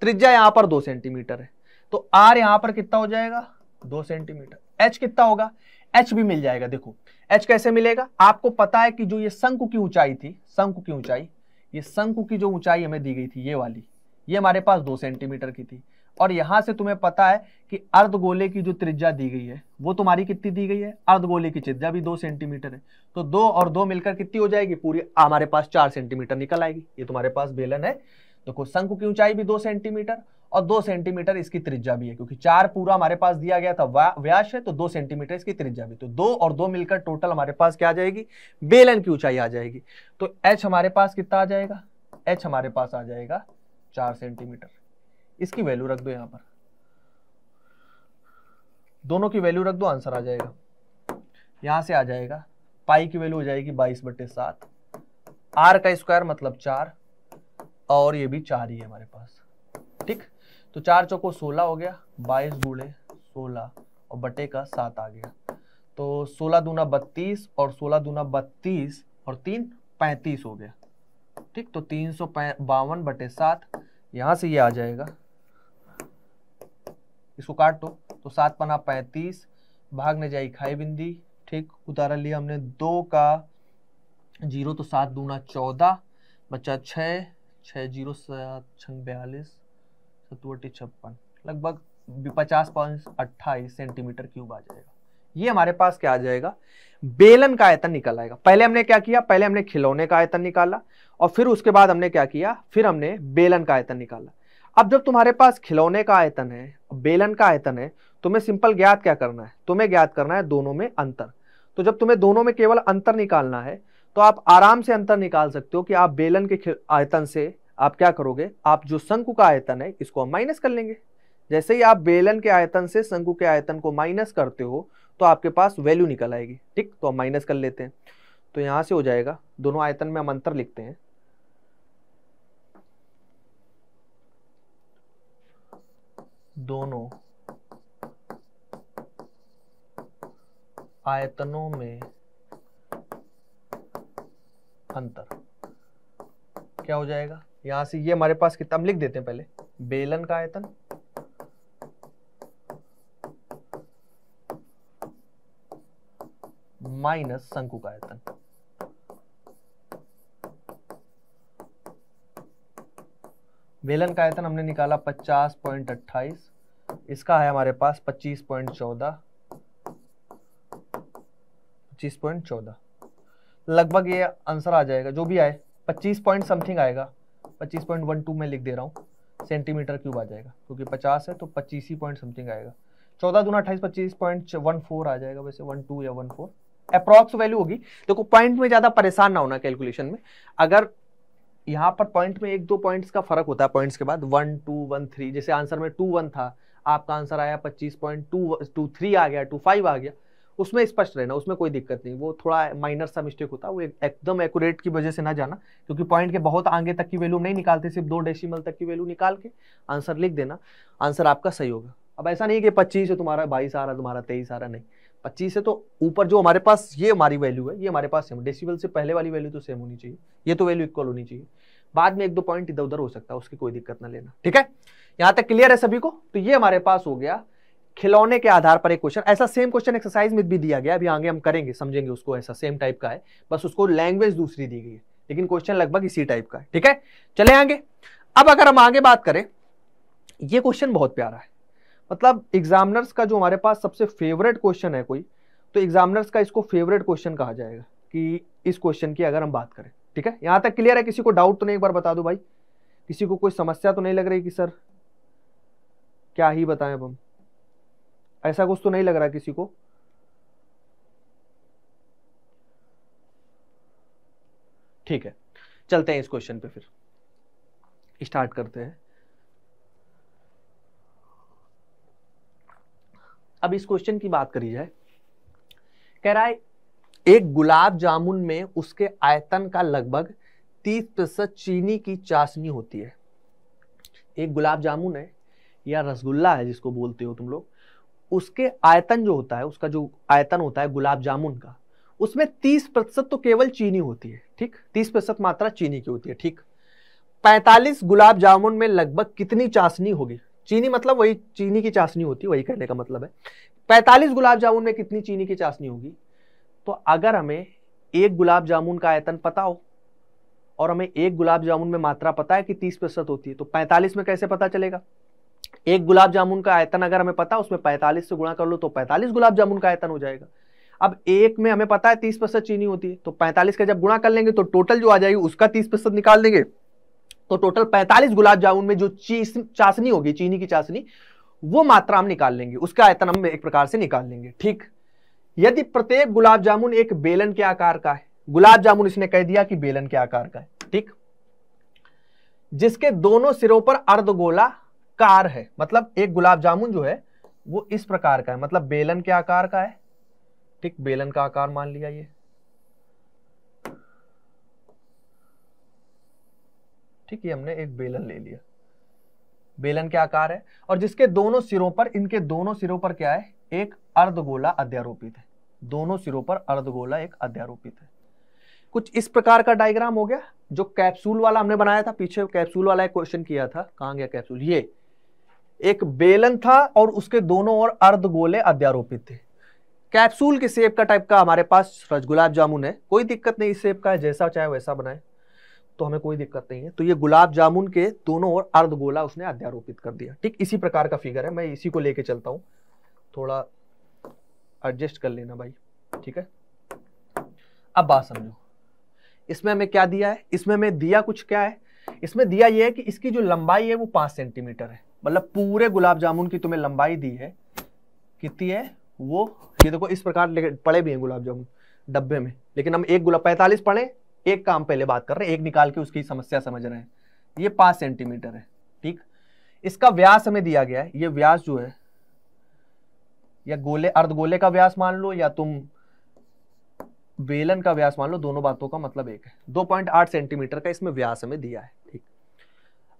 त्रिज्या यहां पर दो सेंटीमीटर है तो आर यहां पर कितना हो जाएगा दो सेंटीमीटर एच कितना होगा एच भी मिल जाएगा देखो एच कैसे मिलेगा आपको पता है कि जो ये शंकु की ऊंचाई थी शंकु की ऊंचाई ये शंकु की जो ऊंचाई हमें दी गई थी ये वाली ये हमारे पास दो सेंटीमीटर की थी और यहां से तुम्हें पता है कि अर्धगोले की जो त्रिज्या दी गई है वो तुम्हारी कितनी दी गई है अर्धगोले की त्रिज्या भी दो सेंटीमीटर है तो दो और दो मिलकर कितनी हो जाएगी पूरी हमारे पास चार सेंटीमीटर निकल आएगी ये तुम्हारे पास बेलन है देखो तो शंकु की ऊंचाई भी दो सेंटीमीटर और दो सेंटीमीटर इसकी त्रिज्या भी है क्योंकि चार पूरा हमारे पास दिया गया था व्यास है तो दो सेंटीमीटर इसकी त्रिज्या भी तो दो और दो मिलकर टोटल हमारे पास क्या आ जाएगी बेलन की ऊंचाई आ जाएगी तो एच हमारे पास कितना आ जाएगा एच हमारे पास आ जाएगा चार सेंटीमीटर इसकी वैल्यू रख दो यहां पर दोनों की वैल्यू रख दो आंसर आ जाएगा यहां से आ जाएगा पाई की वैल्यू हो जाएगी बाईस बटे सात आर का स्क्वायर मतलब चार और ये भी चार ही है हमारे पास ठीक तो चार चौको सोलह हो गया बाईस गुड़े सोलह और बटे का सात आ गया तो सोलह दूना बत्तीस और सोलह दूना बत्तीस और तीन पैंतीस हो गया ठीक तो तीन सौ बावन बटे सात यहाँ से ये आ जाएगा इसको काट दो तो, सात पना पैंतीस भाग ने जाई खाई बिंदी ठीक उतारा लिया हमने दो का जीरो तो सात दूना चौदह बच्चा छः छः जीरो सात छः बयालीस सतुअटी छप्पन लगभग पचास पॉइंट अट्ठाईस सेंटीमीटर क्यूब आ जाएगा ये हमारे पास क्या आ जाएगा बेलन का आयतन निकल आएगा पहले हमने क्या किया पहले हमने खिलौने का आयतन निकाला और फिर उसके बाद हमने क्या किया फिर हमने बेलन का आयतन निकाला अब जब तुम्हारे पास खिलौने का आयतन है बेलन का आयतन है तुम्हें सिंपल ज्ञात क्या करना है तुम्हें ज्ञात करना है दोनों में अंतर तो जब तुम्हें दोनों में केवल अंतर निकालना है तो आप आराम से अंतर निकाल सकते हो कि आप बेलन के आयतन से आप क्या करोगे आप जो शंकु का आयतन है इसको हम माइनस कर लेंगे जैसे ही आप बेलन के आयतन से शंकु के आयतन को माइनस करते हो तो आपके पास वैल्यू निकल आएगी ठीक तो हम माइनस कर लेते हैं तो यहां से हो जाएगा दोनों आयतन में हम अंतर लिखते हैं दोनों आयतनों में अंतर क्या हो जाएगा यहां से ये हमारे पास कितना लिख देते हैं पहले बेलन का आयतन माइनस शंकु का आयतन बेलन का आयतन हमने निकाला 50.28 इसका है हमारे पास 25.14 25.14 लगभग ये आंसर आ जाएगा जो भी आए 25 पॉइंट समथिंग आएगा पच्चीस पॉइंट वन टू में लिख दे रहा हूँ सेंटीमीटर क्यूब आ जाएगा क्योंकि पचास है तो पच्चीस ही पॉइंट समथिंग आएगा चौदह दूना अट्ठाईस पच्चीस पॉइंट वन फोर आ जाएगा वैसे वन टू या वन फोर अप्रॉक्स वैल्यू होगी देखो पॉइंट में ज़्यादा परेशान ना होना कैलकुलेशन में अगर यहाँ पर पॉइंट में एक दो पॉइंट्स का फर्क होता है पॉइंट्स के बाद वन टू वन थ्री जैसे आंसर में टू वन था आपका आंसर आया पच्चीस पॉइंट टू टू थ्री आ गया टू फाइव आ गया उसमें स्पष्ट रहना उसमें कोई दिक्कत नहीं वो थोड़ा माइनर सा मिस्टेक होता है वो एकदम एक्यूरेट की वजह से ना जाना क्योंकि पॉइंट के बहुत आगे तक की वैल्यू नहीं निकालते सिर्फ दो डेसिमल तक की वैल्यू निकाल के आंसर लिख देना आंसर आपका सही होगा अब ऐसा नहीं कि पच्चीस है तुम्हारा बाईस आ रहा तुम्हारा तेईस आ रहा नहीं पच्चीस है तो ऊपर जो हमारे पास ये हमारी वैल्यू है ये हमारे पास सेम डेसिबल से पहले वाली वैल्यू तो सेम होनी चाहिए ये तो वैल्यू इक्वल होनी चाहिए बाद में एक दो पॉइंट इधर उधर हो सकता है उसकी कोई दिक्कत ना लेना ठीक है यहाँ तक क्लियर है सभी को तो ये हमारे पास हो गया खिलौने के आधार पर एक क्वेश्चन ऐसा सेम क्वेश्चन एक्सरसाइज में भी दिया गया अभी आगे हम करेंगे समझेंगे उसको ऐसा सेम टाइप का है बस उसको लैंग्वेज दूसरी दी गई है लेकिन क्वेश्चन लगभग इसी टाइप का है ठीक है चले आगे अब अगर हम आगे बात करें ये क्वेश्चन बहुत प्यारा है मतलब एग्जामिनर्स का जो हमारे पास सबसे फेवरेट क्वेश्चन है कोई तो एग्जामिनर्स का इसको फेवरेट क्वेश्चन कहा जाएगा कि इस क्वेश्चन की अगर हम बात करें ठीक है यहाँ तक क्लियर है किसी को डाउट तो नहीं एक बार बता दो भाई किसी को कोई समस्या तो नहीं लग रही कि सर क्या ही बताएं अब हम ऐसा कुछ तो नहीं लग रहा किसी को ठीक है चलते हैं इस क्वेश्चन पे फिर स्टार्ट करते हैं अब इस क्वेश्चन की बात करी जाए कह रहा है एक गुलाब जामुन में उसके आयतन का लगभग तीस प्रतिशत चीनी की चाशनी होती है एक गुलाब जामुन है या रसगुल्ला है जिसको बोलते हो तुम लोग उसके आयतन जो होता है उसका जो आयतन होता है गुलाब जामुन का उसमें तीस प्रतिशत तो केवल चीनी होती है ठीक तीस प्रतिशत मात्रा चीनी की होती है ठीक पैंतालीस गुलाब जामुन में लगभग कितनी चाशनी होगी चीनी मतलब वही चीनी की चाशनी होती है वही कहने का मतलब है पैंतालीस गुलाब जामुन में कितनी चीनी की चाशनी होगी तो अगर हमें एक गुलाब जामुन का आयतन पता हो और हमें एक गुलाब जामुन में मात्रा पता है कि तीस प्रतिशत होती है तो पैंतालीस में कैसे पता चलेगा एक गुलाब जामुन का आयतन अगर हमें पता उसमें पैंतालीस से गुणा कर लो तो पैंतालीस गुलाब जामुन का आयतन हो जाएगा अब एक में हमें पता है तीस प्रतिशत चीनी होती है तो पैंतालीस का जब गुणा कर लेंगे तो टोटल जो आ जाएगी उसका तीस प्रतिशत निकाल देंगे तो टोटल पैंतालीस गुलाब जामुन में जो चाशनी होगी चीनी की चाशनी वो मात्रा हम निकाल लेंगे उसका आयतन हम एक प्रकार से निकाल लेंगे ठीक यदि प्रत्येक गुलाब जामुन एक बेलन के आकार का है गुलाब जामुन इसने कह दिया कि बेलन के आकार का है ठीक जिसके दोनों सिरों पर अर्धगोला कार है मतलब एक गुलाब जामुन जो है वो इस प्रकार का है मतलब बेलन के आकार का है ठीक बेलन का आकार मान लिया ये ठीक है हमने एक बेलन ले लिया बेलन के आकार है और जिसके दोनों सिरों पर इनके दोनों सिरों पर क्या है एक अर्धगोला अध्यारोपित है दोनों सिरों पर अर्धगोला एक अध्यारोपित है कुछ इस प्रकार का डायग्राम हो गया जो कैप्सूल वाला हमने बनाया था पीछे कैप्सूल वाला एक क्वेश्चन किया था कहाँ गया कैप्सूल ये एक बेलन था और उसके दोनों ओर अर्ध गोले अध्यारोपित थे कैप्सूल के सेब का टाइप का हमारे पास रस गुलाब जामुन है कोई दिक्कत नहीं इस सेब का है जैसा चाहे वैसा बनाए तो हमें कोई दिक्कत नहीं है तो ये गुलाब जामुन के दोनों ओर अर्ध गोला उसने अध्यारोपित कर दिया ठीक इसी प्रकार का फिगर है मैं इसी को लेके चलता हूँ थोड़ा एडजस्ट कर लेना भाई ठीक है अब बात समझो इसमें हमें क्या दिया है इसमें हमें दिया कुछ क्या है इसमें दिया यह है कि इसकी जो लंबाई है वो पाँच सेंटीमीटर है मतलब पूरे गुलाब जामुन की तुम्हें लंबाई दी है कितनी है वो ये देखो इस प्रकार पड़े भी हैं गुलाब जामुन डब्बे में लेकिन हम एक गुलाब पैंतालीस पड़े एक काम पहले बात कर रहे हैं एक निकाल के उसकी समस्या समझ रहे हैं ये पांच सेंटीमीटर है ठीक इसका व्यास हमें दिया गया है ये व्यास जो है या गोले अर्ध गोले का व्यास मान लो या तुम बेलन का व्यास मान लो दोनों बातों का मतलब एक है 2.8 सेंटीमीटर का इसमें व्यास हमें दिया है ठीक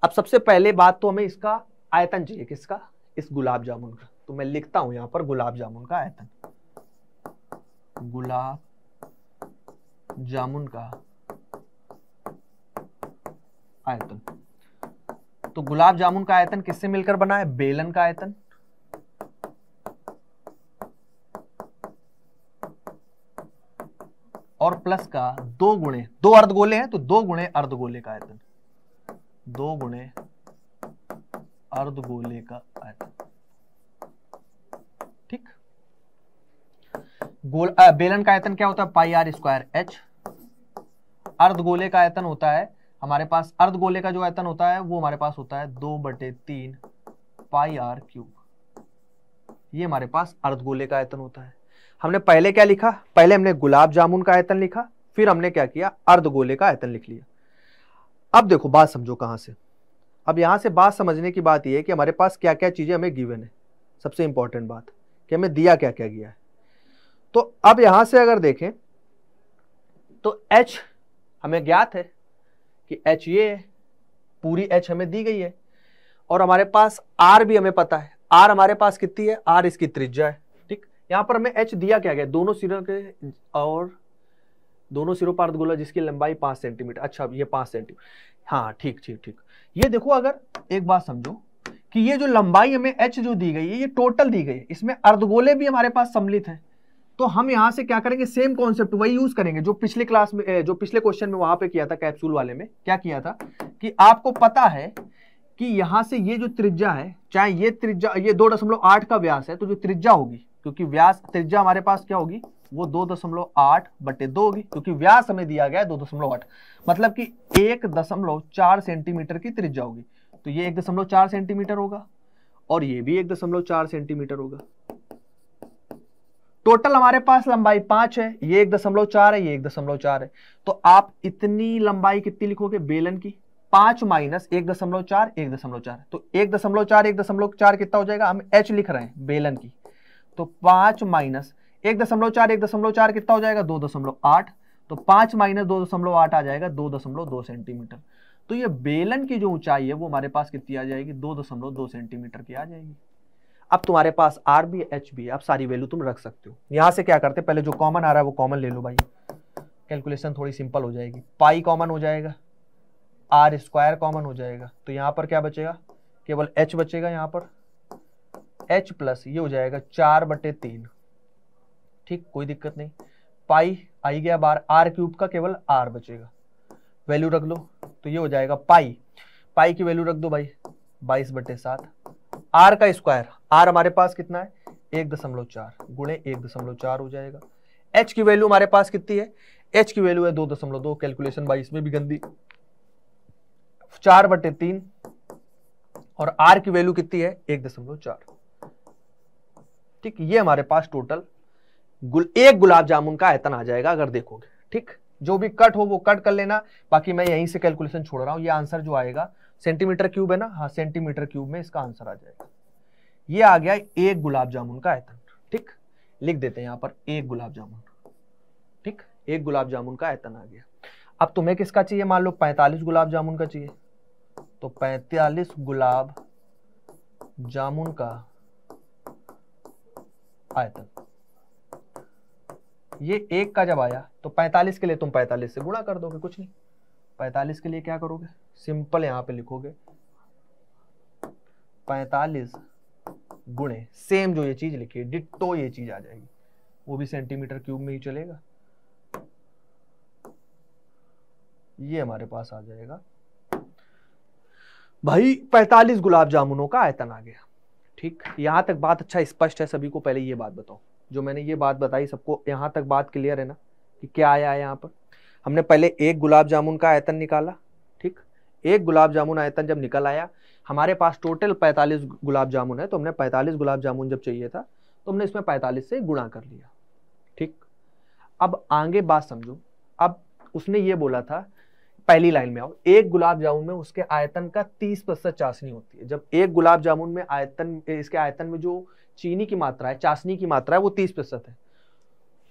अब सबसे पहले बात तो हमें इसका आयतन चाहिए किसका इस गुलाब जामुन का तो मैं लिखता हूं यहां पर गुलाब जामुन का आयतन गुलाब जामुन का आयतन तो गुलाब जामुन का आयतन किससे मिलकर बना है बेलन का आयतन और प्लस का दो गुणे दो अर्धगोले हैं तो दो गुणे अर्धगोले का आयतन दो गुणे अर्धगोले का आयतन ठीक गोल आ, बेलन का आयतन क्या होता है पाई आर स्क्वायर एच अर्धगोले का आयतन होता है हमारे पास अर्धगोले का जो आयतन होता है वो हमारे पास होता है दो बटे तीन पाई आर क्यूब ये हमारे पास अर्धगोले का आयतन होता है हमने पहले क्या लिखा पहले हमने गुलाब जामुन का आयतन लिखा फिर हमने क्या किया अर्धगोले का आयतन लिख लिया अब देखो बात समझो कहां से अब यहाँ से बात समझने की बात यह है कि हमारे पास क्या क्या चीज़ें हमें गिवन है सबसे इम्पॉर्टेंट बात कि हमें दिया क्या क्या गया है तो अब यहाँ से अगर देखें तो एच हमें ज्ञात है कि एच ये है पूरी एच हमें दी गई है और हमारे पास आर भी हमें पता है आर हमारे पास कितनी है आर इसकी त्रिज्या है ठीक यहाँ पर हमें एच दिया क्या गया दोनों सिरों के और दोनों सिरों पार्थ गोला जिसकी लंबाई पाँच सेंटीमीटर अच्छा ये पाँच सेंटीमीटर हाँ ठीक ठीक ठीक ये देखो अगर एक बात समझो कि ये जो लंबाई हमें एच जो दी गई है ये टोटल दी गई है इसमें अर्धगोले भी हमारे पास सम्मिलित हैं तो हम यहाँ से क्या करेंगे सेम कॉन्सेप्ट वही यूज करेंगे जो पिछले क्लास में जो पिछले क्वेश्चन में वहां पे किया था कैप्सूल वाले में क्या किया था कि आपको पता है कि यहाँ से ये जो त्रिज्या है चाहे ये त्रिज्या ये दो दशमलव आठ का व्यास है तो जो त्रिज्या होगी क्योंकि व्यास त्रिज्या हमारे पास क्या होगी वो दो दशमलव आठ बटे दो होगी क्योंकि व्यास हमें दिया गया है दो दशमलव आठ मतलब कि एक दशमलव चार सेंटीमीटर की त्रिज्या होगी तो ये एक दशमलव चार सेंटीमीटर होगा और ये भी एक दशमलव चार सेंटीमीटर होगा टोटल हमारे पास लंबाई पांच है ये एक दशमलव चार है ये एक दशमलव चार है तो आप इतनी लंबाई कितनी लिखोगे बेलन की पांच माइनस एक दशमलव चार एक दशमलव चार तो एक दशमलव चार एक दशमलव चार कितना हो जाएगा हम एच लिख रहे हैं बेलन की तो पांच माइनस एक दशमलव चार एक दशमलव चार कितना हो जाएगा दो दशमलव आठ तो पांच माइनस दो दशमलव आठ आ जाएगा दो दशमलव दो सेंटीमीटर तो ये बेलन की जो ऊंचाई है वो हमारे पास कितनी आ जाएगी दो दशमलव दो सेंटीमीटर की आ जाएगी अब तुम्हारे पास आर भी एच भी अब सारी वैल्यू तुम रख सकते हो यहां से क्या करते पहले जो कॉमन आ रहा है वो कॉमन ले लो भाई कैलकुलेशन थोड़ी सिंपल हो जाएगी पाई कॉमन हो जाएगा आर स्क्वायर कॉमन हो जाएगा तो यहां पर क्या बचेगा केवल एच बचेगा यहाँ पर एच प्लस ये हो जाएगा चार बटे तीन ठीक कोई दिक्कत नहीं पाई आई गया बार आर क्यूब का केवल आर बचेगा वैल्यू रख लो तो ये हो जाएगा पाई पाई की वैल्यू रख दो भाई बाईस बटे सात आर का स्क्वायर आर हमारे पास कितना है एक दशमलव चार गुणे एक दशमलव चार हो जाएगा एच की वैल्यू हमारे पास कितनी है एच की वैल्यू है दो दशमलव दो कैलकुलेशन बाईस में भी गंदी चार बटे तीन और आर की वैल्यू कितनी है एक दशमलव चार ठीक ये हमारे पास टोटल गुल, एक गुलाब जामुन का आयतन आ जाएगा अगर देखोगे ठीक जो भी कट हो वो कट कर लेना बाकी मैं यहीं से कैलकुलेशन छोड़ रहा हूं ये आंसर जो आएगा सेंटीमीटर क्यूब है ना हाँ सेंटीमीटर क्यूब में इसका आंसर आ जाएगा ये आ गया एक गुलाब जामुन का आयतन ठीक लिख देते हैं यहां पर एक गुलाब जामुन ठीक एक गुलाब जामुन का आयतन आ गया अब तुम्हें किसका चाहिए मान लो पैंतालीस गुलाब जामुन का चाहिए तो पैंतालीस गुलाब जामुन का आयतन ये एक का जब आया तो पैंतालीस के लिए तुम पैंतालीस से गुणा कर दोगे कुछ नहीं पैंतालीस के लिए क्या करोगे सिंपल यहां पे लिखोगे पैंतालीस गुणे सेम जो ये चीज लिखी है डिट्टो ये चीज आ जाएगी वो भी सेंटीमीटर क्यूब में ही चलेगा ये हमारे पास आ जाएगा भाई 45 गुलाब जामुनों का आयतन आ गया ठीक यहां तक बात अच्छा स्पष्ट है सभी को पहले ये बात बताओ जो मैंने ये बात बताई सबको यहाँ तक बात क्लियर है ना कि क्या आया है यहाँ पर हमने पहले एक गुलाब जामुन का आयतन निकाला ठीक एक गुलाब जामुन आयतन जब निकल आया हमारे पास टोटल 45 गुलाब जामुन है तो हमने 45 गुलाब जामुन जब चाहिए था तो हमने इसमें 45 से गुणा कर लिया ठीक अब आगे बात समझो अब उसने ये बोला था पहली लाइन में आओ एक गुलाब जामुन में उसके आयतन का तीस प्रतिशत चाशनी होती है जब एक गुलाब जामुन में आयतन इसके आयतन में जो चीनी की मात्रा है चाशनी की मात्रा है वो तीस प्रतिशत है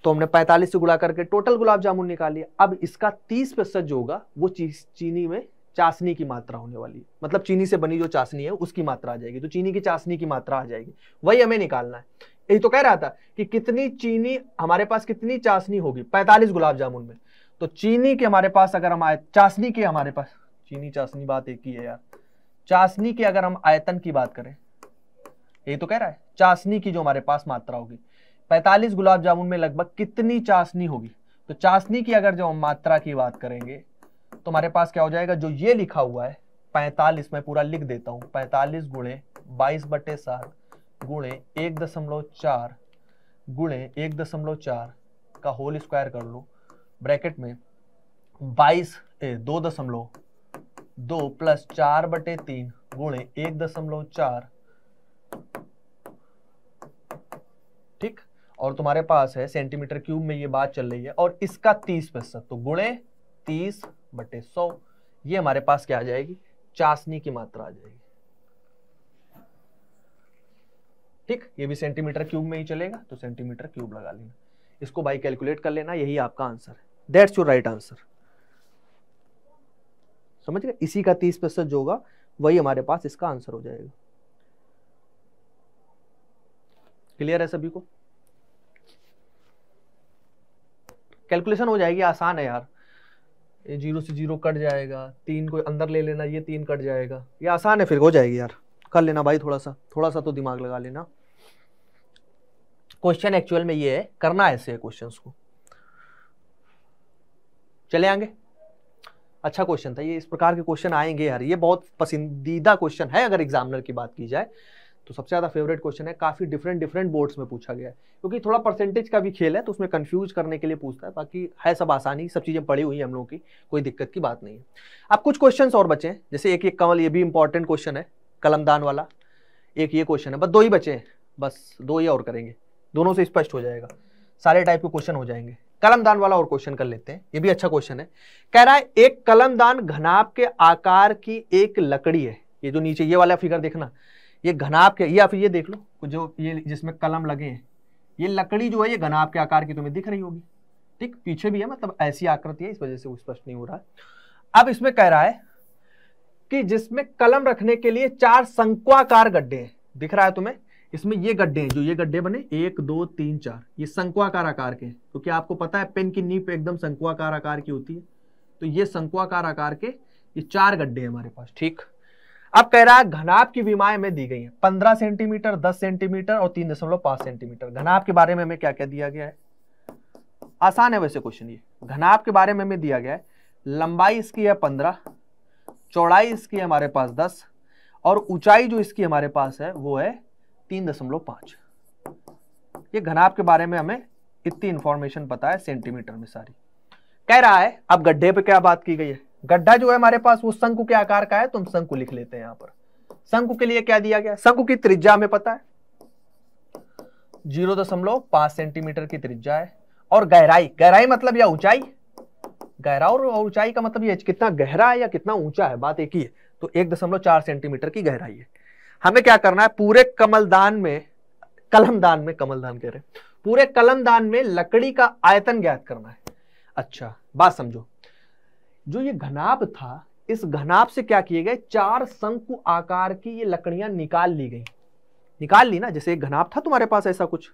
तो हमने पैंतालीस से गुणा करके टोटल गुलाब जामुन निकाल लिया अब इसका तीस प्रतिशत जो होगा वो चीनी में चाशनी की मात्रा होने वाली है मतलब चीनी से बनी जो चाशनी है उसकी मात्रा आ जाएगी तो चीनी की चाशनी की मात्रा आ जाएगी वही हमें निकालना है यही तो कह रहा था कि कितनी चीनी हमारे पास कितनी चाशनी होगी पैंतालीस गुलाब जामुन में तो चीनी के हमारे पास अगर हम आय चाशनी के हमारे पास चीनी चाशनी बात एक ही है यार चाशनी के अगर हम आयतन की बात करें ये तो कह रहा है चाशनी की जो हमारे पास मात्रा होगी 45 गुलाब जामुन में लगभग कितनी चाशनी होगी तो चाशनी की अगर जो हम मात्रा की बात करेंगे तो हमारे पास क्या हो जाएगा जो ये लिखा हुआ है पैतालीस मैं पूरा लिख देता हूँ पैतालीस गुणे बाईस बटे सात गुणे एक दशमलव चार गुणे एक दशमलव चार का होल स्क्वायर कर लो ब्रैकेट में बाईस दो दशमलव दो प्लस चार बटे तीन गुणे एक दशमलव चार ठीक और तुम्हारे पास है सेंटीमीटर क्यूब में ये बात चल रही है और इसका तीस प्रतिशत तो गुणे तीस बटे सौ ये हमारे पास क्या आ जाएगी चाशनी की मात्रा आ जाएगी ठीक ये भी सेंटीमीटर क्यूब में ही चलेगा तो सेंटीमीटर क्यूब लगा लेना इसको भाई कैलकुलेट कर लेना यही आपका आंसर है दैट्स योर राइट आंसर समझ गए इसी का तीस प्रतिशत जो होगा वही हमारे पास इसका आंसर हो जाएगा क्लियर है सभी को कैलकुलेशन हो जाएगी आसान है यार ये जीरो से जीरो कट जाएगा तीन को अंदर ले लेना ये तीन कट जाएगा ये आसान है फिर हो जाएगी यार कर लेना भाई थोड़ा सा थोड़ा सा तो दिमाग लगा लेना क्वेश्चन एक्चुअल में ये है करना ऐसे है क्वेश्चन को चले आएंगे अच्छा क्वेश्चन था ये इस प्रकार के क्वेश्चन आएंगे यार ये बहुत पसंदीदा क्वेश्चन है अगर एग्जामिनर की बात की जाए तो सबसे ज़्यादा फेवरेट क्वेश्चन है काफ़ी डिफरेंट डिफरेंट बोर्ड्स में पूछा गया है क्योंकि थोड़ा परसेंटेज का भी खेल है तो उसमें कन्फ्यूज करने के लिए पूछता है बाकी है सब आसानी सब चीज़ें पड़ी हुई हैं हम लोगों की कोई दिक्कत की बात नहीं है अब कुछ क्वेश्चन और बचे हैं जैसे एक एक कमल ये भी इंपॉर्टेंट क्वेश्चन है कलमदान वाला एक ये क्वेश्चन है बस दो ही बचे हैं बस दो ही और करेंगे दोनों से स्पष्ट हो जाएगा सारे टाइप के क्वेश्चन हो जाएंगे कलमदान वाला और क्वेश्चन कर लेते हैं ये भी अच्छा क्वेश्चन है कह रहा है एक कलमदान घनाप के आकार की एक लकड़ी है ये जो नीचे ये वाला फिगर देखना ये घनाप के या फिर ये देख लो जो ये जिसमें कलम लगे हैं ये लकड़ी जो है ये घनाप के आकार की तुम्हें दिख रही होगी ठीक पीछे भी है मतलब ऐसी आकृति है इस वजह से स्पष्ट नहीं हो रहा अब इसमें कह रहा है कि जिसमें कलम रखने के लिए चार शंक्वाकार गड्ढे हैं दिख रहा है तुम्हें इसमें ये गड्ढे हैं जो ये गड्ढे बने एक दो तीन चार ये संकुआकार आकार के क्योंकि तो आपको पता है पेन की नीप एकदम संकुआकार आकार की होती है तो ये संकुआकार आकार के ये चार गड्ढे हैं हमारे पास ठीक अब कह रहा है घनाभ की विमाएं में दी गई हैं पंद्रह सेंटीमीटर दस सेंटीमीटर और तीन दशमलव पांच सेंटीमीटर घनाभ के बारे में हमें क्या क्या दिया गया है आसान है वैसे क्वेश्चन ये घनाभ के बारे में हमें दिया गया है लंबाई इसकी है पंद्रह चौड़ाई इसकी हमारे पास दस और ऊंचाई जो इसकी हमारे पास है वो है तीन दशमलव पांच ये घनाप के बारे में हमें इतनी इंफॉर्मेशन पता है सेंटीमीटर में सारी कह रहा है अब गड्ढे पे क्या बात की गई है गड्ढा जो है हमारे पास वो शंकु के आकार का है तो हम शंकु लिख लेते हैं यहां पर शंकु के लिए क्या दिया गया शंकु की त्रिज्या हमें पता है जीरो दशमलव पांच सेंटीमीटर की त्रिज्या है और गहराई गहराई मतलब या ऊंचाई गहरा और ऊंचाई का मतलब ये कितना गहरा है या कितना ऊंचा है बात एक ही है तो एक दशमलव चार सेंटीमीटर की गहराई है हमें क्या करना है पूरे कमलदान में कलमदान में कमलदान कह रहे हैं पूरे कलमदान में लकड़ी का आयतन ज्ञात करना है अच्छा बात समझो जो ये घनाब था इस घनाब से क्या किए गए चार शंकु आकार की ये लकड़ियां निकाल ली गई निकाल ली ना जैसे एक घनाब था तुम्हारे पास ऐसा कुछ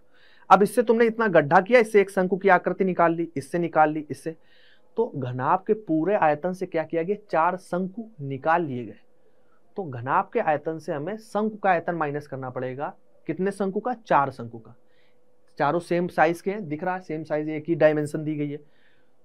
अब इससे तुमने इतना गड्ढा किया इससे एक शंकु की आकृति निकाल ली इससे निकाल ली इससे तो घनाब के पूरे आयतन से क्या किया गया चार शंकु निकाल लिए गए तो घनाभ के आयतन से हमें शंकु का आयतन माइनस करना पड़ेगा कितने शंकु का चार शंकु का चारों सेम साइज के हैं दिख रहा है सेम साइज एक ही डायमेंशन दी गई है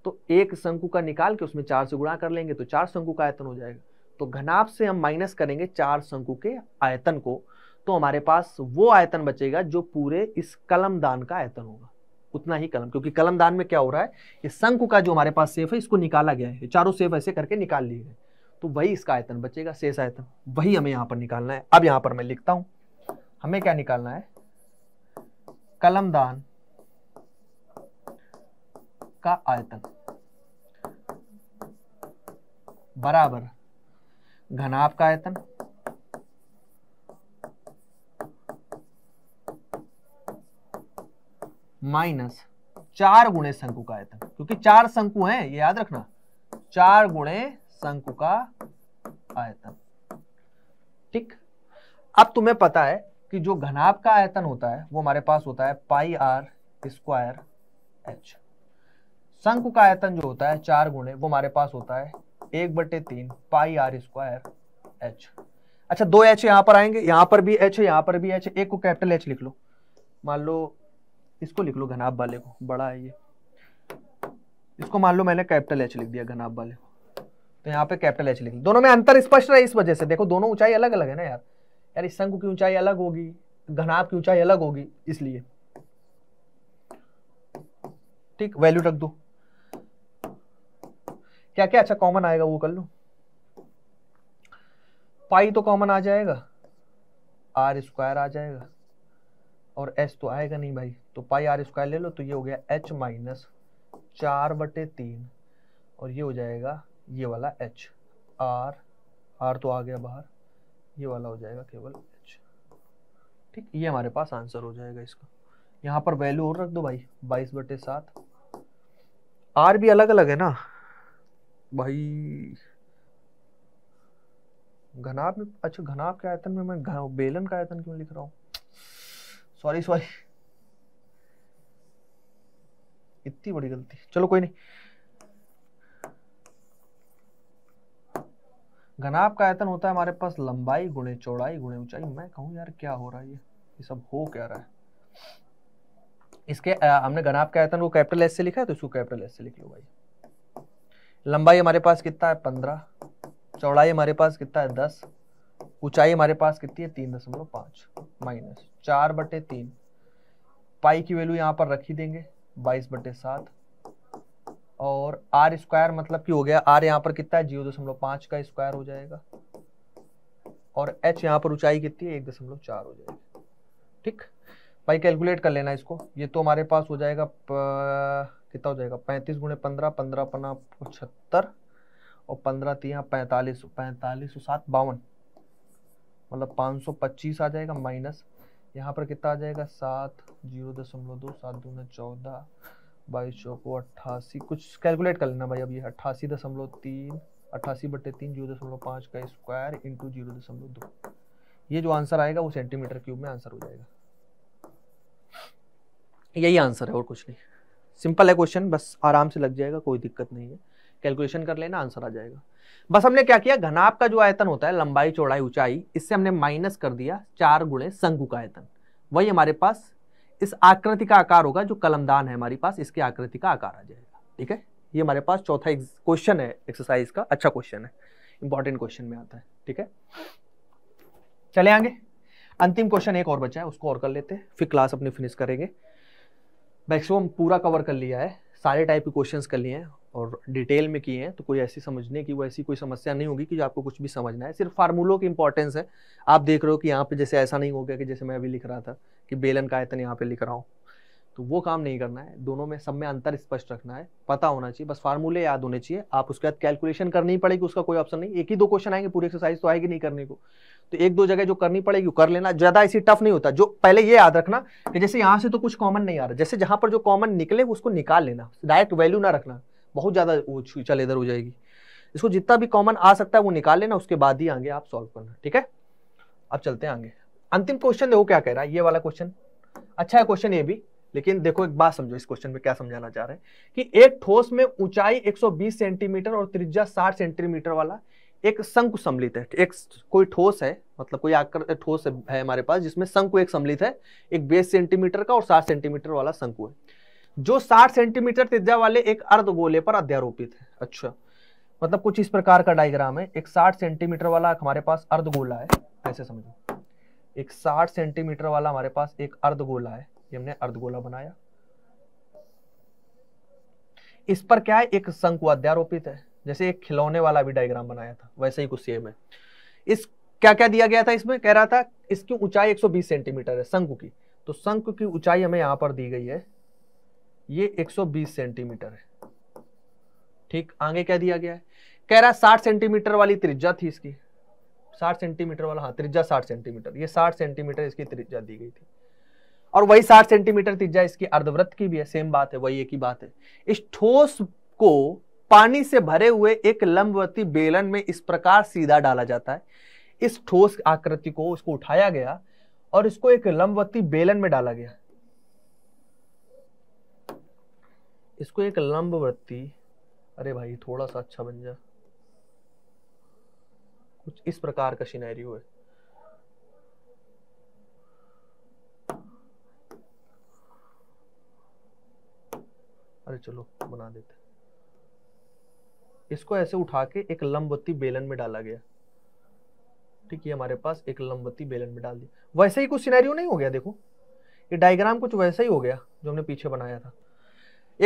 तो एक शंकु का निकाल के उसमें चार से गुणा कर लेंगे तो चार शंकु का आयतन हो जाएगा तो घनाभ से हम माइनस करेंगे चार शंकु के आयतन को तो हमारे पास वो आयतन बचेगा जो पूरे इस कलम दान का आयतन होगा उतना ही कलम क्योंकि कलम दान में क्या हो रहा है ये शंकु का जो हमारे पास सेफ है इसको निकाला गया है चारों सेफ ऐसे करके निकाल लिए गए तो वही इसका आयतन बचेगा शेष आयतन वही हमें यहां पर निकालना है अब यहां पर मैं लिखता हूं हमें क्या निकालना है कलमदान का आयतन बराबर घनाप का आयतन माइनस चार गुणे शंकु का आयतन क्योंकि चार शंकु हैं ये याद रखना चार गुणे शंकु का आयतन ठीक अब तुम्हें पता है कि जो घनाभ का आयतन होता है वो हमारे पास होता है पाई आर स्क्वायर एच शंकु का आयतन जो होता है चार गुणे वो हमारे पास होता है एक बटे तीन पाई आर स्क्वायर एच अच्छा दो एच यहां पर आएंगे यहां पर भी एच है यहां पर भी एच एक को कैपिटल एच लिख लो मान लो इसको लिख लो घनाभ वाले को बड़ा है ये इसको मान लो मैंने कैपिटल एच लिख दिया घनाभ वाले को तो यहाँ पे कैपिटल एच लिख दोनों में अंतर स्पष्ट है इस वजह से देखो दोनों ऊंचाई अलग अलग है ना यार यार इस शंकु की ऊंचाई अलग होगी घनाभ की ऊंचाई अलग होगी इसलिए ठीक वैल्यू रख दो क्या क्या अच्छा कॉमन आएगा वो कर लो पाई तो कॉमन आ जाएगा आर स्क्वायर आ जाएगा और एस तो आएगा नहीं भाई तो पाई आर स्क्वायर ले लो तो ये हो गया एच माइनस चार बटे तीन और ये हो जाएगा ये वाला एच आर आर तो आ गया बाहर ये वाला हो जाएगा केवल एच ठीक ये हमारे पास आंसर हो जाएगा इसका यहाँ पर वैल्यू और रख दो भाई बाईस बटे सात आर भी अलग अलग है ना भाई घनाभ में अच्छा घनाभ के आयतन में मैं बेलन का आयतन क्यों लिख रहा हूँ सॉरी सॉरी इतनी बड़ी गलती चलो कोई नहीं घनाप का आयतन होता है हमारे पास लंबाई गुणे चौड़ाई गुणे ऊंचाई मैं कहूँ यार क्या हो रहा है ये ये सब हो क्या रहा है इसके आ, हमने घनाप का आयतन को कैपिटल एस से लिखा है तो इसको कैपिटल एस से लिख लो भाई लंबाई हमारे पास कितना है पंद्रह चौड़ाई हमारे पास कितना है दस ऊंचाई हमारे पास कितनी है तीन दशमलव पाँच माइनस चार बटे तीन पाई की वैल्यू यहाँ पर रखी देंगे बाईस बटे सात और आर स्क्वायर मतलब कि हो गया आर यहाँ पर कितना है जीरो दशमलव पाँच का स्क्वायर हो जाएगा और एच यहाँ पर ऊंचाई कितनी है एक दशमलव चार हो जाएगी ठीक भाई कैलकुलेट कर लेना इसको ये तो हमारे पास हो जाएगा प... कितना हो जाएगा पैंतीस गुणे पंद्रह पंद्रह पन्ना पचहत्तर और पंद्रह तीन पैंतालीस पैंतालीस सौ सात बावन मतलब पाँच सौ पच्चीस आ जाएगा माइनस यहाँ पर कितना आ जाएगा सात जीरो दशमलव दो सात दो चौदह बाईस चौको अट्ठासी कुछ कैलकुलेट कर लेना भाई अभी अट्ठासी दशमलव तीन अट्ठासी बटे तीन जीरो दशमलव पाँच का स्क्वायर इंटू जीरो दशमलव दो ये जो आंसर आएगा वो सेंटीमीटर क्यूब में आंसर हो जाएगा यही आंसर है और कुछ नहीं सिंपल है क्वेश्चन बस आराम से लग जाएगा कोई दिक्कत नहीं है कैलकुलेशन कर लेना आंसर आ जाएगा बस हमने क्या किया घनाभ का जो आयतन होता है लंबाई चौड़ाई ऊंचाई इससे हमने माइनस कर दिया चार गुणे शंकु का आयतन वही हमारे पास इस आकृति का आकार होगा जो कलमदान है हमारे पास इसकी आकृति का आकार आ जाएगा ठीक है ये हमारे पास चौथा क्वेश्चन है एक्सरसाइज का अच्छा क्वेश्चन है इंपॉर्टेंट क्वेश्चन में आता है ठीक है चले आगे अंतिम क्वेश्चन एक और बचा है उसको और कर लेते हैं फिर क्लास अपनी फिनिश करेंगे मैक्सिमम पूरा कवर कर लिया है सारे टाइप के क्वेश्चन कर लिए हैं और डिटेल में किए हैं तो कोई ऐसी समझने की वो ऐसी कोई समस्या नहीं होगी कि जो आपको कुछ भी समझना है सिर्फ फार्मूलों की इंपॉर्टेंस है आप देख रहे हो कि यहाँ पे जैसे ऐसा नहीं हो गया कि जैसे मैं अभी लिख रहा था कि बेलन का आयतन यहाँ पे लिख रहा हूँ तो वो काम नहीं करना है दोनों में सब में अंतर स्पष्ट रखना है पता होना चाहिए बस फार्मूले याद होने चाहिए आप उसके बाद कैलकुलेशन करनी ही पड़ेगी उसका कोई ऑप्शन नहीं एक ही दो क्वेश्चन आएंगे पूरी एक्सरसाइज तो आएगी नहीं करने को तो एक दो जगह जो करनी पड़ेगी कर लेना ज्यादा ऐसी टफ नहीं होता जो पहले ये याद रखना कि जैसे यहाँ से तो कुछ कॉमन नहीं आ रहा जैसे जहाँ पर जो कॉमन निकले उसको निकाल लेना डायरेक्ट वैल्यू ना रखना बहुत ज़्यादा चल इधर हो जाएगी इसको जितना भी कॉमन आ सकता है वो निकाल लेना उसके बाद ही आगे आप सॉल्व करना ठीक है अब चलते हैं आगे अंतिम क्वेश्चन देखो क्या कह रहा है ये वाला क्वेश्चन अच्छा है क्वेश्चन ये भी लेकिन देखो एक बात समझो इस क्वेश्चन में क्या समझाना चाह रहे हैं कि एक ठोस में ऊंचाई 120 सेंटीमीटर और त्रिज्या 60 सेंटीमीटर वाला एक संकु सम्मिलित है एक कोई ठोस है मतलब कोई आकर ठोस है हमारे पास जिसमें संकु एक सम्मिलित है एक बेस सेंटीमीटर का और साठ सेंटीमीटर वाला शंकु है जो साठ सेंटीमीटर त्रिज्या वाले एक अर्ध गोले पर अध्यारोपित है अच्छा मतलब कुछ इस प्रकार का डायग्राम है एक साठ सेंटीमीटर वाला हमारे पास अर्ध गोला है ऐसे समझो एक 60 सेंटीमीटर वाला हमारे पास एक अर्धगोला है ये हमने अर्धगोला बनाया इस पर क्या है एक शंकु अध्यारोपित है जैसे एक खिलौने वाला भी डायग्राम बनाया था वैसे ही कुछ सेम है इस क्या क्या दिया गया था इसमें कह रहा था इसकी ऊंचाई 120 सेंटीमीटर है शंकु की तो शंकु की ऊंचाई हमें यहां पर दी गई है ये 120 सेंटीमीटर है ठीक आगे क्या दिया गया है कह रहा 60 सेंटीमीटर वाली त्रिज्या थी इसकी साठ सेंटीमीटर वाला हाँ त्रिज्या साठ सेंटीमीटर ये साठ सेंटीमीटर इसकी त्रिज्या दी गई थी और वही साठ सेंटीमीटर त्रिज्या इसकी अर्धवृत्त की भी है सेम बात है वही एक ही बात है इस ठोस को पानी से भरे हुए एक लंबवती बेलन में इस प्रकार सीधा डाला जाता है इस ठोस आकृति को उसको उठाया गया और इसको एक लंबवती बेलन में डाला गया इसको एक लंबवती अरे भाई थोड़ा सा अच्छा बन जा कुछ इस प्रकार का सिनेरियो है अरे चलो बना देते इसको ऐसे उठा के एक लंबवती बेलन में डाला गया ठीक है हमारे पास एक लंबवती बेलन में डाल दिया वैसे ही कुछ सिनेरियो नहीं हो गया देखो ये डायग्राम कुछ वैसा ही हो गया जो हमने पीछे बनाया था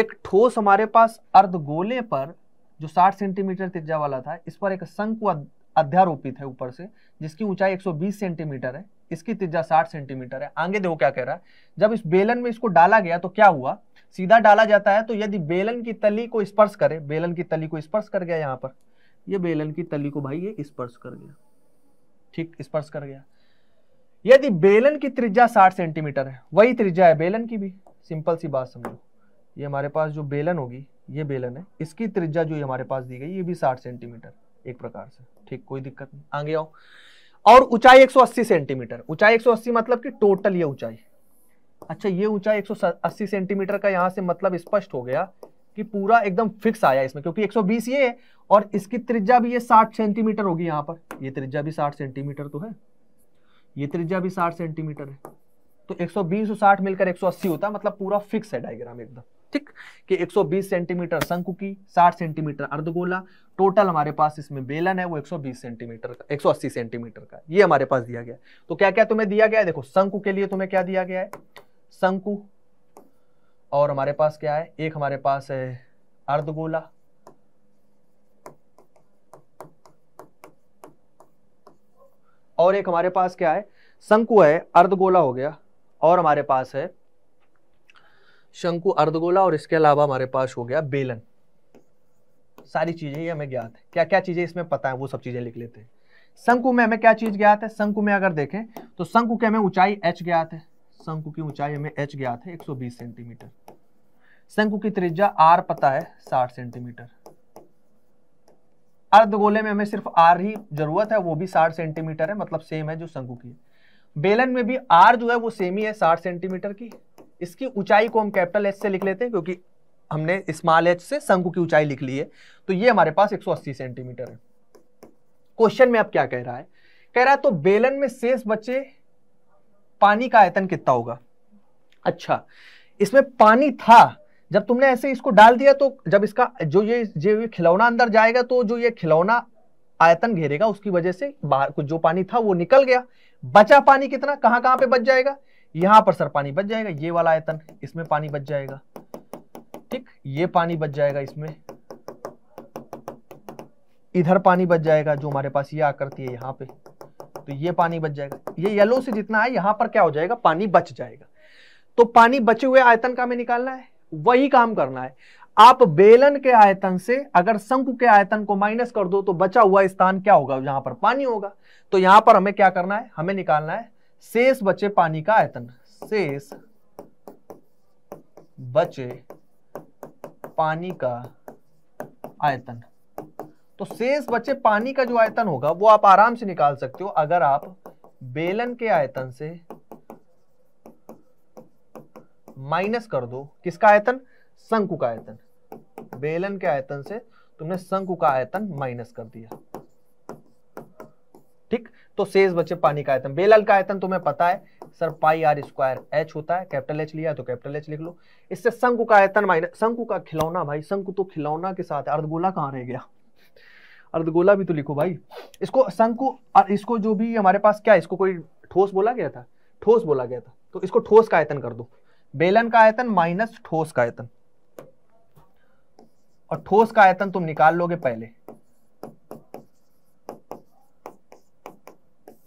एक ठोस हमारे पास अर्धगोले पर जो 60 सेंटीमीटर त्रिज्या वाला था इस पर एक शंकु अध्यारोपित है ऊपर से जिसकी ऊंचाई 120 सेंटीमीटर है इसकी त्रिज्या 60 सेंटीमीटर है आगे देखो क्या कह रहा है जब इस बेलन में इसको डाला गया तो क्या हुआ सीधा डाला जाता है तो यदि बेलन की तली को स्पर्श करे बेलन की तली को स्पर्श कर गया यहाँ पर ये बेलन की तली को भाई ये स्पर्श कर गया ठीक स्पर्श कर गया यदि बेलन की त्रिज्या 60 सेंटीमीटर है वही त्रिज्या है बेलन की भी सिंपल सी बात समझो ये हमारे पास जो बेलन होगी ये बेलन है इसकी त्रिज्या जो हमारे पास दी गई ये भी 60 सेंटीमीटर है एक प्रकार से ठीक कोई दिक्कत नहीं आगे आओ और ऊंचाई 180 सेंटीमीटर ऊंचाई 180 मतलब कि टोटल ये ऊंचाई अच्छा ये ऊंचाई 180 सेंटीमीटर का यहां से मतलब स्पष्ट हो गया कि पूरा एकदम फिक्स आया इसमें क्योंकि 120 ये और इसकी त्रिज्या भी ये 60 सेंटीमीटर होगी यहां पर ये त्रिज्या भी 60 सेंटीमीटर तो है ये त्रिज्या भी 60 सेंटीमीटर है तो 120 और साठ मिलकर 180 होता है मतलब पूरा फिक्स है डायग्राम एकदम ठीक कि 120 सेंटीमीटर शंकु की 60 सेंटीमीटर अर्धगोला टोटल हमारे पास इसमें बेलन है वो 120 सेंटीमीटर का 180 सेंटीमीटर का ये हमारे पास दिया गया तो क्या क्या तुम्हें दिया गया है देखो शंकु के लिए तुम्हें क्या दिया गया है शंकु और हमारे पास क्या है एक हमारे पास है अर्धगोला और एक हमारे पास क्या है शंकु है अर्धगोला हो गया और हमारे पास है शंकु अर्धगोला और इसके अलावा हमारे पास हो गया बेलन सारी चीजें ही हमें ज्ञात है क्या क्या चीजें इसमें पता है वो सब चीजें लिख लेते हैं शंकु में हमें क्या चीज ज्ञात है शंकु में अगर देखें तो शंकु के हमें ऊंचाई एच ज्ञात है शंकु की ऊंचाई हमें एच ज्ञात है 120 सेंटीमीटर शंकु की त्रिज्या आर पता है 60 सेंटीमीटर अर्धगोले में हमें सिर्फ आर ही जरूरत है वो भी 60 सेंटीमीटर है मतलब सेम है जो शंकु की बेलन में भी आर जो है वो सेम ही है 60 सेंटीमीटर की इसकी ऊंचाई को हम कैपिटल एच से लिख लेते हैं क्योंकि हमने स्मॉल एच से शंकु की ऊंचाई लिख ली है तो ये हमारे पास 180 सेंटीमीटर है क्वेश्चन में अब क्या कह रहा है कह रहा है तो बेलन में शेष बचे पानी का आयतन कितना होगा अच्छा इसमें पानी था जब तुमने ऐसे इसको डाल दिया तो जब इसका जो ये जो ये खिलौना अंदर जाएगा तो जो ये खिलौना आयतन घेरेगा उसकी वजह से बाहर कुछ जो पानी था वो निकल गया बचा पानी कितना कहां कहां पे बच जाएगा यहां पर सर पानी बच जाएगा ये वाला आयतन इसमें पानी बच जाएगा ठीक ये पानी बच जाएगा इसमें इधर पानी बच जाएगा जो हमारे पास ये आकृति है यहां पे तो ये पानी बच जाएगा ये येलो से जितना है यहां पर क्या हो जाएगा पानी बच जाएगा तो पानी बचे हुए आयतन का हमें निकालना है वही काम करना है आप बेलन के आयतन से अगर शंकु के आयतन को माइनस कर दो तो बचा हुआ स्थान क्या होगा यहां पर पानी होगा तो यहां पर हमें क्या करना है हमें निकालना है शेष बचे पानी का आयतन शेष बचे पानी का आयतन तो शेष बचे पानी का जो आयतन होगा वो आप आराम से निकाल सकते हो अगर आप बेलन के आयतन से माइनस कर दो किसका आयतन शंकु का आयतन बेलन के आयतन से तुमने शंकु का आयतन माइनस कर दिया ठीक तो शेष बचे पानी का आयतन बेलल का आयतन तुम्हें पता है sir pi R square H होता है कैपिटल एच लिया तो कैपिटल एच लिख लो इससे शंकु का आयतन माइनस शंकु का खिलौना भाई शंकु तो खिलौना के साथ अर्धगोला कहाँ रह गया अर्धगोला भी तो लिखो भाई इसको शंकु इसको जो भी हमारे पास क्या इसको कोई ठोस बोला गया था ठोस बोला गया था तो इसको ठोस का आयतन कर दो बेलन का आयतन माइनस ठोस का आयतन और ठोस का आयतन तुम निकाल लोगे पहले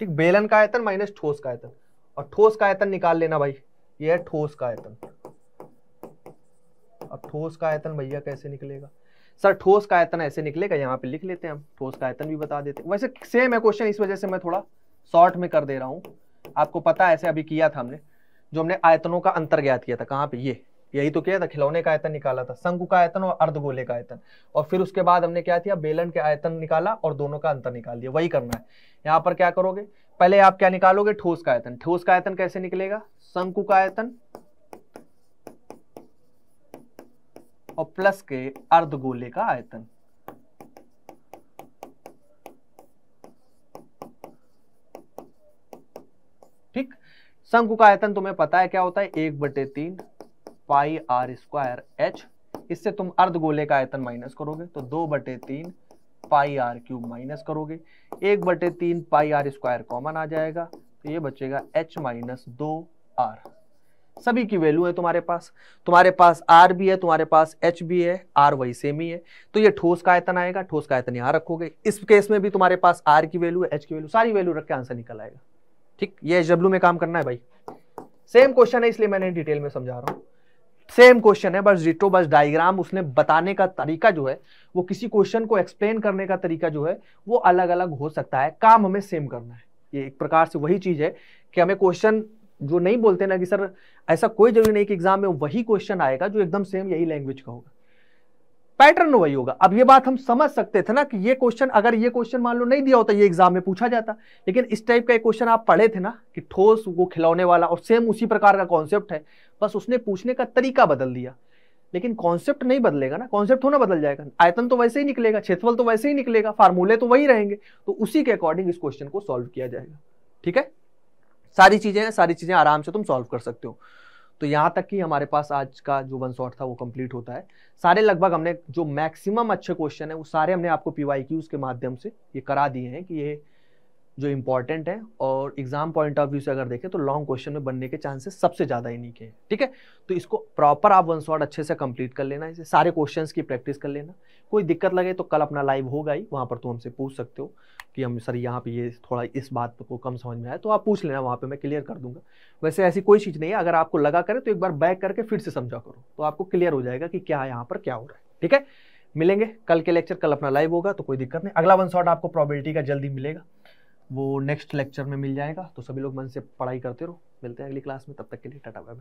ठीक बेलन का आयतन माइनस ठोस का आयतन और ठोस का आयतन निकाल लेना भाई ये है ठोस का आयतन अब ठोस का आयतन भैया कैसे निकलेगा सर ठोस का आयतन ऐसे निकलेगा यहाँ पे लिख लेते हैं हम ठोस का आयतन भी बता देते हैं वैसे सेम है क्वेश्चन इस वजह से मैं थोड़ा शॉर्ट में कर दे रहा हूँ आपको पता है ऐसे अभी किया था हमने जो हमने आयतनों का अंतर ज्ञात किया था कहाँ पे ये यही तो किया था खिलौने का आयतन निकाला था शंकु का आयतन और अर्धगोले का आयतन और फिर उसके बाद हमने क्या किया बेलन के आयतन निकाला और दोनों का अंतर निकाल दिया वही करना है यहाँ पर क्या करोगे पहले आप क्या निकालोगे ठोस का आयतन ठोस का आयतन कैसे निकलेगा शंकु का आयतन और प्लस के अर्ध गोले का आयतन ठीक शंकु का आयतन तुम्हें पता है क्या होता है एक बटे तीन पाई आर स्क्वायर एच इससे तुम अर्ध गोले का आयतन माइनस करोगे तो दो बटे तीन पाई आर क्यूब माइनस करोगे एक बटे तीन पाई आर स्क्वायर कॉमन आ जाएगा तो ये बचेगा एच माइनस दो आर सभी की वैल्यू है तुम्हारे पास तुम्हारे पास आर भी है तुम्हारे पास एच भी है आर वही सेम ही है तो ये ठोस का आयतन आएगा ठोस का आयतन यहाँ रखोगे इस केस में भी तुम्हारे पास आर की वैल्यू है एच की वैल्यू सारी वैल्यू रख के आंसर निकल आएगा ठीक ये एच में काम करना है भाई सेम क्वेश्चन है इसलिए मैंने डिटेल में समझा रहा हूँ सेम क्वेश्चन है बस रिटो बस डायग्राम उसने बताने का तरीका जो है वो किसी क्वेश्चन को एक्सप्लेन करने का तरीका जो है वो अलग अलग हो सकता है काम हमें सेम करना है ये एक प्रकार से वही चीज़ है कि हमें क्वेश्चन जो नहीं बोलते ना कि सर ऐसा कोई जरूरी नहीं कि एग्जाम में वही क्वेश्चन आएगा जो एकदम सेम यही लैंग्वेज का होगा पैटर्न वही होगा अब ये बात हम समझ सकते थे ना कि ये क्वेश्चन अगर ये क्वेश्चन मान लो नहीं दिया होता ये एग्जाम में पूछा जाता लेकिन इस टाइप का एक क्वेश्चन आप पढ़े थे ना कि ठोस वो खिलौने वाला और सेम उसी प्रकार का कॉन्सेप्ट है बस उसने पूछने का तरीका बदल दिया लेकिन कॉन्सेप्ट नहीं बदलेगा ना कॉन्सेप्ट होना बदल जाएगा आयतन तो वैसे ही निकलेगा क्षेत्रफल तो वैसे ही निकलेगा फार्मूले तो वही रहेंगे तो उसी के अकॉर्डिंग इस क्वेश्चन को सॉल्व किया जाएगा ठीक है सारी चीजें सारी चीजें आराम से तुम सॉल्व कर सकते हो तो यहाँ तक कि हमारे पास आज का जो वन शॉट था वो कंप्लीट होता है सारे लगभग हमने जो मैक्सिमम अच्छे क्वेश्चन है वो सारे हमने आपको पी वाई के माध्यम से ये करा दिए हैं कि ये जो इंपॉर्टेंट है और एग्जाम पॉइंट ऑफ व्यू से अगर देखें तो लॉन्ग क्वेश्चन में बनने के चांसेस सबसे ज़्यादा इन्हीं के ठीक है तो इसको प्रॉपर आप वन शॉट अच्छे से कंप्लीट कर लेना इसे सारे क्वेश्चंस की प्रैक्टिस कर लेना कोई दिक्कत लगे तो कल अपना लाइव होगा ही वहाँ पर तुम तो हमसे पूछ सकते हो कि हम सर यहाँ पे ये थोड़ा इस बात को कम समझ में आया तो आप पूछ लेना वहाँ पे मैं क्लियर कर दूंगा वैसे ऐसी कोई चीज़ नहीं है अगर आपको लगा करे तो एक बार बैक करके फिर से समझा करो तो आपको क्लियर हो जाएगा कि क्या यहाँ पर क्या हो रहा है ठीक है मिलेंगे कल के लेक्चर कल अपना लाइव होगा तो कोई दिक्कत नहीं अगला वन शॉट आपको प्रॉबिलिटी का जल्दी मिलेगा वो नेक्स्ट लेक्चर में मिल जाएगा तो सभी लोग मन से पढ़ाई करते रहो मिलते हैं अगली क्लास में तब तक के लिए टाटा बाय